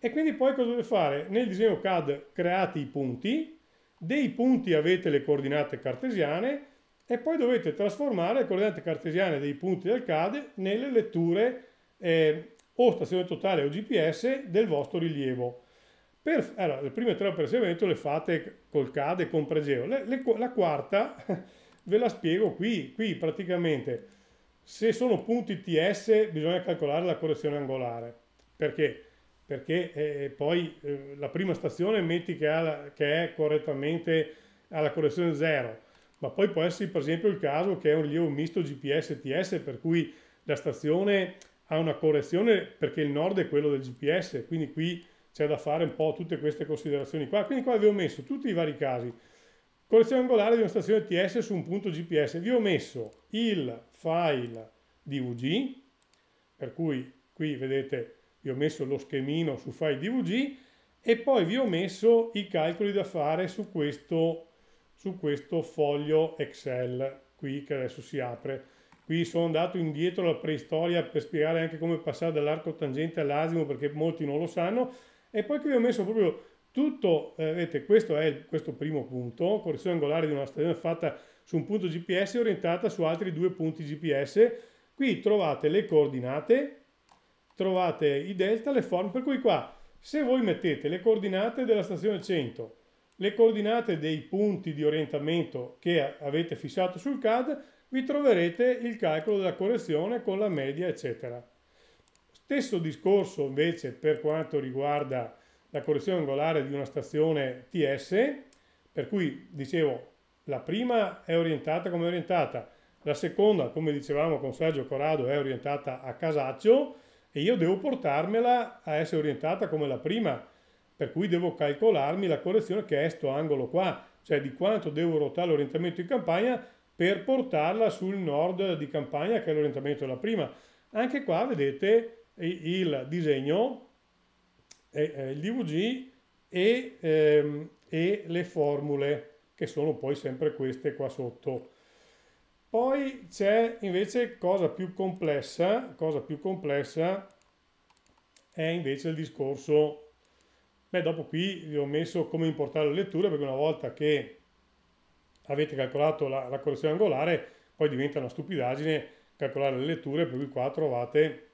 e quindi poi cosa dovete fare? Nel disegno CAD create i punti, dei punti avete le coordinate cartesiane e poi dovete trasformare le coordinate cartesiane dei punti del CAD nelle letture eh, o stazione totale o GPS del vostro rilievo. Per, allora, le prime tre operazioni le fate col CAD e con pregeo. Le, le, la quarta ve la spiego qui. Qui praticamente se sono punti TS bisogna calcolare la correzione angolare. Perché? Perché eh, poi eh, la prima stazione metti che, la, che è correttamente alla correzione 0 ma poi può essere per esempio il caso che è un rilievo misto GPS-TS per cui la stazione ha una correzione perché il nord è quello del GPS, quindi qui c'è da fare un po' tutte queste considerazioni qua. Quindi qua vi ho messo tutti i vari casi. Collezione angolare di una stazione TS su un punto GPS. Vi ho messo il file DVG, per cui qui vedete vi ho messo lo schemino su file DVG e poi vi ho messo i calcoli da fare su questo, su questo foglio Excel qui che adesso si apre. Qui sono andato indietro alla preistoria per spiegare anche come passare dall'arco tangente all'asimo perché molti non lo sanno e poi qui ho messo proprio tutto, eh, vedete, questo è il, questo primo punto, correzione angolare di una stazione fatta su un punto GPS orientata su altri due punti GPS. Qui trovate le coordinate, trovate i delta, le forme, per cui qua se voi mettete le coordinate della stazione 100, le coordinate dei punti di orientamento che avete fissato sul CAD, vi troverete il calcolo della correzione con la media, eccetera. Stesso discorso invece per quanto riguarda la correzione angolare di una stazione TS, per cui dicevo la prima è orientata come orientata, la seconda, come dicevamo con Sergio Corrado, è orientata a casaccio e io devo portarmela a essere orientata come la prima, per cui devo calcolarmi la correzione che è questo angolo qua, cioè di quanto devo ruotare l'orientamento in campagna per portarla sul nord di campagna che è l'orientamento della prima. Anche qua vedete il disegno, eh, il DVG e, ehm, e le formule che sono poi sempre queste qua sotto. Poi c'è invece cosa più complessa, cosa più complessa è invece il discorso, beh dopo qui vi ho messo come importare le letture perché una volta che avete calcolato la, la correzione angolare poi diventa una stupidaggine calcolare le letture per cui qua trovate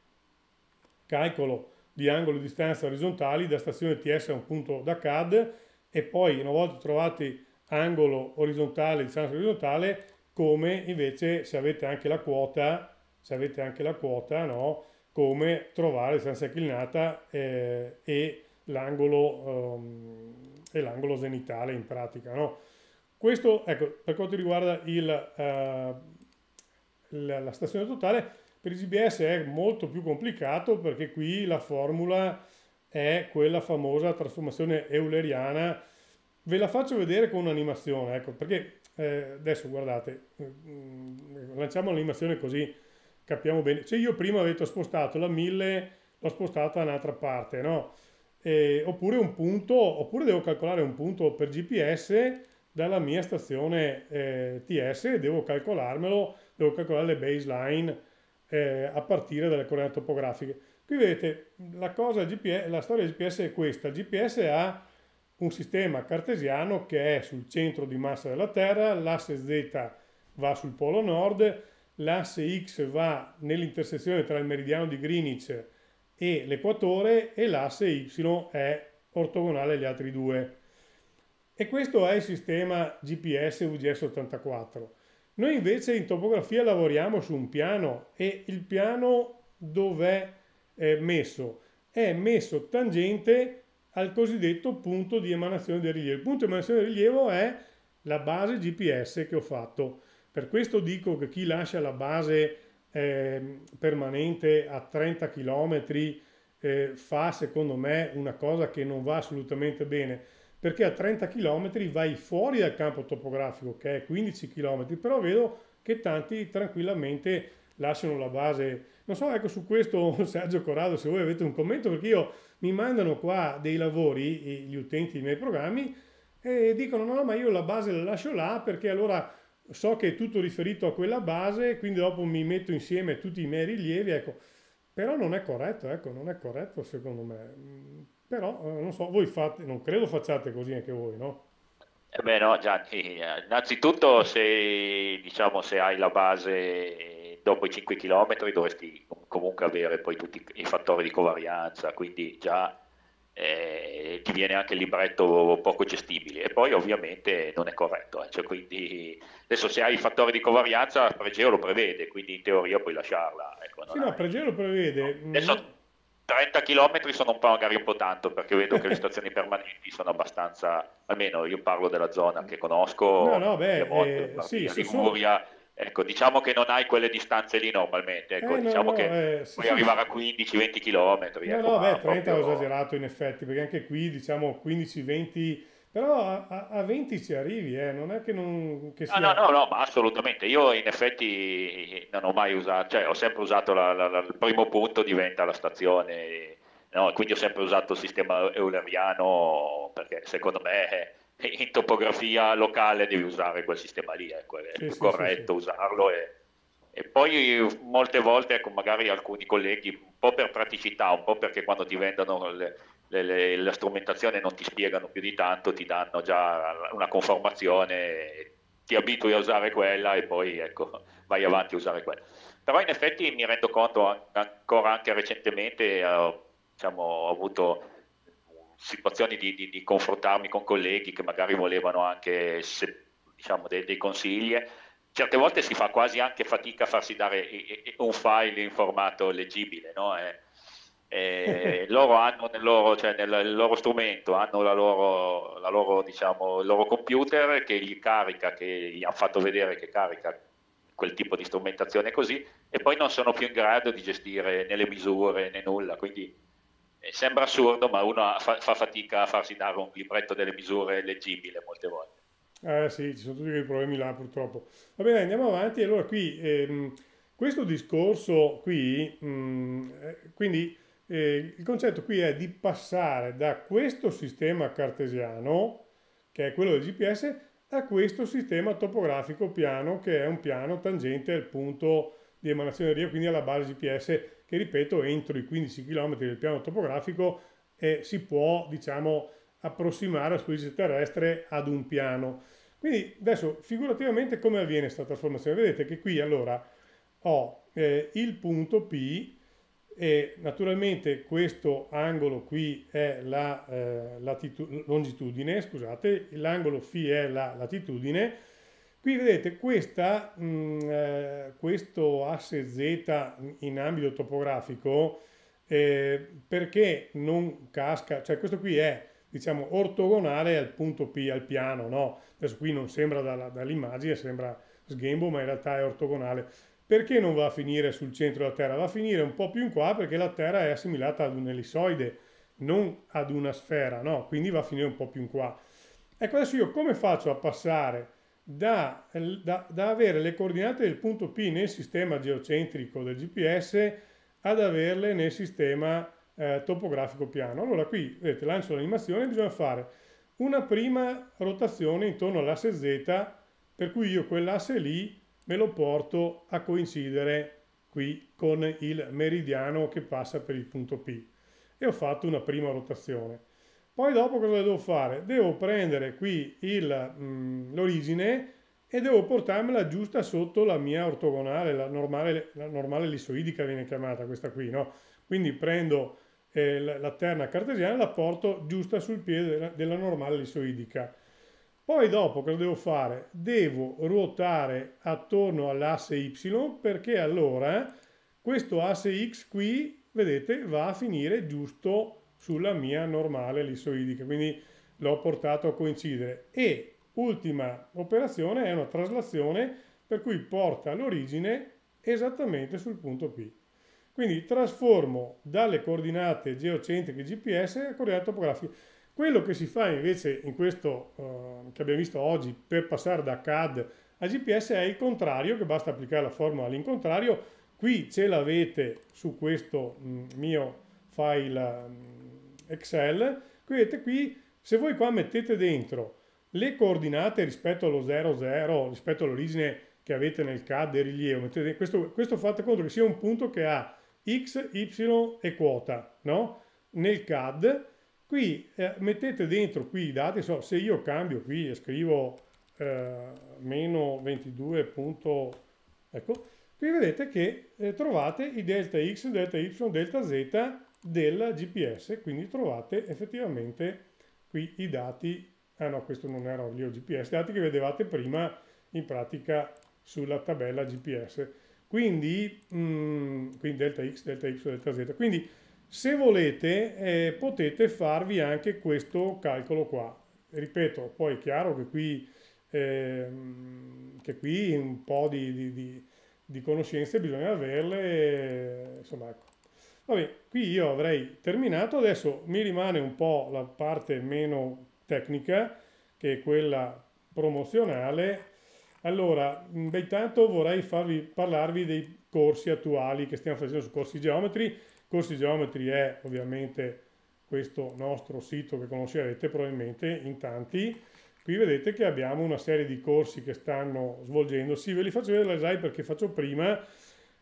calcolo di angolo e distanza orizzontali da stazione TS a un punto da CAD e poi una volta trovati angolo orizzontale e distanza orizzontale come invece se avete anche la quota, se avete anche la quota, no? come trovare distanza inclinata eh, e l'angolo um, zenitale in pratica. No? Questo, ecco, per quanto riguarda il, uh, la, la stazione totale, per il GBS è molto più complicato perché qui la formula è quella famosa trasformazione euleriana. Ve la faccio vedere con un'animazione, ecco, perché eh, adesso guardate, mm, lanciamo l'animazione così capiamo bene. Se cioè, io prima ho detto spostato la 1000, l'ho spostata da un'altra parte, no? Eh, oppure un punto, oppure devo calcolare un punto per GPS dalla mia stazione eh, TS, devo calcolarmelo, devo calcolare le baseline eh, a partire dalle coordinate topografiche. Qui vedete la, cosa, GPS, la storia del GPS è questa, il GPS ha un sistema cartesiano che è sul centro di massa della Terra, l'asse Z va sul polo nord, l'asse X va nell'intersezione tra il meridiano di Greenwich e l'equatore e l'asse Y è ortogonale agli altri due. E questo è il sistema GPS UGS 84 noi invece in topografia lavoriamo su un piano e il piano dov'è eh, messo? È messo tangente al cosiddetto punto di emanazione del rilievo. Il punto di emanazione del rilievo è la base GPS che ho fatto. Per questo dico che chi lascia la base eh, permanente a 30 km eh, fa secondo me una cosa che non va assolutamente bene perché a 30 km vai fuori dal campo topografico che è 15 km, però vedo che tanti tranquillamente lasciano la base. Non so, ecco su questo Sergio Corrado, se voi avete un commento, perché io mi mandano qua dei lavori, gli utenti dei miei programmi, e dicono no, ma io la base la lascio là perché allora so che è tutto riferito a quella base, quindi dopo mi metto insieme tutti i miei rilievi, ecco. Però non è corretto, ecco, non è corretto secondo me. Però, eh, non so, voi fate, non credo facciate così anche voi, no? Eh beh no Gianni, eh, innanzitutto se, diciamo, se hai la base dopo i 5 km dovresti comunque avere poi tutti i fattori di covarianza, quindi già eh, ti viene anche il libretto poco gestibile e poi ovviamente non è corretto. Eh. Cioè, quindi, adesso se hai i fattori di covarianza Pregeo lo prevede, quindi in teoria puoi lasciarla. Ecco, sì, no, Pregeo lo prevede. No. Adesso, mm. 30 km sono un po' magari un po' tanto perché vedo che le stazioni permanenti sono abbastanza, almeno io parlo della zona che conosco, no, no, beh, Piemonte, eh, sì, Liguria, sì, Ecco, diciamo che non hai quelle distanze lì normalmente, ecco, eh, diciamo no, che eh, sì, puoi sì, arrivare a 15-20 km. No, ecco, no, beh, 30 proprio... ho esagerato in effetti, perché anche qui diciamo 15-20 però a, a, 20 ci arrivi, eh. non è che non... Che sia... no, no, no, no, ma assolutamente. Io in effetti non ho mai usato, cioè ho sempre usato la, la, la, il primo punto diventa la stazione, no? quindi ho sempre usato il sistema euleriano perché secondo me eh, in topografia locale devi usare quel sistema lì, ecco, è sì, sì, corretto sì, usarlo. E... E poi molte volte, ecco, magari alcuni colleghi, un po' per praticità, un po' perché quando ti vendono le, le, le, la strumentazione non ti spiegano più di tanto, ti danno già una conformazione, ti abitui a usare quella e poi ecco, vai avanti a usare quella. Però in effetti mi rendo conto ancora anche recentemente, eh, diciamo, ho avuto situazioni di, di, di, confrontarmi con colleghi che magari volevano anche se, diciamo, dei, dei, consigli. Certe volte si fa quasi anche fatica a farsi dare un file in formato leggibile, no? eh, loro hanno nel loro, cioè nel, il loro strumento, hanno la loro, la loro, diciamo, il loro computer che gli carica, che gli ha fatto vedere che carica quel tipo di strumentazione così e poi non sono più in grado di gestire né le misure né nulla, quindi eh, sembra assurdo ma uno fa, fa, fatica a farsi dare un libretto delle misure leggibile molte volte. Eh sì, ci sono tutti quei problemi là purtroppo. Va bene, andiamo avanti. Allora qui, ehm, questo discorso qui, mh, mm, eh, quindi eh, il concetto qui è di passare da questo sistema cartesiano, che è quello del GPS, a questo sistema topografico piano, che è un piano tangente al punto di emanazione dell'IA, quindi alla base GPS, che ripeto, entro i 15 km del piano topografico eh, si può, diciamo, approssimare la superficie terrestre ad un piano. Quindi adesso figurativamente come avviene questa trasformazione? Vedete che qui allora ho eh, il punto P e naturalmente questo angolo qui è la eh, longitudine, scusate, l'angolo φ è la latitudine. Qui vedete questa, mh, mm, eh, questo asse z in ambito topografico eh, perché non casca, cioè questo qui è diciamo ortogonale al punto P, al piano, no? Adesso qui non sembra dall'immagine, sembra sghembo, ma in realtà è ortogonale perché non va a finire sul centro della Terra? Va a finire un po' più in qua perché la Terra è assimilata ad un ellissoide, non ad una sfera, no? Quindi va a finire un po' più in qua. Ecco, adesso io come faccio a passare da, da, da avere le coordinate del punto P nel sistema geocentrico del GPS ad averle nel sistema eh, topografico piano? Allora qui, vedete, lancio l'animazione, bisogna fare una prima rotazione intorno all'asse Z, per cui io quell'asse lì me lo porto a coincidere qui con il meridiano che passa per il punto P e ho fatto una prima rotazione. Poi dopo cosa devo fare? Devo prendere qui mm, l'origine e devo portarmela giusta sotto la mia ortogonale, la normale, la normale lissoidica viene chiamata questa qui, no? Quindi prendo eh, la, terna cartesiana e la porto giusta sul piede della, della normale lissoidica. Poi dopo cosa devo fare? Devo ruotare attorno all'asse Y perché allora questo asse X qui, vedete, va a finire giusto sulla mia normale ellissoidica, quindi l'ho portato a coincidere. E ultima operazione è una traslazione per cui porta l'origine esattamente sul punto P. Quindi trasformo dalle coordinate geocentriche GPS a coordinate topografiche. Quello che si fa invece in questo eh, che abbiamo visto oggi per passare da CAD a GPS è il contrario, che basta applicare la formula all'incontrario. Qui ce l'avete su questo mm, mio file mm, Excel. Qui vedete qui, se voi qua mettete dentro le coordinate rispetto allo 00, rispetto all'origine che avete nel CAD e rilievo, mettete, questo, questo fate conto che sia un punto che ha x, y e quota, no? Nel CAD Qui eh, mettete dentro qui i dati, so, se io cambio qui e scrivo eh, meno 22. Punto, ecco, qui vedete che eh, trovate i delta x, delta y, delta z del GPS, quindi trovate effettivamente qui i dati, ah no questo non era il GPS, i dati che vedevate prima in pratica sulla tabella GPS, quindi, mm, quindi delta x, delta y, delta z, quindi se volete eh, potete farvi anche questo calcolo qua. Ripeto, poi è chiaro che qui, eh, che qui un po' di, di, di, di, conoscenze bisogna averle, eh, insomma ecco. Vabbè, qui io avrei terminato, adesso mi rimane un po' la parte meno tecnica, che è quella promozionale. Allora, beh, intanto vorrei farvi, parlarvi dei corsi attuali che stiamo facendo su corsi geometri, Corsi Geometri è ovviamente questo nostro sito che conoscerete probabilmente in tanti. Qui vedete che abbiamo una serie di corsi che stanno svolgendosi, ve li faccio vedere la slide perché faccio prima.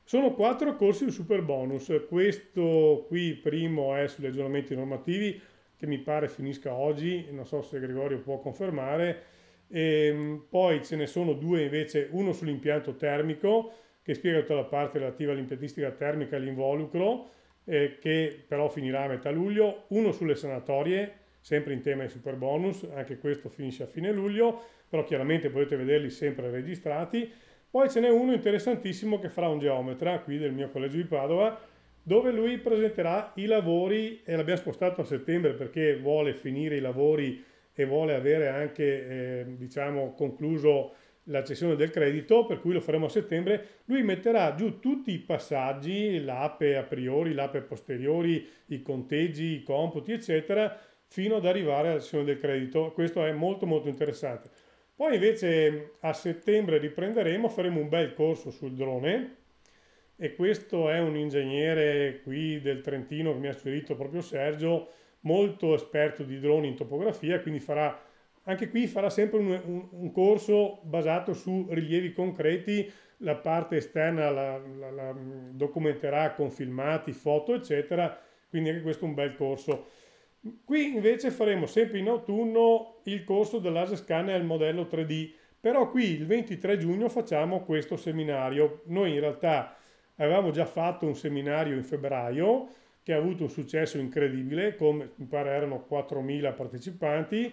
Sono quattro corsi in super bonus, questo qui primo è sugli aggiornamenti normativi che mi pare finisca oggi, non so se Gregorio può confermare, e ehm, poi ce ne sono due invece, uno sull'impianto termico che spiega tutta la parte relativa all'impiantistica termica e all'involucro, eh, che però finirà a metà luglio, uno sulle sanatorie, sempre in tema di super bonus, anche questo finisce a fine luglio, però chiaramente potete vederli sempre registrati. Poi ce n'è uno interessantissimo che farà un geometra qui del mio collegio di Padova, dove lui presenterà i lavori e l'abbiamo spostato a settembre perché vuole finire i lavori e vuole avere anche eh, diciamo concluso la cessione del credito, per cui lo faremo a settembre, lui metterà giù tutti i passaggi, l'ape a priori, l'ape posteriori, i conteggi, i computi, eccetera, fino ad arrivare alla cessione del credito. Questo è molto molto interessante. Poi invece a settembre riprenderemo, faremo un bel corso sul drone e questo è un ingegnere qui del Trentino che mi ha suggerito proprio Sergio, molto esperto di droni in topografia, quindi farà anche qui farà sempre un, un, un corso basato su rilievi concreti, la parte esterna la, la, la mm, documenterà con filmati, foto, eccetera, quindi anche questo è un bel corso. Qui invece faremo sempre in autunno il corso dell'Asia scanner al modello 3D, però qui il 23 giugno facciamo questo seminario. Noi in realtà avevamo già fatto un seminario in febbraio che ha avuto un successo incredibile, come mi pare erano 4.000 partecipanti,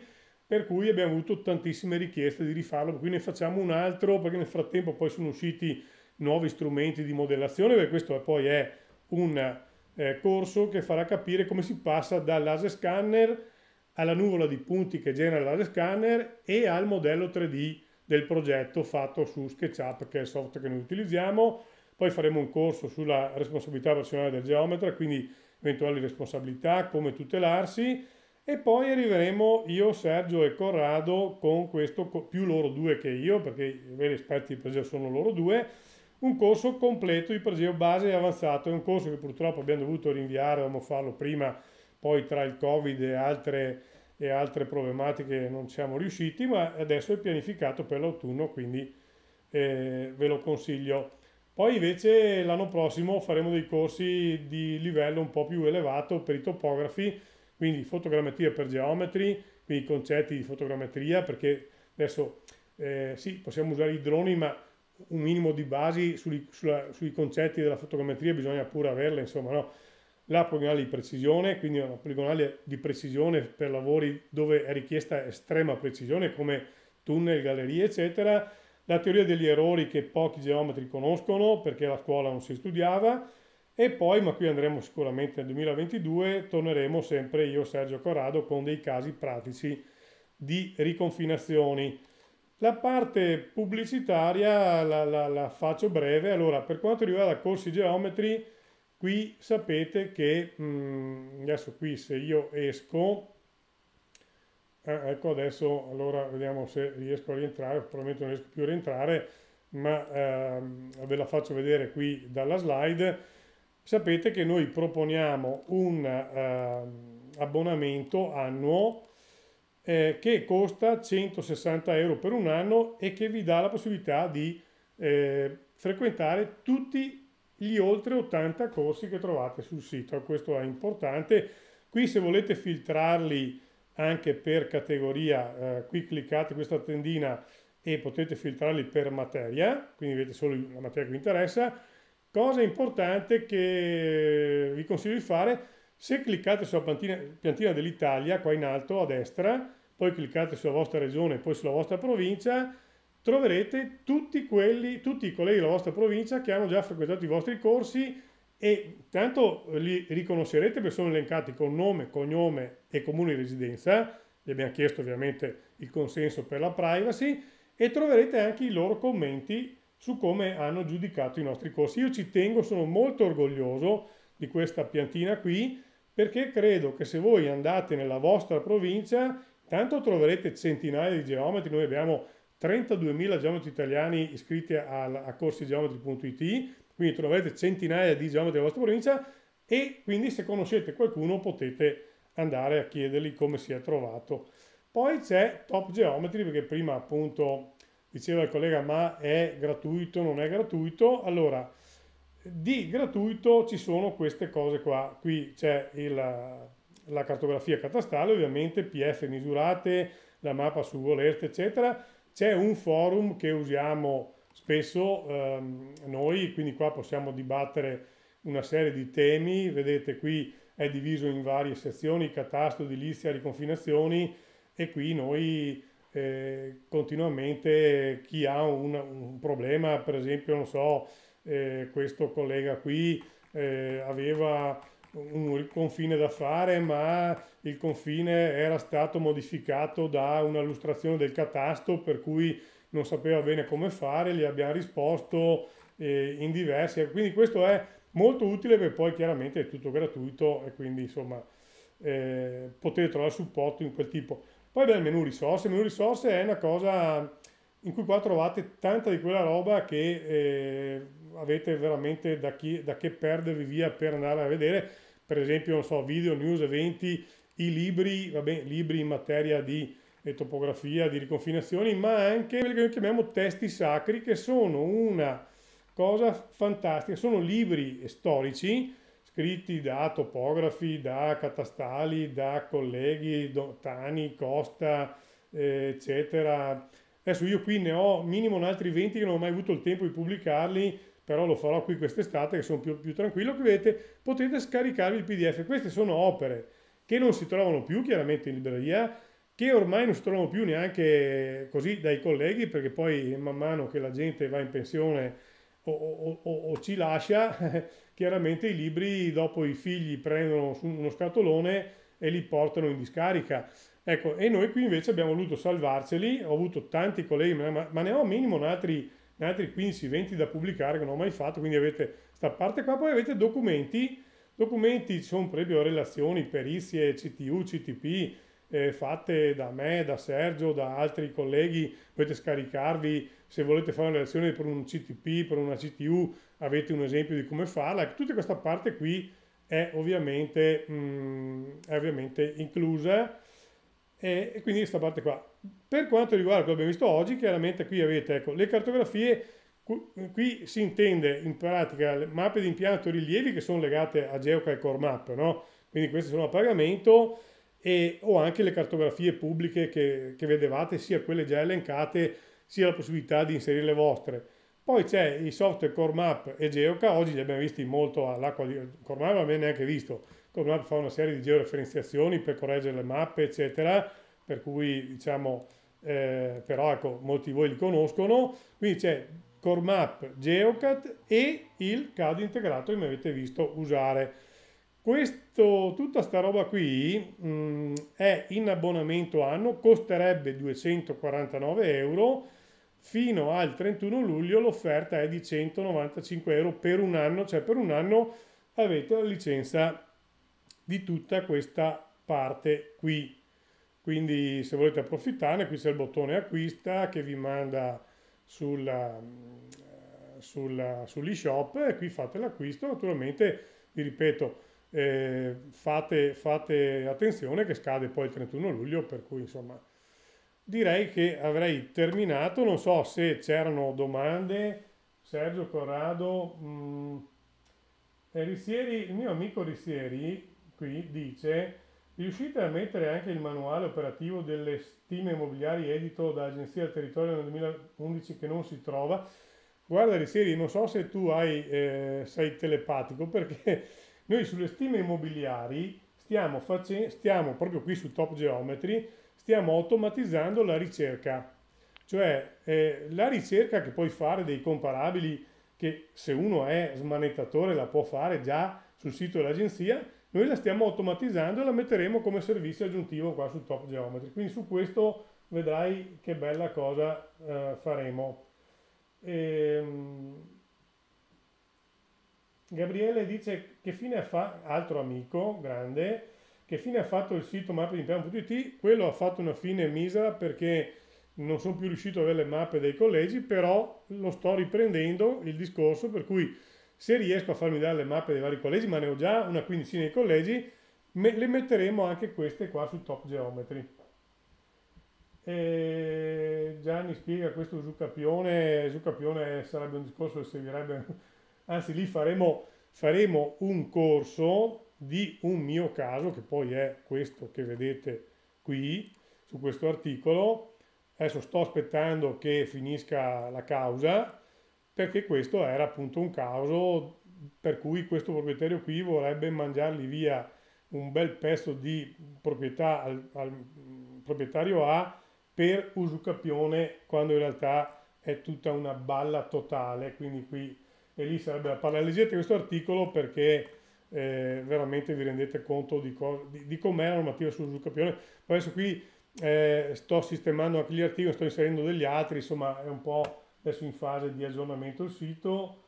per cui abbiamo avuto tantissime richieste di rifarlo, per ne facciamo un altro perché nel frattempo poi sono usciti nuovi strumenti di modellazione, perché questo poi è un eh, corso che farà capire come si passa dal laser scanner alla nuvola di punti che genera il laser scanner e al modello 3D del progetto fatto su SketchUp, che è il software che noi utilizziamo. Poi faremo un corso sulla responsabilità personale del geometra, quindi eventuali responsabilità, come tutelarsi e poi arriveremo io, Sergio e Corrado con questo, più loro due che io, perché i veri esperti di Pregeo sono loro due, un corso completo di Pregeo base e avanzato. È un corso che purtroppo abbiamo dovuto rinviare, dovevamo farlo prima, poi tra il Covid e altre, e altre problematiche non siamo riusciti, ma adesso è pianificato per l'autunno, quindi eh, ve lo consiglio. Poi invece l'anno prossimo faremo dei corsi di livello un po' più elevato per i topografi quindi fotogrammetria per geometri, quindi concetti di fotogrammetria, perché adesso eh, sì, possiamo usare i droni, ma un minimo di basi sui, sulla, sui concetti della fotogrammetria bisogna pure averla, insomma, no? La poligonale di precisione, quindi una poligonale di precisione per lavori dove è richiesta estrema precisione, come tunnel, gallerie, eccetera. La teoria degli errori che pochi geometri conoscono perché la scuola non si studiava e poi, ma qui andremo sicuramente nel 2022, torneremo sempre io, Sergio Corrado, con dei casi pratici di riconfinazioni. La parte pubblicitaria la, la, la faccio breve. Allora, per quanto riguarda corsi geometri, qui sapete che mh, mm, adesso qui se io esco eh, ecco adesso allora vediamo se riesco a rientrare probabilmente non riesco più a rientrare ma eh, ve la faccio vedere qui dalla slide Sapete che noi proponiamo un eh, abbonamento annuo eh, che costa 160 euro per un anno e che vi dà la possibilità di eh, frequentare tutti gli oltre 80 corsi che trovate sul sito. Questo è importante. Qui se volete filtrarli anche per categoria, eh, qui cliccate questa tendina e potete filtrarli per materia, quindi vedete solo la materia che vi interessa. Cosa importante che vi consiglio di fare, se cliccate sulla piantina, piantina dell'Italia, qua in alto a destra, poi cliccate sulla vostra regione e poi sulla vostra provincia, troverete tutti, quelli, tutti i colleghi della vostra provincia che hanno già frequentato i vostri corsi e tanto li riconoscerete perché sono elencati con nome, cognome e comune di residenza, gli abbiamo chiesto ovviamente il consenso per la privacy e troverete anche i loro commenti su come hanno giudicato i nostri corsi. Io ci tengo, sono molto orgoglioso di questa piantina qui perché credo che se voi andate nella vostra provincia tanto troverete centinaia di geometri, noi abbiamo 32.000 geometri italiani iscritti a, a corsigeometri.it, quindi troverete centinaia di geometri della vostra provincia e quindi se conoscete qualcuno potete andare a chiedergli come si è trovato. Poi c'è Top Geometry perché prima appunto diceva il collega ma è gratuito, non è gratuito, allora di gratuito ci sono queste cose qua, qui c'è il, la cartografia catastale, ovviamente PF misurate, la mappa su volerte, eccetera, c'è un forum che usiamo spesso ehm, noi, quindi qua possiamo dibattere una serie di temi, vedete qui è diviso in varie sezioni, catastro, edilizia, riconfinazioni e qui noi eh, continuamente chi ha un, un, problema, per esempio, non so, eh, questo collega qui eh, aveva un confine da fare, ma il confine era stato modificato da una lustrazione del catasto per cui non sapeva bene come fare, gli abbiamo risposto eh, in diversi. Quindi questo è molto utile perché poi chiaramente è tutto gratuito e quindi insomma eh, potete trovare supporto in quel tipo. Poi abbiamo il menu risorse, il menu risorse è una cosa in cui qua trovate tanta di quella roba che eh, avete veramente da, chi, da, che perdervi via per andare a vedere, per esempio, non so, video, news, eventi, i libri, vabbè, libri in materia di eh, topografia, di riconfinazioni, ma anche quelli che noi chiamiamo testi sacri, che sono una cosa fantastica, sono libri storici scritti da topografi, da catastali, da colleghi, Tani, Costa, eh, eccetera. Adesso io qui ne ho minimo un altri 20 che non ho mai avuto il tempo di pubblicarli, però lo farò qui quest'estate che sono più, più tranquillo, che vedete potete scaricarvi il PDF. Queste sono opere che non si trovano più chiaramente in libreria, che ormai non si trovano più neanche così dai colleghi, perché poi man mano che la gente va in pensione o, o, o, o ci lascia, chiaramente i libri dopo i figli prendono uno scatolone e li portano in discarica. Ecco, e noi qui invece abbiamo voluto salvarceli, ho avuto tanti colleghi, ma, ma ne ho minimo altri, altri 15-20 da pubblicare che non ho mai fatto, quindi avete questa parte qua, poi avete documenti, documenti sono proprio relazioni, perizie, CTU, CTP, eh, fatte da me, da Sergio, da altri colleghi, potete scaricarvi se volete fare una lezione per un CTP, per una CTU, avete un esempio di come farla. Tutta questa parte qui è ovviamente, mh, mm, è ovviamente inclusa e, e, quindi questa parte qua. Per quanto riguarda quello che abbiamo visto oggi, chiaramente qui avete ecco, le cartografie, qui si intende in pratica le mappe di impianto rilievi che sono legate a Core Map, no? quindi queste sono a pagamento e, o anche le cartografie pubbliche che, che vedevate, sia quelle già elencate, sia la possibilità di inserire le vostre. Poi c'è i software Core e Geoca, oggi li abbiamo visti molto all'acqua di Core Map, non neanche visto. Core fa una serie di georeferenziazioni per correggere le mappe, eccetera, per cui diciamo, eh, però ecco, molti di voi li conoscono. Quindi c'è Core Map, Geocat e il CAD integrato che mi avete visto usare. Questo, tutta sta roba qui mh, mm, è in abbonamento anno, costerebbe 249 euro fino al 31 luglio l'offerta è di 195 euro per un anno, cioè per un anno avete la licenza di tutta questa parte qui. Quindi se volete approfittarne, qui c'è il bottone acquista che vi manda sulla, sulla, sull'e-shop e qui fate l'acquisto. Naturalmente, vi ripeto, eh, fate, fate attenzione che scade poi il 31 luglio, per cui insomma direi che avrei terminato. Non so se c'erano domande. Sergio Corrado, mh, mm. Rissieri, il mio amico Rissieri qui dice riuscite a mettere anche il manuale operativo delle stime immobiliari edito da Agenzia del Territorio nel 2011 che non si trova. Guarda Rissieri, non so se tu hai, eh, sei telepatico perché noi sulle stime immobiliari stiamo, stiamo proprio qui su Top Geometry stiamo automatizzando la ricerca, cioè eh, la ricerca che puoi fare dei comparabili che se uno è smanettatore la può fare già sul sito dell'agenzia, noi la stiamo automatizzando e la metteremo come servizio aggiuntivo qua su Top Geometry. Quindi su questo vedrai che bella cosa eh, faremo. Ehm... Gabriele dice che fine fa, altro amico grande, che fine ha fatto il sito mappedimpiano.it? Quello ha fatto una fine misera perché non sono più riuscito ad avere le mappe dei collegi, però lo sto riprendendo il discorso per cui se riesco a farmi dare le mappe dei vari collegi, ma ne ho già una quindicina di collegi, me le metteremo anche queste qua su Top Geometry. E Gianni spiega questo Zuccapione, Zuccapione sarebbe un discorso che servirebbe, anzi lì faremo, faremo un corso di un mio caso, che poi è questo che vedete qui, su questo articolo. Adesso sto aspettando che finisca la causa, perché questo era appunto un caso per cui questo proprietario qui vorrebbe mangiargli via un bel pezzo di proprietà al, al mm, proprietario A per usucapione quando in realtà è tutta una balla totale quindi qui e lì sarebbe la palla leggete questo articolo perché eh, veramente vi rendete conto di, co- di, di com'è la normativa sul usucapione. Poi adesso qui eh, sto sistemando anche gli articoli, sto inserendo degli altri, insomma è un po' adesso in fase di aggiornamento il sito.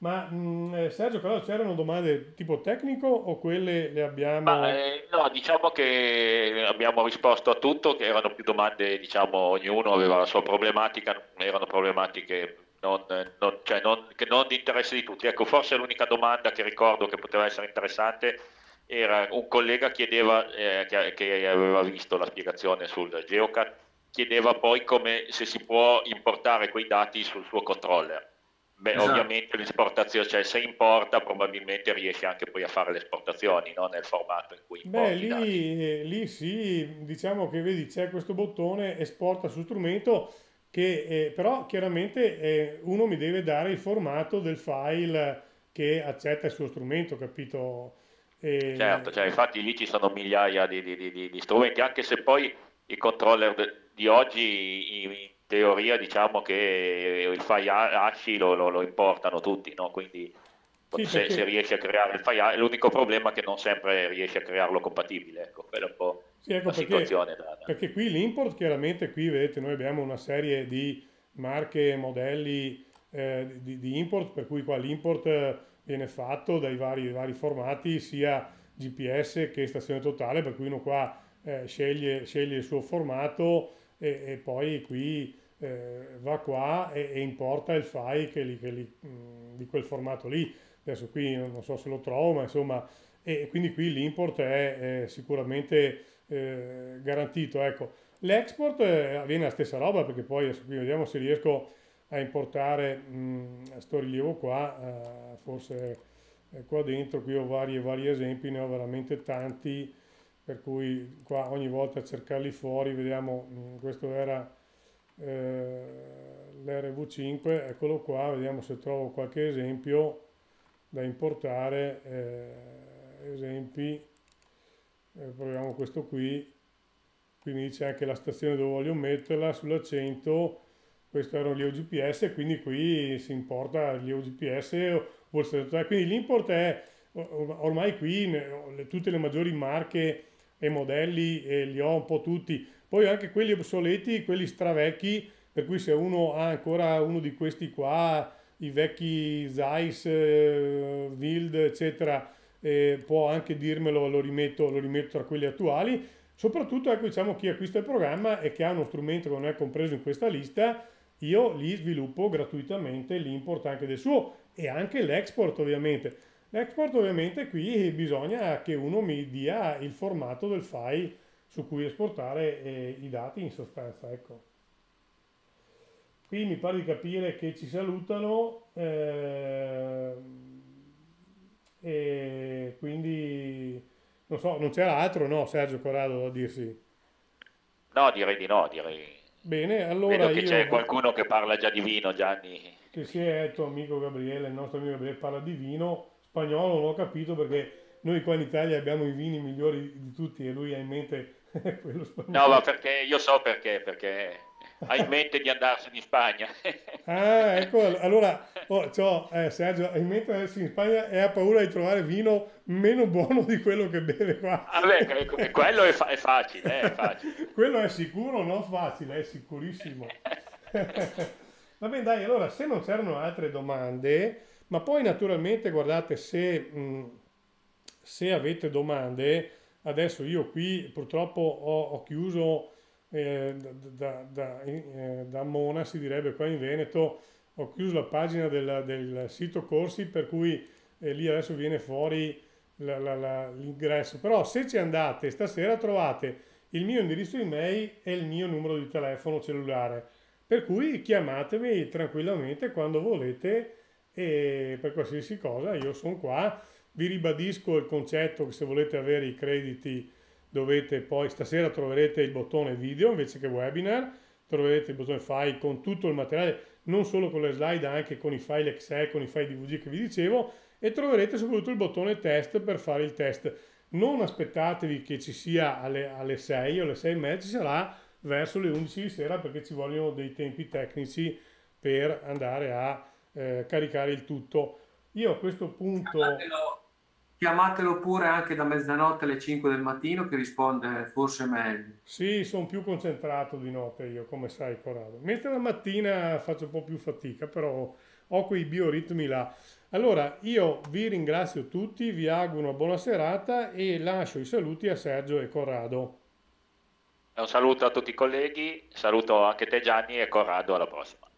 Ma mh, mm, eh, Sergio, però c'erano domande tipo tecnico o quelle le abbiamo? Ma, eh, no, diciamo che abbiamo risposto a tutto, che erano più domande, diciamo, ognuno aveva la sua problematica, erano problematiche non, eh, non, cioè non, non di interesse di tutti. Ecco, forse l'unica domanda che ricordo che poteva essere interessante era un collega chiedeva, eh, che, che, aveva visto la spiegazione sul Geocat, chiedeva poi come, se si può importare quei dati sul suo controller. Beh, esatto. ovviamente l'esportazione, cioè se importa probabilmente riesce anche poi a fare le esportazioni no? nel formato in cui importa. Beh, lì, lì sì, diciamo che vedi c'è questo bottone esporta su strumento che eh, però chiaramente eh, uno mi deve dare il formato del file che accetta il suo strumento, capito? E... Certo, cioè, infatti lì ci sono migliaia di, di, di, di, strumenti, anche se poi i controller di oggi in teoria diciamo che il file ASCII lo, lo, lo importano tutti, no? quindi sì, se, perché... se riesci a creare il file l'unico problema è che non sempre riesci a crearlo compatibile, ecco, quello è un po'... Sì, ecco perché, da... perché, qui l'import chiaramente qui vedete noi abbiamo una serie di marche, modelli eh, di, di, import per cui qua l'import eh, viene fatto dai vari, vari, formati sia GPS che stazione totale per cui uno qua eh, sceglie, sceglie, il suo formato e, e poi qui eh, va qua e, e, importa il file che li, che li, mh, mm, di quel formato lì adesso qui non so se lo trovo ma insomma e quindi qui l'import è, è sicuramente eh, garantito. Ecco. L'export eh, avviene la stessa roba perché poi vediamo se riesco a importare questo mm, rilievo qua, eh, forse eh, qua dentro qui ho vari, vari esempi, ne ho veramente tanti, per cui qua ogni volta cercarli fuori, vediamo, mh, mm, questo era eh, l'RV5, eccolo qua, vediamo se trovo qualche esempio da importare, esempi, eh, proviamo questo qui qui mi dice anche la stazione dove voglio metterla sull'accento 100 questo era un GPS quindi qui si importa il Leo GPS quindi l'import è ormai qui tutte le maggiori marche e modelli e li ho un po' tutti poi anche quelli obsoleti quelli stravecchi per cui se uno ha ancora uno di questi qua i vecchi Zeiss, eh, Wild eccetera eh, può anche dirmelo, lo rimetto, lo rimetto tra quelli attuali. Soprattutto ecco, diciamo, chi acquista il programma e che ha uno strumento che non è compreso in questa lista, io li sviluppo gratuitamente l'import anche del suo e anche l'export ovviamente. L'export ovviamente qui bisogna che uno mi dia il formato del file su cui esportare eh, i dati in sostanza. Ecco. Qui mi pare di capire che ci salutano. Eh, e quindi non so, non c'era altro, no Sergio Corrado a dirsi? No, direi di no, direi. Bene, allora Vedo che io... c'è qualcuno che parla già di vino, Gianni. Che si è il tuo amico Gabriele, il nostro amico Gabriele parla di vino, spagnolo non ho capito perché noi qua in Italia abbiamo i vini migliori di tutti e lui ha in mente quello spagnolo. No, ma perché io so perché, perché ha in mente di andarsene in Spagna. ah, ecco, allora, oh, cioè, eh, Sergio, ha in mente di andarsene in Spagna e ha paura di trovare vino meno buono di quello che beve qua. Vabbè, ah, quello è, fa- è, facile, eh, è facile. quello è sicuro, non facile, è sicurissimo. Va bene, dai, allora, se non c'erano altre domande, ma poi naturalmente, guardate, se, mh, se avete domande, adesso io qui purtroppo ho, ho chiuso eh, da, da, eh, da, Mona si direbbe qua in Veneto, ho chiuso la pagina della, del sito corsi per cui eh, lì adesso viene fuori l'ingresso, però se ci andate stasera trovate il mio indirizzo email e il mio numero di telefono cellulare, per cui chiamatemi tranquillamente quando volete e per qualsiasi cosa io sono qua, vi ribadisco il concetto che se volete avere i crediti dovete poi, stasera troverete il bottone video invece che webinar, troverete il bottone file con tutto il materiale, non solo con le slide, anche con i file Excel, con i file DVG che vi dicevo, e troverete soprattutto il bottone test per fare il test. Non aspettatevi che ci sia alle, alle 6 o alle 6 e mezza, ci sarà verso le 11 di sera perché ci vogliono dei tempi tecnici per andare a eh, caricare il tutto. Io a questo punto... Scattatelo Chiamatelo pure anche da mezzanotte alle 5 del mattino che risponde forse meglio. Sì, sono più concentrato di notte io, come sai Corrado. Mentre la mattina faccio un po' più fatica, però ho quei bioritmi là. Allora, io vi ringrazio tutti, vi auguro una buona serata e lascio i saluti a Sergio e Corrado. Un saluto a tutti i colleghi, saluto anche te Gianni e Corrado, alla prossima.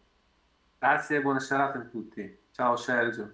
Grazie e buona serata a tutti. Ciao Sergio.